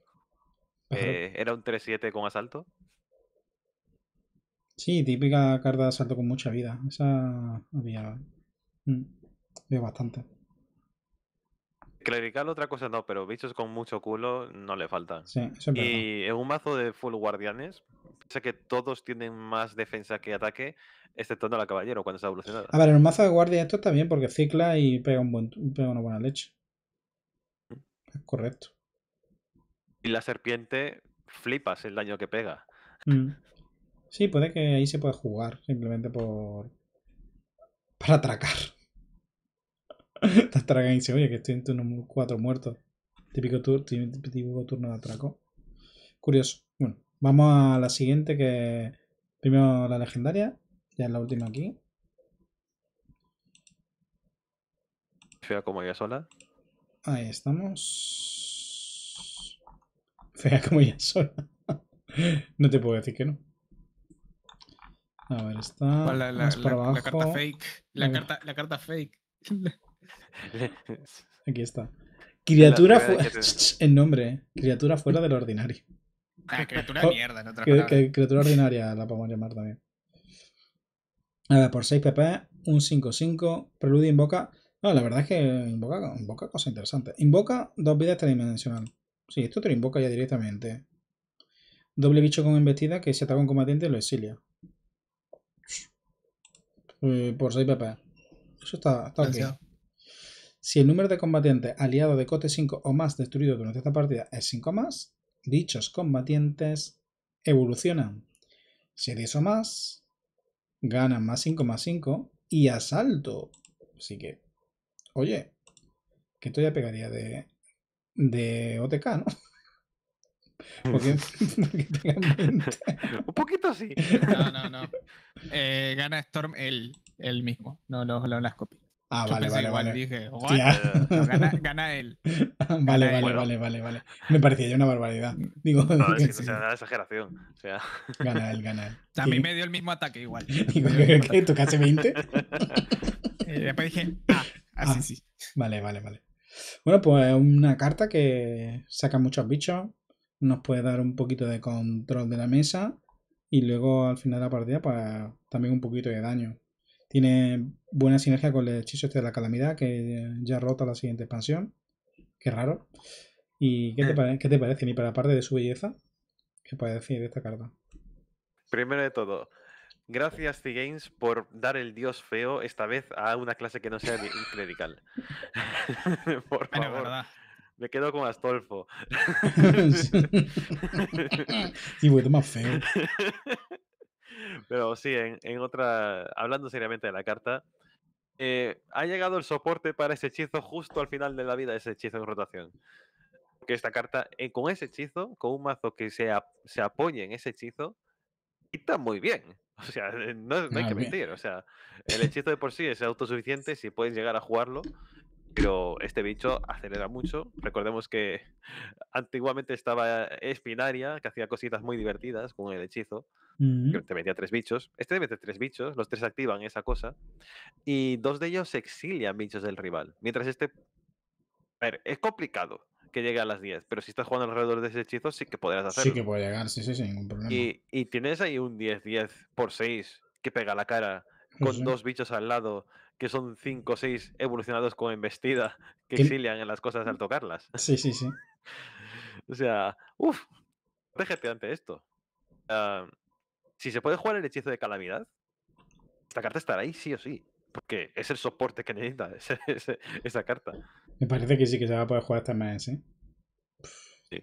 Eh, era un 3-7 con asalto. Sí, típica carta de asalto con mucha vida. Esa había. Mm, había bastante. Clerical otra cosa no, pero bichos con mucho culo no le faltan. y en un mazo de full guardianes, sé que todos tienen más defensa que ataque, excepto la caballero cuando está evolucionado A ver, en un mazo de guardia esto está bien porque cicla y pega, un una buena leche. correcto. Y la serpiente, flipas el daño que pega. Mm. Sí, puede que ahí se pueda jugar, simplemente por... para atracar y dice, oye, que estoy en turno 4 muertos Típico, turno típico turno de atraco. Curioso. Bueno, vamos a la siguiente que... Primero la legendaria, ya es la última aquí. Fea como ella sola. Ahí estamos. Fea como ella sola. no te puedo decir que no. A ver, está. La, más la, la carta fake. La eh. carta, la carta fake. Aquí está. Criatura en nombre. Eh. Criatura fuera del ordinario. Ah, criatura oh, mierda, en otra Criatura ordinaria la podemos llamar también. A ver, por 6 PP, un 5-5. Preludio invoca. No, la verdad es que invoca, invoca cosas interesantes. Invoca dos vidas tridimensional. Sí, esto te lo invoca ya directamente. Doble bicho con embestida que se ataca un combatiente lo exilia. Eh, por 6 PP. Eso está, está si el número de combatientes aliados de cote 5 o más destruidos durante esta partida es 5 más, dichos combatientes evolucionan. Si 10 o más, ganan más 5 más 5 y asalto. Así que, oye, que esto ya pegaría de, de OTK, ¿no? Un poquito sí. No, no, no. Eh, gana Storm él, mismo, no, no, no las copias. Ah, vale, vale, vale. Dije, no, gana, gana, él. vale, vale, vale, vale, vale. Me parecía yo una barbaridad. Mm. Digo, no, es que una exageración. O sea. Gana él, gana él. a mí me dio el mismo ataque igual. Digo, ¿qué? tocaste 20. y después dije, ah, así ah, ah, sí. Vale, vale, vale. Bueno, pues es una carta que saca muchos bichos, nos puede dar un poquito de control de la mesa y luego al final de la partida, pues también un poquito de daño. Tiene buena sinergia con el hechizo este de la calamidad, que ya rota la siguiente expansión. Qué raro. ¿Y qué te, eh. parece, ni para la parte de su belleza? ¿Qué puedes decir de esta carta? Primero de todo, Gracias, C-Games, por dar el dios feo esta vez a una clase que no sea clerical. por Me quedo con Astolfo. Y a más feo. Pero sí, en, en, otra, hablando seriamente de la carta, eh, ha llegado el soporte para ese hechizo justo al final de la vida, ese hechizo en rotación. Que esta carta, eh, con ese hechizo, con un mazo que se, se apoye en ese hechizo, quita muy bien. O sea, no hay que ah, mentir. O sea, el hechizo de por sí es autosuficiente si puedes llegar a jugarlo pero este bicho acelera mucho. Recordemos que antiguamente estaba Espinaria, que hacía cositas muy divertidas con el hechizo, mm. te metía tres bichos. Este te mete tres bichos, los tres activan esa cosa, y dos de ellos exilian bichos del rival. Mientras este. A ver, es complicado que llegue a las 10, pero si estás jugando alrededor de ese hechizo, sí que podrás hacerlo. Sí que puede llegar, sí, sí, sin ningún problema. Y, tienes ahí un 10-10 por 6 que pega la cara con dos bichos al lado que son cinco o seis evolucionados con embestida que exilian en las cosas al mm. tocarlas. Sí, sí, sí. o sea, uff, déjate ante esto. Ah, si se puede jugar el hechizo de calamidad, esta carta estará ahí sí o sí. Porque es el soporte que necesita esa carta. Me parece que sí que se va a poder jugar esta mes, ¿eh? Sí.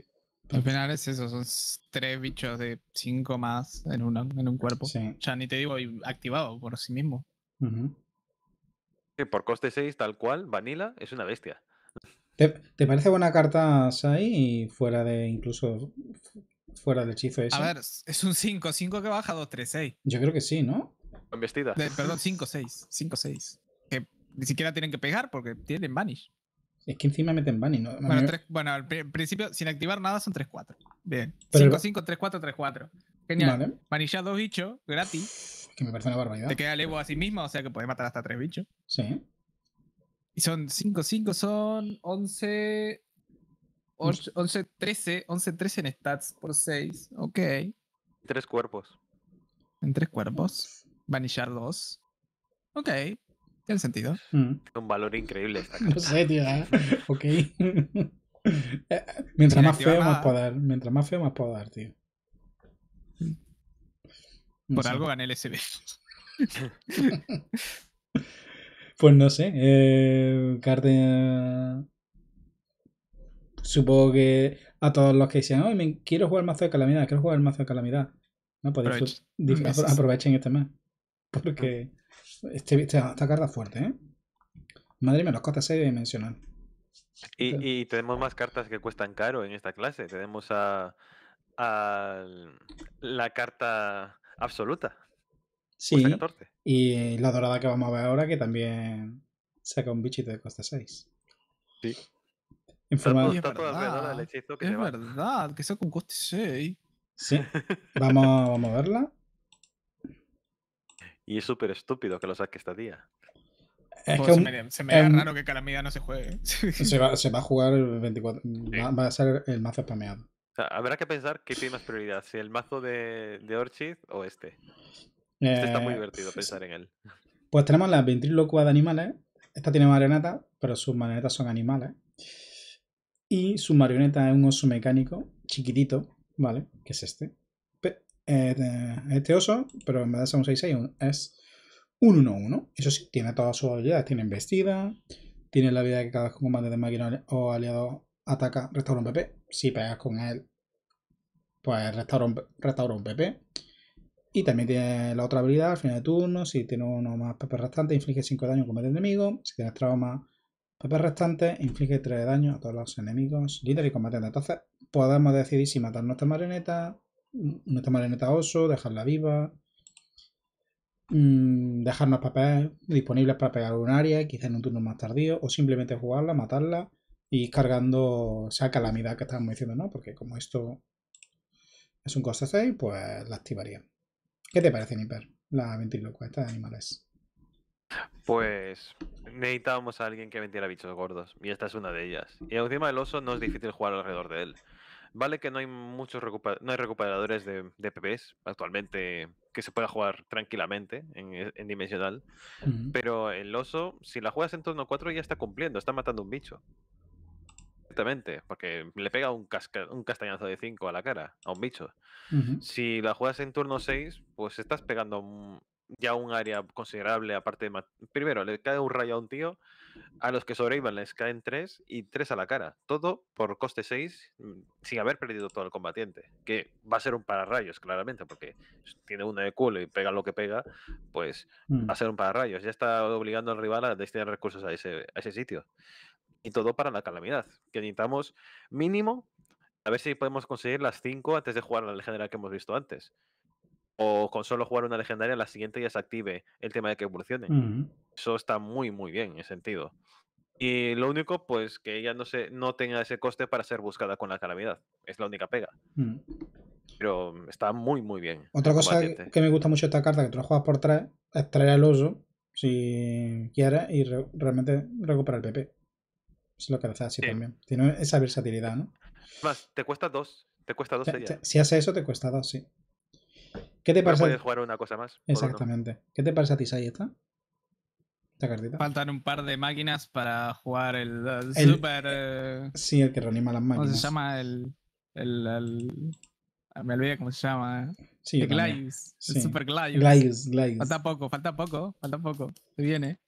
Al final es eso, son tres bichos de cinco más en, en un cuerpo. Sí. O sea, ni te digo activado por sí mismo por coste 6, tal cual, Vanilla es una bestia. ¿Te, parece buena carta, Sai? Fuera de incluso fuera del hechizo ese. A ver, es un 5, 5 que baja 2, 3, 6. Yo creo que sí, ¿no? Con vestida. perdón, 5, 6. 5, 6. Que ni siquiera tienen que pegar porque tienen Vanish. Es que encima meten Vanish. Bueno, tres, al principio, sin activar nada, son 3, 4. Bien. 5, 5, 3, 4, 3, 4. Genial. Vale. 2 dos bichos, gratis. que me parece una barbaridad. Te queda el Evo a sí mismo o sea que puedes matar hasta tres bichos. Sí. Y son 5, 5, son 11, 11, 13, 11, 13 en stats por 6. Ok. Tres cuerpos. En tres cuerpos. Vanillar 2. Ok. Tiene sentido. Mm. Un valor increíble. Esta no sé, tío. ¿eh? ok. Eh, mientras más feo, más puedo dar. Mientras más feo, más puedo dar, tío. Por algo gané el SB. Pues no sé. Eh, Supongo que a todos los que dicen, ay quiero jugar mazo de calamidad, quiero jugar mazo de calamidad. Pues aprovechen. este más Porque ah. este, este, esta, carta es fuerte, ¿eh? Madre mía, los costes 6 dimensional. Y, tenemos más cartas que cuestan caro en esta clase. Tenemos a la carta absoluta. Sí. Y la dorada que vamos a ver ahora, que también saca un bichito de costa 6. Sí. Informado. Es verdad, que, es verdad que saca un coste 6. Sí. Vamos, vamos a verla. Y es súper estúpido que lo saque esta día. Es que se me, da raro que Calamidad no se juegue. Se va, se va a jugar el 24. Va, a ser el mazo spameado. habrá que pensar qué tiene más prioridad, si el mazo de Orchid o este. Este está muy eh, divertido pensar en él. Pues tenemos la ventrílocua de animales. Esta tiene marionetas, pero sus marionetas son animales. Y su marioneta es un oso mecánico chiquitito, ¿vale? Que es este. Eh, eh, este oso, pero en vez de ser un 6-6, es un 1-1. Eso sí, tiene todas sus habilidades. Tiene vestida, tiene la habilidad que cada combate de máquina o aliado ataca, restaura un PP. Si pegas con él, pues restaura un, restaura un PP. Y también tiene la otra habilidad al final de turno. Si tiene uno más PP restante, inflige 5 de daño con combate enemigo. Si tienes trauma PP restante, inflige 3 de daño a todos los enemigos, líder y combatiente. Entonces podemos decidir si matar nuestra marioneta, nuestra marioneta oso, dejarla viva, dejar mm, dejarnos papeles disponibles para pegar un área, quizá en un turno más tardío, o simplemente jugarla, matarla y cargando esa calamidad que estábamos diciendo, ¿no? Porque como esto es un coste 6, pues la activaría. ¿Qué te parece, Nipper? La ventriloquia esta de animales. Pues necesitábamos a alguien que vendiera bichos gordos, y esta es una de ellas. Y encima el oso no es difícil jugar alrededor de él. Vale que no hay muchos no hay recuperadores de, de, PPs actualmente que se pueda jugar tranquilamente en, dimensional, pero el oso, si la juegas en turno 4 ya está cumpliendo, está matando un bicho. Exactamente, porque le pega un, castañazo de 5 a la cara, a un bicho. Si la juegas en turno 6, pues estás pegando ya un área considerable, aparte de... Primero, le cae un rayo a un tío, a los que sobrevivan les caen 3 y 3 a la cara. Todo por coste 6, mm, sin haber perdido todo el combatiente. Que va a ser un pararrayos, claramente, porque tiene una de culo y pega lo que pega, pues va mm. a ser un pararrayos. Ya está obligando al rival a destinar recursos a ese sitio y todo para la calamidad. Que necesitamos mínimo a ver si podemos conseguir las 5 antes de jugar la legendaria que hemos visto antes. O con solo jugar una legendaria, la siguiente ya se active el tema de que evolucione. Eso está muy, muy bien en sentido. Y lo único, pues, que ella no, se, no tenga ese coste para ser buscada con la calamidad. Es la única pega. Mm. Pero está muy, muy bien. Otra cosa que, me gusta mucho esta carta, que tú la juegas por 3, es al el oso, si quiera y realmente recuperar el PP. Es lo que hace así también. Tiene esa versatilidad, ¿no? Más, te cuesta dos. Te cuesta dos. si hace eso, te cuesta dos, sí. ¿Qué te parece? Puedes jugar una cosa más. Exactamente. ¿Qué te parece a ti, Sayeta? Esta cartita. Faltan un par de máquinas para jugar el, super. Eh, eh, sí, el que reanima las máquinas. ¿Cómo se llama? El. el, me olvidé cómo se llama. Sí, el Glaius. El Super Glaius. Glaius, Glaius. Falta poco, falta poco, falta poco. Se viene.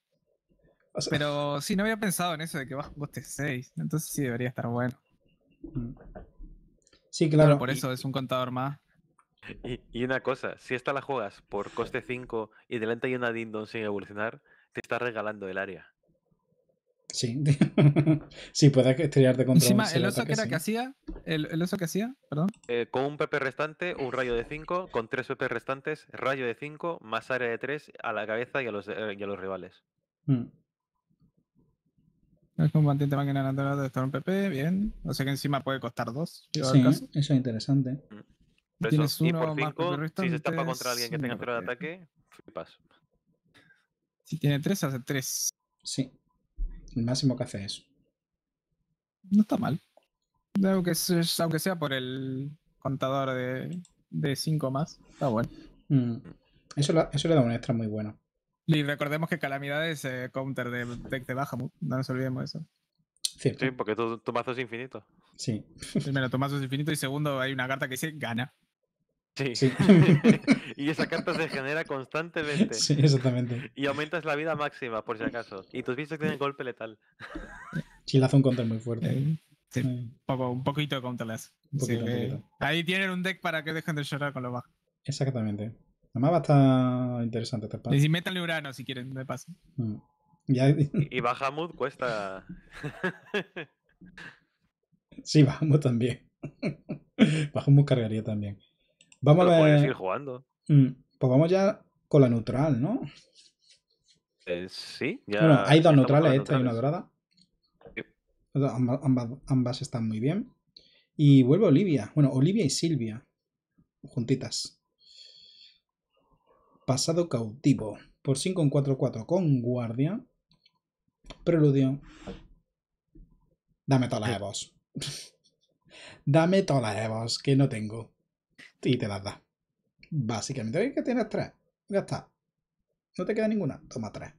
Pero sí, no había pensado en eso de que coste 6. Entonces sí debería estar bueno. Mm. Sí, claro. por eso es un contador más. Y, una cosa, si esta la juegas por coste 5 y delante hay una Dindon sin evolucionar, te está regalando el área. Sí, sí, puedes estrellarte contra Encima, un el oso que era que hacía, el, oso que hacía, perdón. Eh, con un PP restante, un rayo de 5, con tres PP restantes, rayo de 5, más área de 3 a la cabeza y a los, eh, y rivales. Mm. El combatiente máquina natural de un PP, bien. O sea que encima puede costar dos. Sí, eso es interesante. Mm. y por cinco, si se tapa contra alguien que tenga cero de ataque, flipas. Si tiene tres, hace tres. Sí. El máximo que hace es. No está mal. Aunque, aunque sea por el contador de, de cinco más, está bueno. Mm. Eso, eso le da un extra muy bueno. Y recordemos que Calamidades es counter de, deck de baja, no nos olvidemos eso. Sí, porque tu, tu, mazo es infinito. Sí. Primero, tu mazo es infinito y segundo, hay una carta que dice gana. Sí. sí. y esa carta se genera constantemente. Sí, exactamente. Y aumentas la vida máxima, por si acaso. Y tus bichos tienen golpe letal. Sí, hace un counter muy fuerte. Sí, Un, poquito de counterless. Un eh, Ahí tienen un deck para que dejen de llorar con lo bajo. Exactamente. Además va a estar interesante este parte. Y si métanle Urano si quieren, me paso. Mm. y, bajamut cuesta. sí, Bahamut también. Bahamut cargaría también. Vamos a ver. jugando. Mm, pues vamos ya con la neutral, ¿no? Eh, sí, ya. Bueno, hay dos neutrales, esta y una dorada. ambas están muy bien. Y vuelve Olivia. Bueno, Olivia y Silvia. Juntitas. Pasado cautivo. Por 5 en 4-4 con guardia. Preludio. Dame todas las evos. Eh. Dame todas las evos que no tengo. Y te las da. Básicamente, oye que tienes tres. Ya está. No te queda ninguna. Toma tres.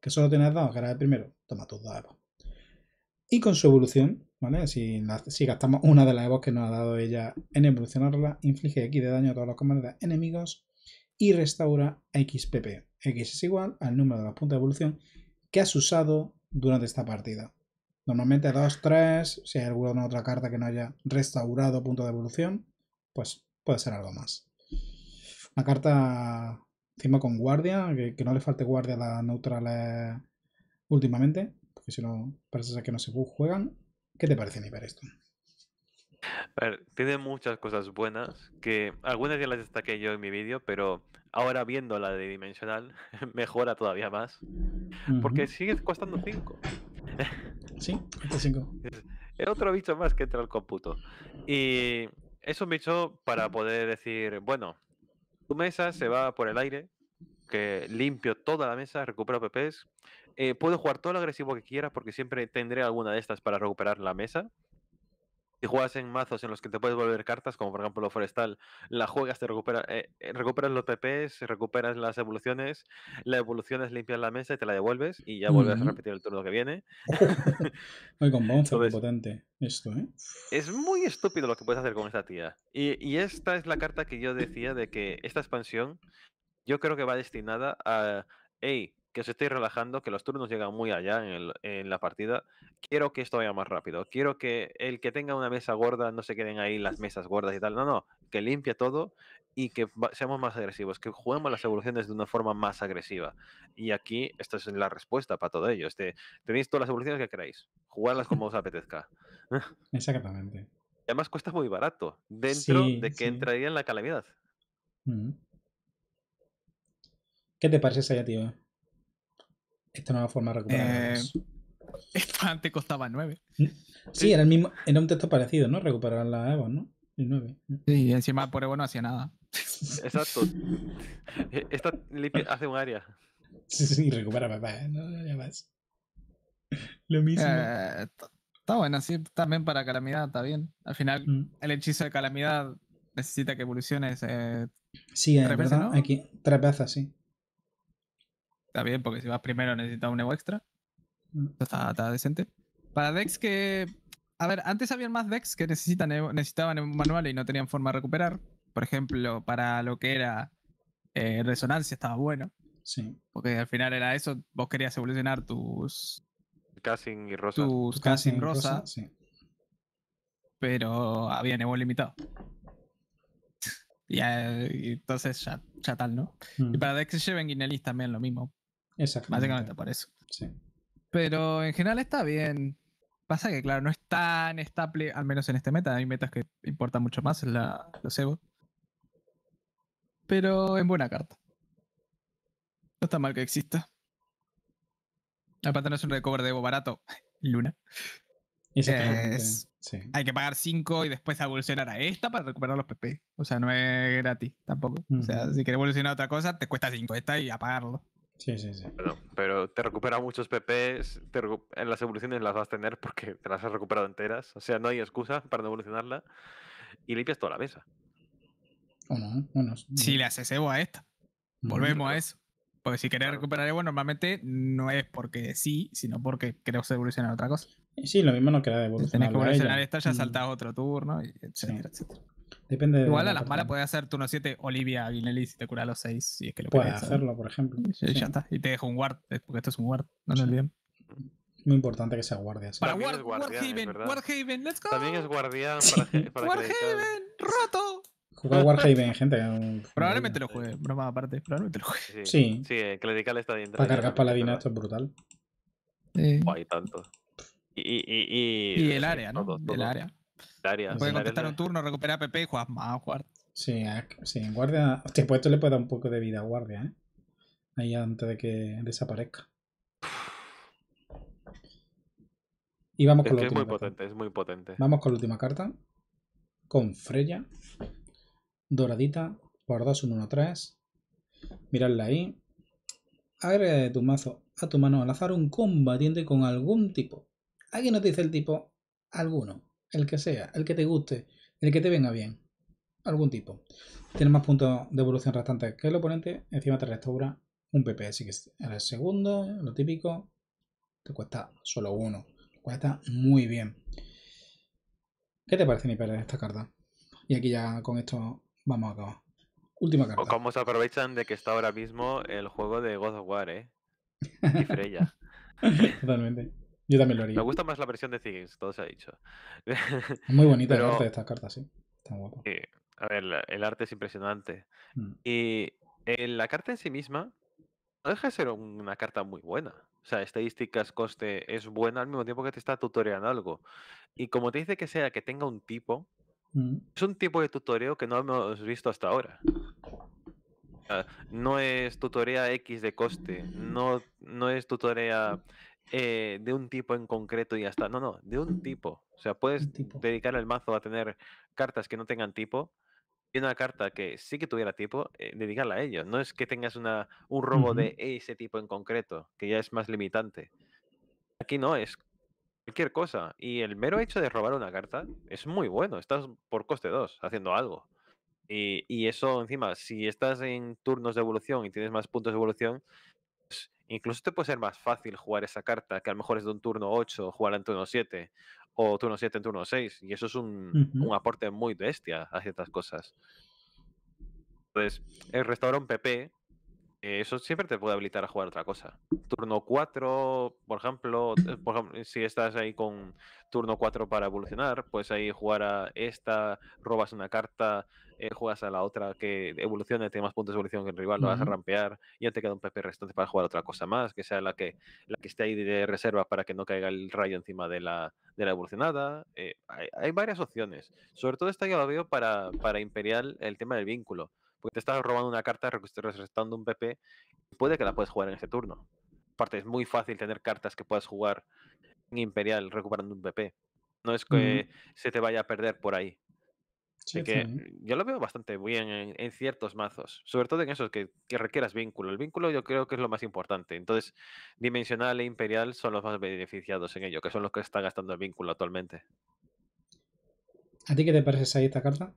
Que solo tienes dos, que era el primero. Toma tus dos evos. Y con su evolución, ¿vale? Si, si, gastamos una de las evos que nos ha dado ella en evolucionarla, inflige aquí de daño a todos los comandantes enemigos y restaura XPP. X es igual al número de los puntos de evolución que has usado durante esta partida. Normalmente 2, 3, si hay alguna otra carta que no haya restaurado punto de evolución, pues puede ser algo más. Una carta encima con guardia, que, no le falte guardia a la neutral eh, últimamente, porque si no parece ser que no se juegan. ¿Qué te parece, ver esto? A ver, tiene muchas cosas buenas, que algunas ya las destaqué yo en mi vídeo, pero ahora viendo la de Dimensional, mejora todavía más. Porque sigue costando 5. Sí, Es otro bicho más que entra al cómputo. Y es un bicho para poder decir, bueno, tu mesa se va por el aire, que limpio toda la mesa, recupero PPs, eh, puedo jugar todo lo agresivo que quieras porque siempre tendré alguna de estas para recuperar la mesa si juegas en mazos en los que te puedes volver cartas, como por ejemplo lo Forestal, la juegas, te recuperas... Eh, eh, recuperas los pp's recuperas las evoluciones, evolución evoluciones limpias la mesa y te la devuelves y ya vuelves a repetir el turno que viene. Muy con potente esto, ¿eh? Es muy estúpido lo que puedes hacer con esta tía. Y, esta es la carta que yo decía de que esta expansión yo creo que va destinada a, que os estéis relajando, que los turnos llegan muy allá en, la partida. Quiero que esto vaya más rápido. Quiero que el que tenga una mesa gorda no se queden ahí las mesas gordas y tal. No, no, que limpie todo y que seamos más agresivos, que juguemos las evoluciones de una forma más agresiva. Y aquí esta es la respuesta para todo ello. Este, tenéis todas las evoluciones que queráis, jugarlas como os apetezca. Exactamente. Y además cuesta muy barato, dentro de que entraría en la calamidad. Mm. ¿Qué te parece esa idea, esta nueva forma de recuperar. Eh, esto antes costaba 9. Mm, sí, era, el mismo, era un texto parecido, ¿no? Recuperar la Evo, ¿no? Y 9. Sí, encima por Evo no hacía nada. Exacto. Eh, esta hace un área. Sí, sí, recupera papá, no, ya más. Lo mismo. Eh, está bueno, sí, también para Calamidad, está bien. Al final, mm. el hechizo de Calamidad necesita que evoluciones. sí, es verdad, aquí, tres veces, sí. Está bien, porque si vas primero necesitas un Evo extra. Mm. Está, está, decente. Para decks que. A ver, antes había más decks que necesitan evo, necesitaban manuales y no tenían forma de recuperar. Por ejemplo, para lo que era eh, resonancia estaba bueno. Sí. Porque al final era eso, vos querías evolucionar tus. Cassin y Rosa. Tus Cassin Rosa. sí. Pero había Evo limitado. Eh, y, entonces ya, ya tal, ¿no? Mm. Y para decks que lleven Guinelis también lo mismo. Exactamente. Básicamente por eso. Pero en general está bien. Pasa que, claro, no es tan estable, al menos en este meta. Hay metas que importan mucho más, la, los Evo. Pero en buena carta. No está mal que exista. Aparte no es un recover de Evo barato. Luna. Es, Hay que pagar 5 y después evolucionar a esta para recuperar los PP. O sea, no es gratis tampoco. O sea, si quieres evolucionar a otra cosa, te cuesta 5 esta y apagarlo. Sí, sí, sí. pero te recupera muchos PPs, te en las evoluciones las vas a tener porque te las has recuperado enteras. O sea, no hay excusa para no evolucionarla. Y limpias toda la mesa. o oh, no, Si le haces Evo a esta. Volvemos a eso. Porque si querés recuperar Evo, normalmente no es porque sí, sino porque querés evolucionar otra cosa. Sí, lo mismo no queda de evolucionar. Si que evolucionar esta, ya saltado otro turno, etcétera, etcétera. Depende Igual a las malas puedes hacer turno 7 Olivia Aguinelli si te cura los 6, es que puedes hacerlo, por ejemplo. Y, Ya está. Y te dejo un guard, eh, porque esto es un guard, no lo olviden. Muy importante que sea guardia. Para guard, Warhaven, Warhaven, let's go. También es guardián para para, para Warhaven, roto. Jugar Warhaven, gente. Probablemente lo juegue, broma aparte. Probablemente lo juegue. Sí. Sí, eh, clerical está dentro. Para cargar paladina, esto es brutal. No hay tanto. Y, y, el área, ¿no? del área puede contestar un turno, recuperar a PP y juegas más guardia. Sí, sí, guardia. este puesto le puede dar un poco de vida a guardia, ¿eh? Ahí antes de que desaparezca. Y vamos con la última. Es muy potente, es muy potente. Vamos con la última carta. Con Freya. Doradita. Por un 1, 3. Miradla ahí. Agrega de tu mazo a tu mano al azar un combatiente con algún tipo. alguien nos dice el tipo alguno el que sea, el que te guste, el que te venga bien, algún tipo. Tiene más puntos de evolución restantes que el oponente, encima te restaura un PP, así que el segundo, lo típico, te cuesta solo uno, Cuesta muy bien. ¿Qué te parece mi perder esta carta? Y aquí ya con esto vamos a acabar. Última carta. cómo se aprovechan de que está ahora mismo el juego de God of War, ¿eh? Y Freya. Totalmente. Yo también lo haría. Me gusta más la versión de Ziggins, todo se ha dicho. Muy bonita la el arte de estas cartas, sí. Está guapo. Sí. A ver, el arte es impresionante. Mm. Y eh, la carta en sí misma no deja de ser una carta muy buena. O sea, estadísticas, coste, es buena al mismo tiempo que te está tutoreando algo. Y como te dice que sea que tenga un tipo, mm. es un tipo de tutoreo que no hemos visto hasta ahora. Ah, no es tutorea X de coste, no, no es tutorea eh, de un tipo en concreto y ya está. No, no, de un tipo. O sea, puedes dedicar el mazo a tener cartas que no tengan tipo y una carta que sí que tuviera tipo, eh, dedicarla a ello. No es que tengas una, un robo de ese tipo en concreto, que ya es más limitante. Aquí no, es cualquier cosa. Y el mero hecho de robar una carta es muy bueno. Estás por coste 2 haciendo algo. Y, y, eso, encima, si estás en turnos de evolución y tienes más puntos de evolución, pues, incluso te puede ser más fácil jugar esa carta, que a lo mejor es de un turno 8, jugar en turno 7, o turno 7 en turno 6, y eso es un, un aporte muy bestia a ciertas cosas. Entonces, el restaurante PP eso siempre te puede habilitar a jugar otra cosa. Turno 4, por ejemplo, eh, eh, si estás ahí con turno 4 para evolucionar, pues ahí jugar a esta, robas una carta, eh, juegas a la otra que evoluciona, tiene más puntos de evolución que el rival, lo vas a rampear, y ya te queda un PP restante para jugar otra cosa más, que sea la que, la que esté ahí de reserva para que no caiga el rayo encima de la, de la evolucionada. hay, varias opciones. Sobre todo esta que la veo para, para Imperial el tema del vínculo porque te estás robando una carta, pues, restando un PP, puede que la puedes jugar en este turno. Aparte, es muy fácil tener cartas que puedas jugar en Imperial recuperando un PP. No es que se te vaya a perder por ahí. Así que yo lo veo bastante bien en, ciertos mazos, sobre todo en esos que, que, requieras vínculo. El vínculo yo creo que es lo más importante. Entonces, Dimensional e Imperial son los más beneficiados en ello, que son los que están gastando el vínculo actualmente. ¿A ti qué te parece ahí esta carta?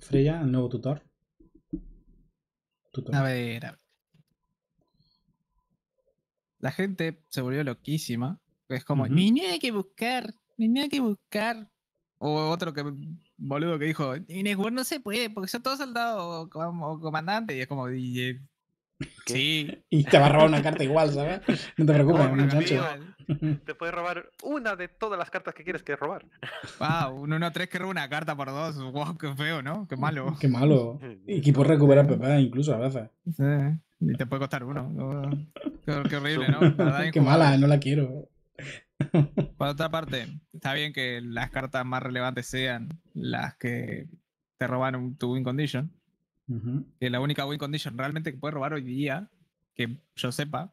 Freya, el nuevo tutor a La gente se volvió loquísima. Es como, uh hay que buscar, ni hay que buscar. O otro que boludo que dijo, Inés no se puede, porque son todos soldados o, comandantes. Y es como, y, Sí. Y te va a robar una carta igual, ¿sabes? No te preocupes, muchacho. Te puede robar una de todas las cartas que quieres que robar. Wow, un 1-3 que roba una carta por dos. Wow, qué feo, ¿no? Qué malo. Qué malo. Y que puedes recuperar incluso a veces. Sí. Y te puede costar uno. Qué, horrible, ¿no? qué mala, no la quiero. Por otra parte, está bien que las cartas más relevantes sean las que te roban tu win condition, que la única win condition realmente que puede robar hoy día, que yo sepa.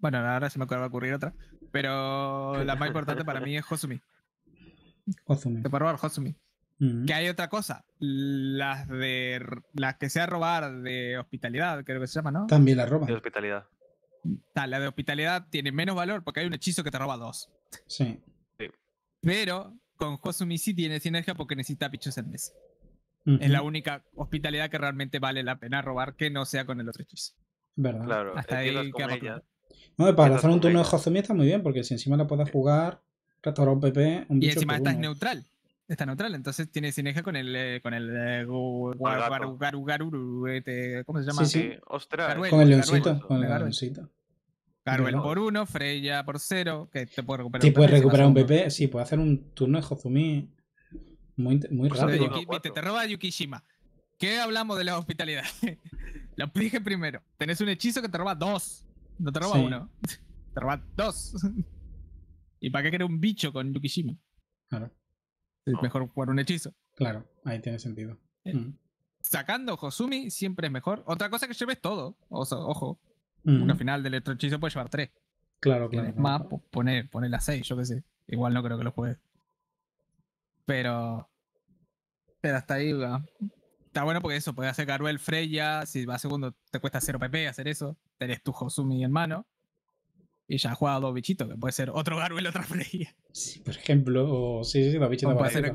Bueno, ahora se me acaba de ocurrir otra. Pero la más importante para mí es Hosumi. Hosumi. Que puede robar Hosumi. Que hay otra cosa. Las de las que sea robar de hospitalidad, creo que se llama, ¿no? También la roba De hospitalidad. La de hospitalidad tiene menos valor porque hay un hechizo que te roba dos. Sí. Pero con Hosumi sí tiene sinergia porque necesita pichos en es la única hospitalidad que realmente vale la pena robar que no sea con el otro hechizo. ¿Verdad? Claro, Hasta ahí no, para hacer un turno de Hozumi está muy bien, porque si encima la puedes jugar, restaurar un PP, Y encima es neutral. Está neutral, entonces tiene sinergia con el. Eh, con el. ¿Cómo se llama? Sí, sí. Eh, ostras. con el leoncito. Con por uno, Freya por cero, que te puede recuperar. puedes recuperar un PP, sí, puede hacer un turno de Hozumi muy, te, roba Yukishima. ¿Qué hablamos de la hospitalidad? Lo dije primero. Tenés un hechizo que te roba dos. No te roba uno. Te roba dos. ¿Y para qué querer un bicho con Yukishima? Claro. Es mejor jugar un hechizo. Claro, ahí tiene sentido. Eh, mm. Sacando Josumi siempre es mejor. Otra cosa que lleves todo. ojo. una mm. Porque al final del hechizo puede llevar tres. Claro, claro. Más, poner, poner las seis, yo qué sé. Igual no creo que lo juegues. Pero. Pero hasta ahí, va. Está bueno porque eso, puede hacer Garuel Freya. Si va a segundo, te cuesta 0 PP hacer eso. Tenés tu Hosumi en mano. Y ya has jugado dos bichitos, que puede ser otro Garuel, otra Freya. Sí, por ejemplo, sí, sí, los bichitos puede ser.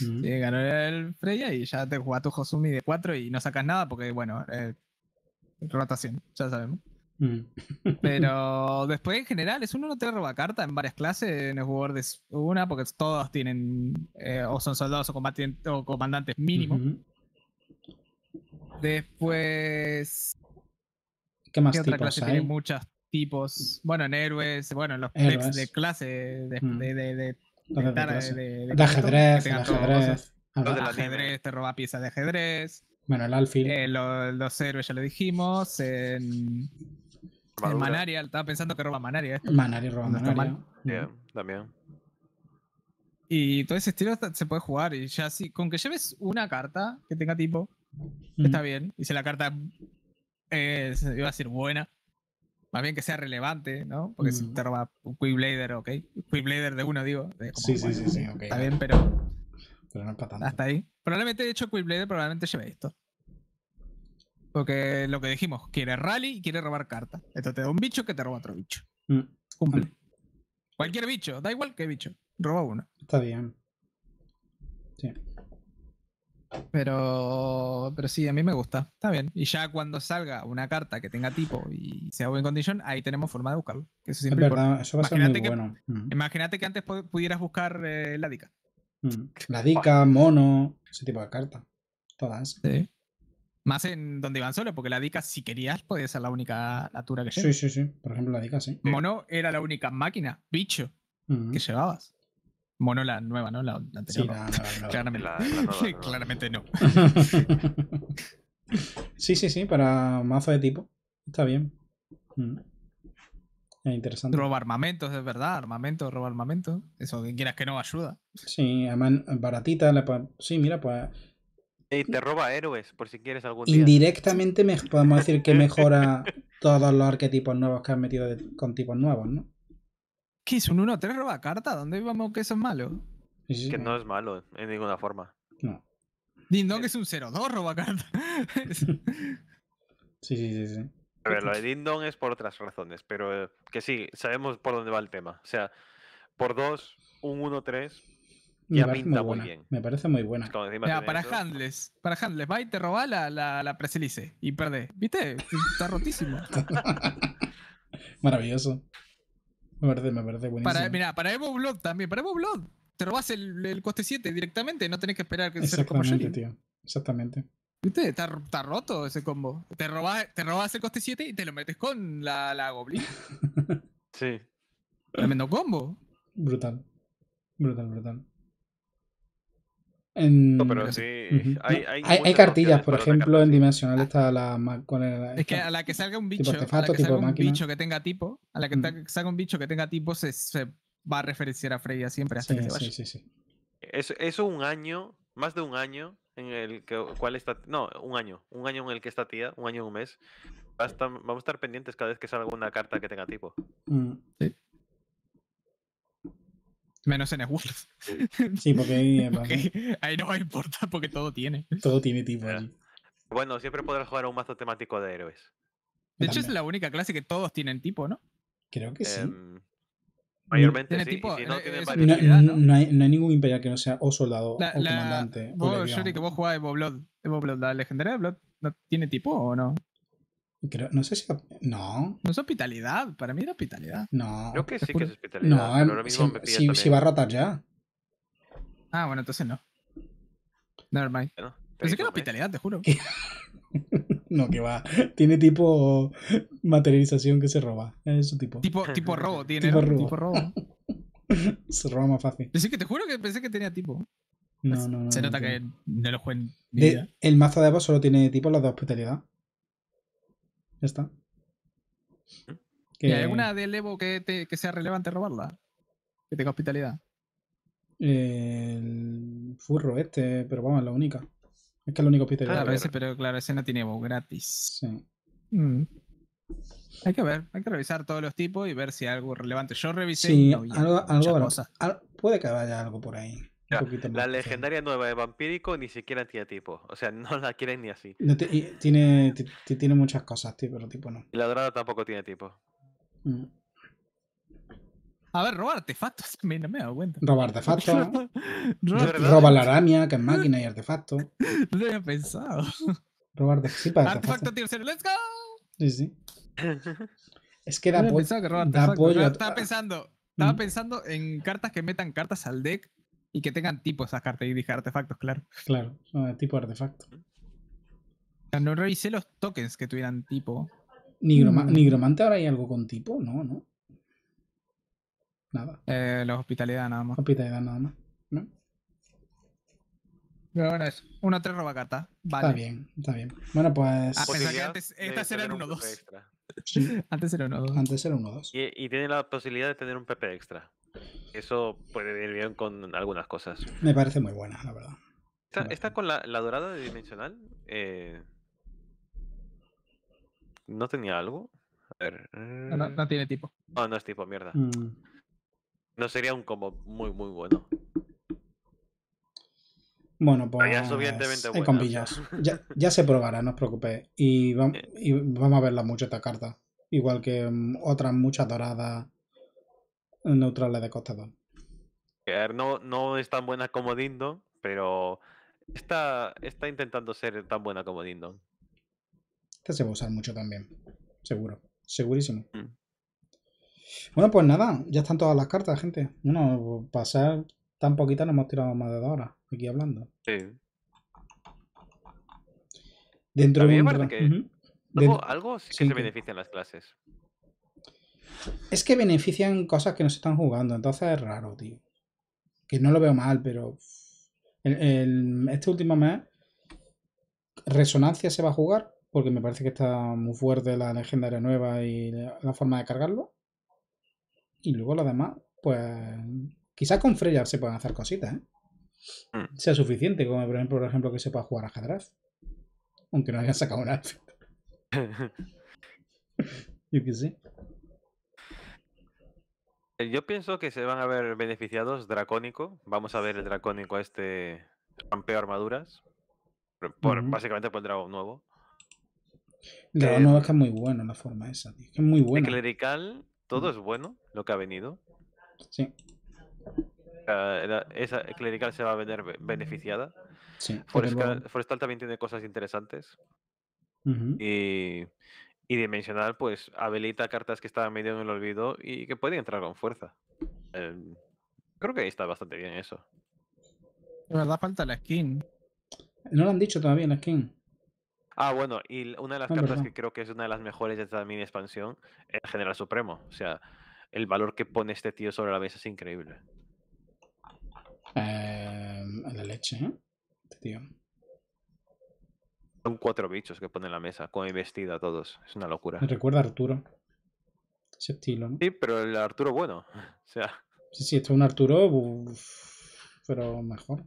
Garuel Freya y ya te a tu Hosumi de 4 y no sacas nada porque, bueno, eh, rotación, ya sabemos. Pero después en general es uno no te roba carta en varias clases, en el jugador de una, porque todos tienen eh, o son soldados o, o comandantes mínimo. Después... ¿Qué más otra clase hay? tiene muchos tipos? Bueno, en héroes, bueno, en los de clase, de, de, de, de, ajedrez, ajedrez, te roba piezas de ajedrez. Bueno, el alfil. Eh, los héroes ya lo dijimos. En Manaria, estaba pensando que roba Manaria. Manaria robando Manaria. también. Y todo ese estilo se puede jugar. Y ya así, con que lleves una carta que tenga tipo, está bien. Y si la carta eh, iba a ser buena, más bien que sea relevante, ¿no? Porque si te roba un quickblader ok. Quiblader de uno, digo. sí, sí, sí, sí, Está bien, pero. Pero no es para tanto. Hasta ahí. Probablemente, de hecho, Quiblader probablemente lleve esto. Porque lo que dijimos, quiere rally y quiere robar carta. Esto te da un bicho que te roba otro bicho. Mm. Cumple. Cualquier bicho, da igual qué bicho. Roba uno. Está bien. Sí. Pero, pero sí, a mí me gusta. Está bien. Y ya cuando salga una carta que tenga tipo y sea buen condición, ahí tenemos forma de buscarlo. va a ser muy bueno. Mm. Imagínate que antes pudieras buscar eh, la dica. Mm. La dica, mono, ese tipo de carta. Todas. Sí. Más en donde iban solo porque la Dica, si querías, podía ser la única natura que llevas. Sí, sí, sí. Por ejemplo, la Dica, sí. Mono era la única máquina, bicho, que llevabas. Mono la nueva, ¿no? La, anterior. claramente, no. sí, sí, sí, para mazo de tipo. Está bien. Es interesante. Roba armamentos, es verdad. Armamento, roba armamento. Eso, quien quieras que no, ayuda. Sí, además, baratita. sí, mira, pues te roba héroes, por si quieres algún día. Indirectamente podemos decir que mejora todos los arquetipos nuevos que han metido con tipos nuevos, ¿no? ¿Qué es un 1-3 roba carta? ¿Dónde íbamos que eso es malo? que no. es malo, en ninguna forma. No. Dindong eh. es un 0-2 roba carta. sí, sí, sí, sí. A ver, lo de Dindon es por otras razones, pero eh, que sí, sabemos por dónde va el tema. O sea, por dos, un 1-3 y me pinta muy, bien. Me parece muy buena. Mira, para Handles, para Handles, va y te roba la, la, preselice y perdés. ¿Viste? Está rotísimo. Maravilloso. Me parece, me parece buenísimo. mira, para Evo Blood también, para Evo Blood. Te robas el, el coste 7 directamente, no tenés que esperar que sea como Exactamente, Exactamente. ¿Viste? Está, roto ese combo. Te robas te robas el coste 7 y te lo metes con la, la Goblin. sí. Tremendo combo. Brutal. Brutal, brutal. No, pero sí. hay, cartillas, por ejemplo, en Dimensional está la. es que a la que salga un bicho. que bicho que tenga tipo. A la que salga un bicho que tenga tipo, se, se va a referenciar a Freya siempre hasta que Sí, sí, un año, más de un año en el que. ¿Cuál está? No, un año. Un año en el que está tía, un año y un mes. vamos a estar pendientes cada vez que salga una carta que tenga tipo. Mm. Sí. Menos en Wolf. Sí, porque ahí, eh, no va no importar porque todo tiene. Todo tiene tipo. Bueno, siempre podrás jugar a un mazo temático de héroes. De hecho, es la única clase que todos tienen tipo, ¿no? Creo que sí. Em, mayormente sí. si no, eh, no, hay, ningún imperial que no sea o soldado o comandante. Vos, que vos jugás Evo Blood. Evo Blood, la legendaria de Blood, ¿no tiene tipo o no? no sé si. No. No es hospitalidad. Para mí era hospitalidad. No. Creo que sí que es hospitalidad. No, pero si, va a rotar ya. Ah, bueno, entonces no. Never mind. Pensé que era ¿eh? hospitalidad, te juro. no, que va. Tiene tipo materialización que se roba. Es su tipo. Tipo, tipo robo tiene. Tipo robo. se roba más fácil. Pensé que te juro que pensé que tenía tipo. No, no, no. Se nota que no lo juegan. El mazo de Evo solo tiene tipo las de hospitalidad. Ya está. ¿Y hay alguna del Evo que, sea relevante robarla? Que tenga hospitalidad. El furro este, pero vamos, es la única. Es que es la única hospitalidad. Claro, ese, pero claro, ese no tiene Evo, gratis. Sí. Mm. Hay que ver, hay que revisar todos los tipos y ver si hay algo relevante. Yo revisé. algo, puede que haya algo por ahí la legendaria nueva de vampírico ni siquiera tiene tipo. O sea, no la quieren ni así. tiene, tiene muchas cosas, tío, pero tipo no. Y la dorada tampoco tiene tipo. Mm. A ver, roba artefactos. Me, no me he dado cuenta. Roba artefactos. roba, la araña, que es máquina y artefacto. no lo había pensado. robar artefactos. Sí, artefacto. tío let's go. Sí, sí. Es que da, apoyo Estaba pensando, mm. estaba pensando en cartas que metan cartas al deck y que tengan tipo esas cartas y dije artefactos, claro. Claro, tipo artefacto. No revisé los tokens que tuvieran tipo. Mm. ¿Nigromante ahora hay algo con tipo? No, no. Nada. Eh, la hospitalidad nada más. Hospitalidad nada más. Pero bueno, es 1-3 roba carta. Vale. Está bien, está bien. Bueno, pues. Ah, pensaba que antes estas eran 1-2. Antes era 1-2. Antes era 1-2. y tiene la posibilidad de tener un PP extra. Eso puede ir bien con algunas cosas. Me parece muy buena, la verdad. Está, con la, dorada dorada dimensional. Eh. ¿No tenía algo? A ver. No, eh. tiene tipo. No, no es tipo, mierda. Mm. No sería un combo muy, muy bueno. Bueno, pues. Ya Ya, se probará, no os preocupéis. Y, eh. y vamos a verla mucho esta carta. Igual que mm, otras muchas doradas neutrales de costado No, no es tan buena como Dindon, pero está, está intentando ser tan buena como Dindon. Esta se va a usar mucho también, seguro, segurísimo. Mm. Bueno, pues nada, ya están todas las cartas, gente. Bueno, pasar tan poquita no hemos tirado más de dos horas aquí hablando. Sí. Dentro de un... algo, sí que se benefician las clases. Es que benefician cosas que no se están jugando, entonces es raro, tío. Que no lo veo mal, pero. El, este último mes, Resonancia se va a jugar, porque me parece que está muy fuerte la legendaria nueva y la forma de cargarlo. Y luego lo demás, pues. Quizás con Freya se puedan hacer cositas, ¿eh? Hmm. Sea suficiente, como por ejemplo, por ejemplo que se pueda jugar ajedrez. Aunque no hayan sacado un Yo qué sé. Eh, yo pienso que se van a ver beneficiados Dracónico. Vamos a ver el Dracónico a este Campeo armaduras. Básicamente por el dragón nuevo. El dragón eh, nuevo es que es muy bueno la forma esa, Es muy bueno. El clerical, todo es bueno lo que ha venido. Sí. esa clerical se va a ver beneficiada. Sí, Forestal, también tiene cosas interesantes. Y, y Dimensional, pues, habilita cartas que estaban medio en el olvido y que pueden entrar con fuerza. Em, creo que ahí está bastante bien eso. De verdad falta la skin. No lo han dicho todavía la skin. Ah, bueno, y una de las ah, cartas que creo que es una de las mejores de esta mini expansión es el General Supremo. O sea, el valor que pone este tío sobre la mesa es increíble. Em, a la leche, ¿eh? Este tío. Son cuatro bichos que pone en la mesa, con mi vestida todos. Es una locura. Me recuerda Arturo. Ese estilo, Sí, pero el Arturo bueno. O sea. Sí, sí, esto es un Arturo, pero mejor.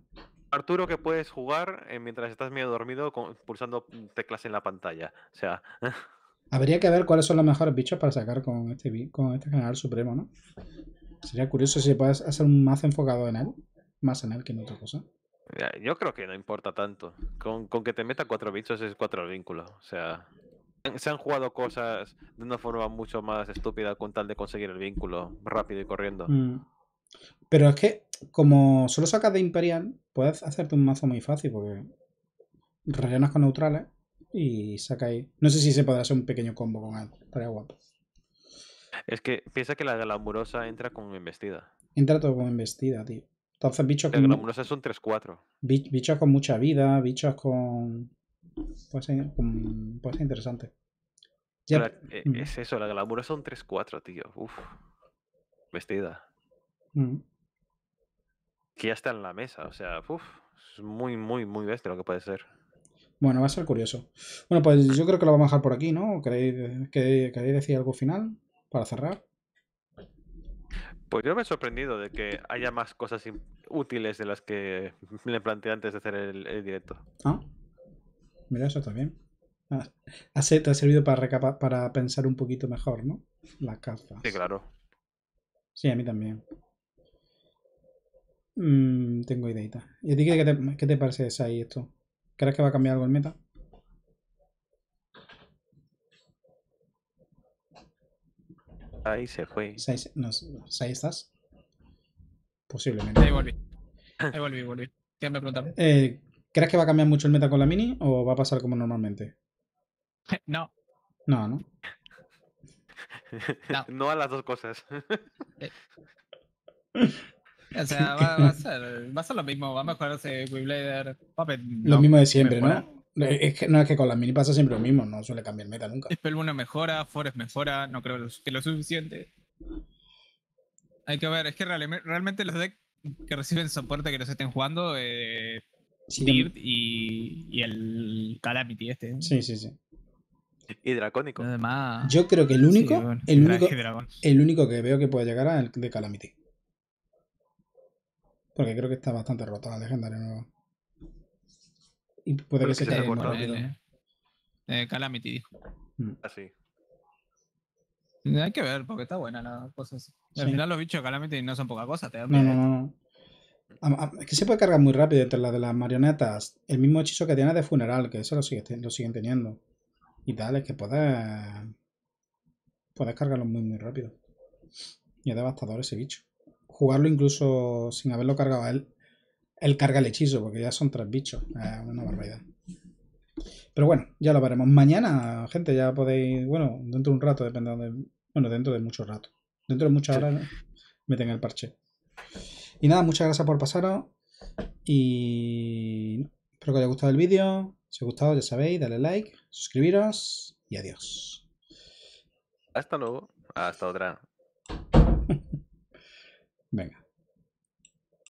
Arturo que puedes jugar eh, mientras estás medio dormido pulsando teclas en la pantalla. O sea. Habría que ver cuáles son los mejores bichos para sacar con este, con este general supremo, ¿no? Sería curioso si puedes hacer un más enfocado en él. Más en él que en otra cosa. Yo creo que no importa tanto. Con, que te meta cuatro bichos es cuatro vínculos. O sea, se han jugado cosas de una forma mucho más estúpida con tal de conseguir el vínculo rápido y corriendo. Mm. Pero es que, como solo sacas de Imperial, puedes hacerte un mazo muy fácil porque rellenas con neutrales y saca ahí. No sé si se podrá hacer un pequeño combo con algo. Estaría guapo. Es que piensa que la de la amurosa entra con investida Entra todo con investida, tío. Entonces, bichos con. son 3-4. con mucha vida, bichos con. Puede ser, interesante. Eh, mm. es eso, la glamour son 3-4, tío. Uf. Vestida. Mm. Que ya está en la mesa, o sea, uf. Es muy, muy, muy bestia lo que puede ser. Bueno, va a ser curioso. Bueno, pues yo creo que lo vamos a dejar por aquí, ¿no? queréis decir algo final para cerrar? Pues yo me he sorprendido de que haya más cosas útiles de las que le planteé antes de hacer el, directo. Ah, mira, eso también. bien. Ah, te ha servido para, pensar un poquito mejor, ¿no? La caza. Sí, claro. Sí, a mí también. Mm, tengo idea. ¿Y a ti qué te, parece eso ahí? esto? ¿Crees que va a cambiar algo el meta? Ahí se fue. ¿Sí, pues pues estás? Posiblemente. Ahí volví. Ahí volví, volví. me eh, ¿Crees que va a cambiar mucho el meta con la mini o va a pasar como normalmente? No. No, ¿no? No, a las dos cosas. Eh. O sea, va, a ser, va, a ser, lo mismo, va a mejorarse ese Weblader. lo mismo de siempre, ¿no? Eh, es que, no, es que con las mini pasa siempre lo mismo, no suele cambiar meta nunca. Spell mejora, Forest mejora, no creo que lo suficiente. Hay que ver, es que realmente los decks que reciben soporte que los estén jugando, eh, y, el Calamity este. Sí, sí, sí. Y Dracónico. Además, Yo creo que el único, el, único el único que veo que puede llegar es el de Calamity. Porque creo que está bastante roto la legendaria nueva. Y puede que se, te Calamity mm. Así. Ah, mm, hay que ver, porque está buena la cosa. Así. Al final los bichos de Calamity no son poca cosa, te no, no, no. es que se puede cargar muy rápido entre las de las marionetas, el mismo hechizo que tiene de funeral, que eso lo, lo siguen teniendo. Y tal, es que puedes. Puedes cargarlo muy, muy rápido. Y es devastador ese bicho. Jugarlo incluso sin haberlo cargado a él el carga el hechizo, porque ya son tres bichos. Ah, una barbaridad. Pero bueno, ya lo veremos. Mañana, gente, ya podéis. Bueno, dentro de un rato, depende Bueno, dentro de mucho rato. Dentro de muchas horas meten el parche. Y nada, muchas gracias por pasaros. Y espero que os haya gustado el vídeo. Si os ha gustado, ya sabéis, dale like, suscribiros y adiós. Hasta luego. Hasta otra. Venga.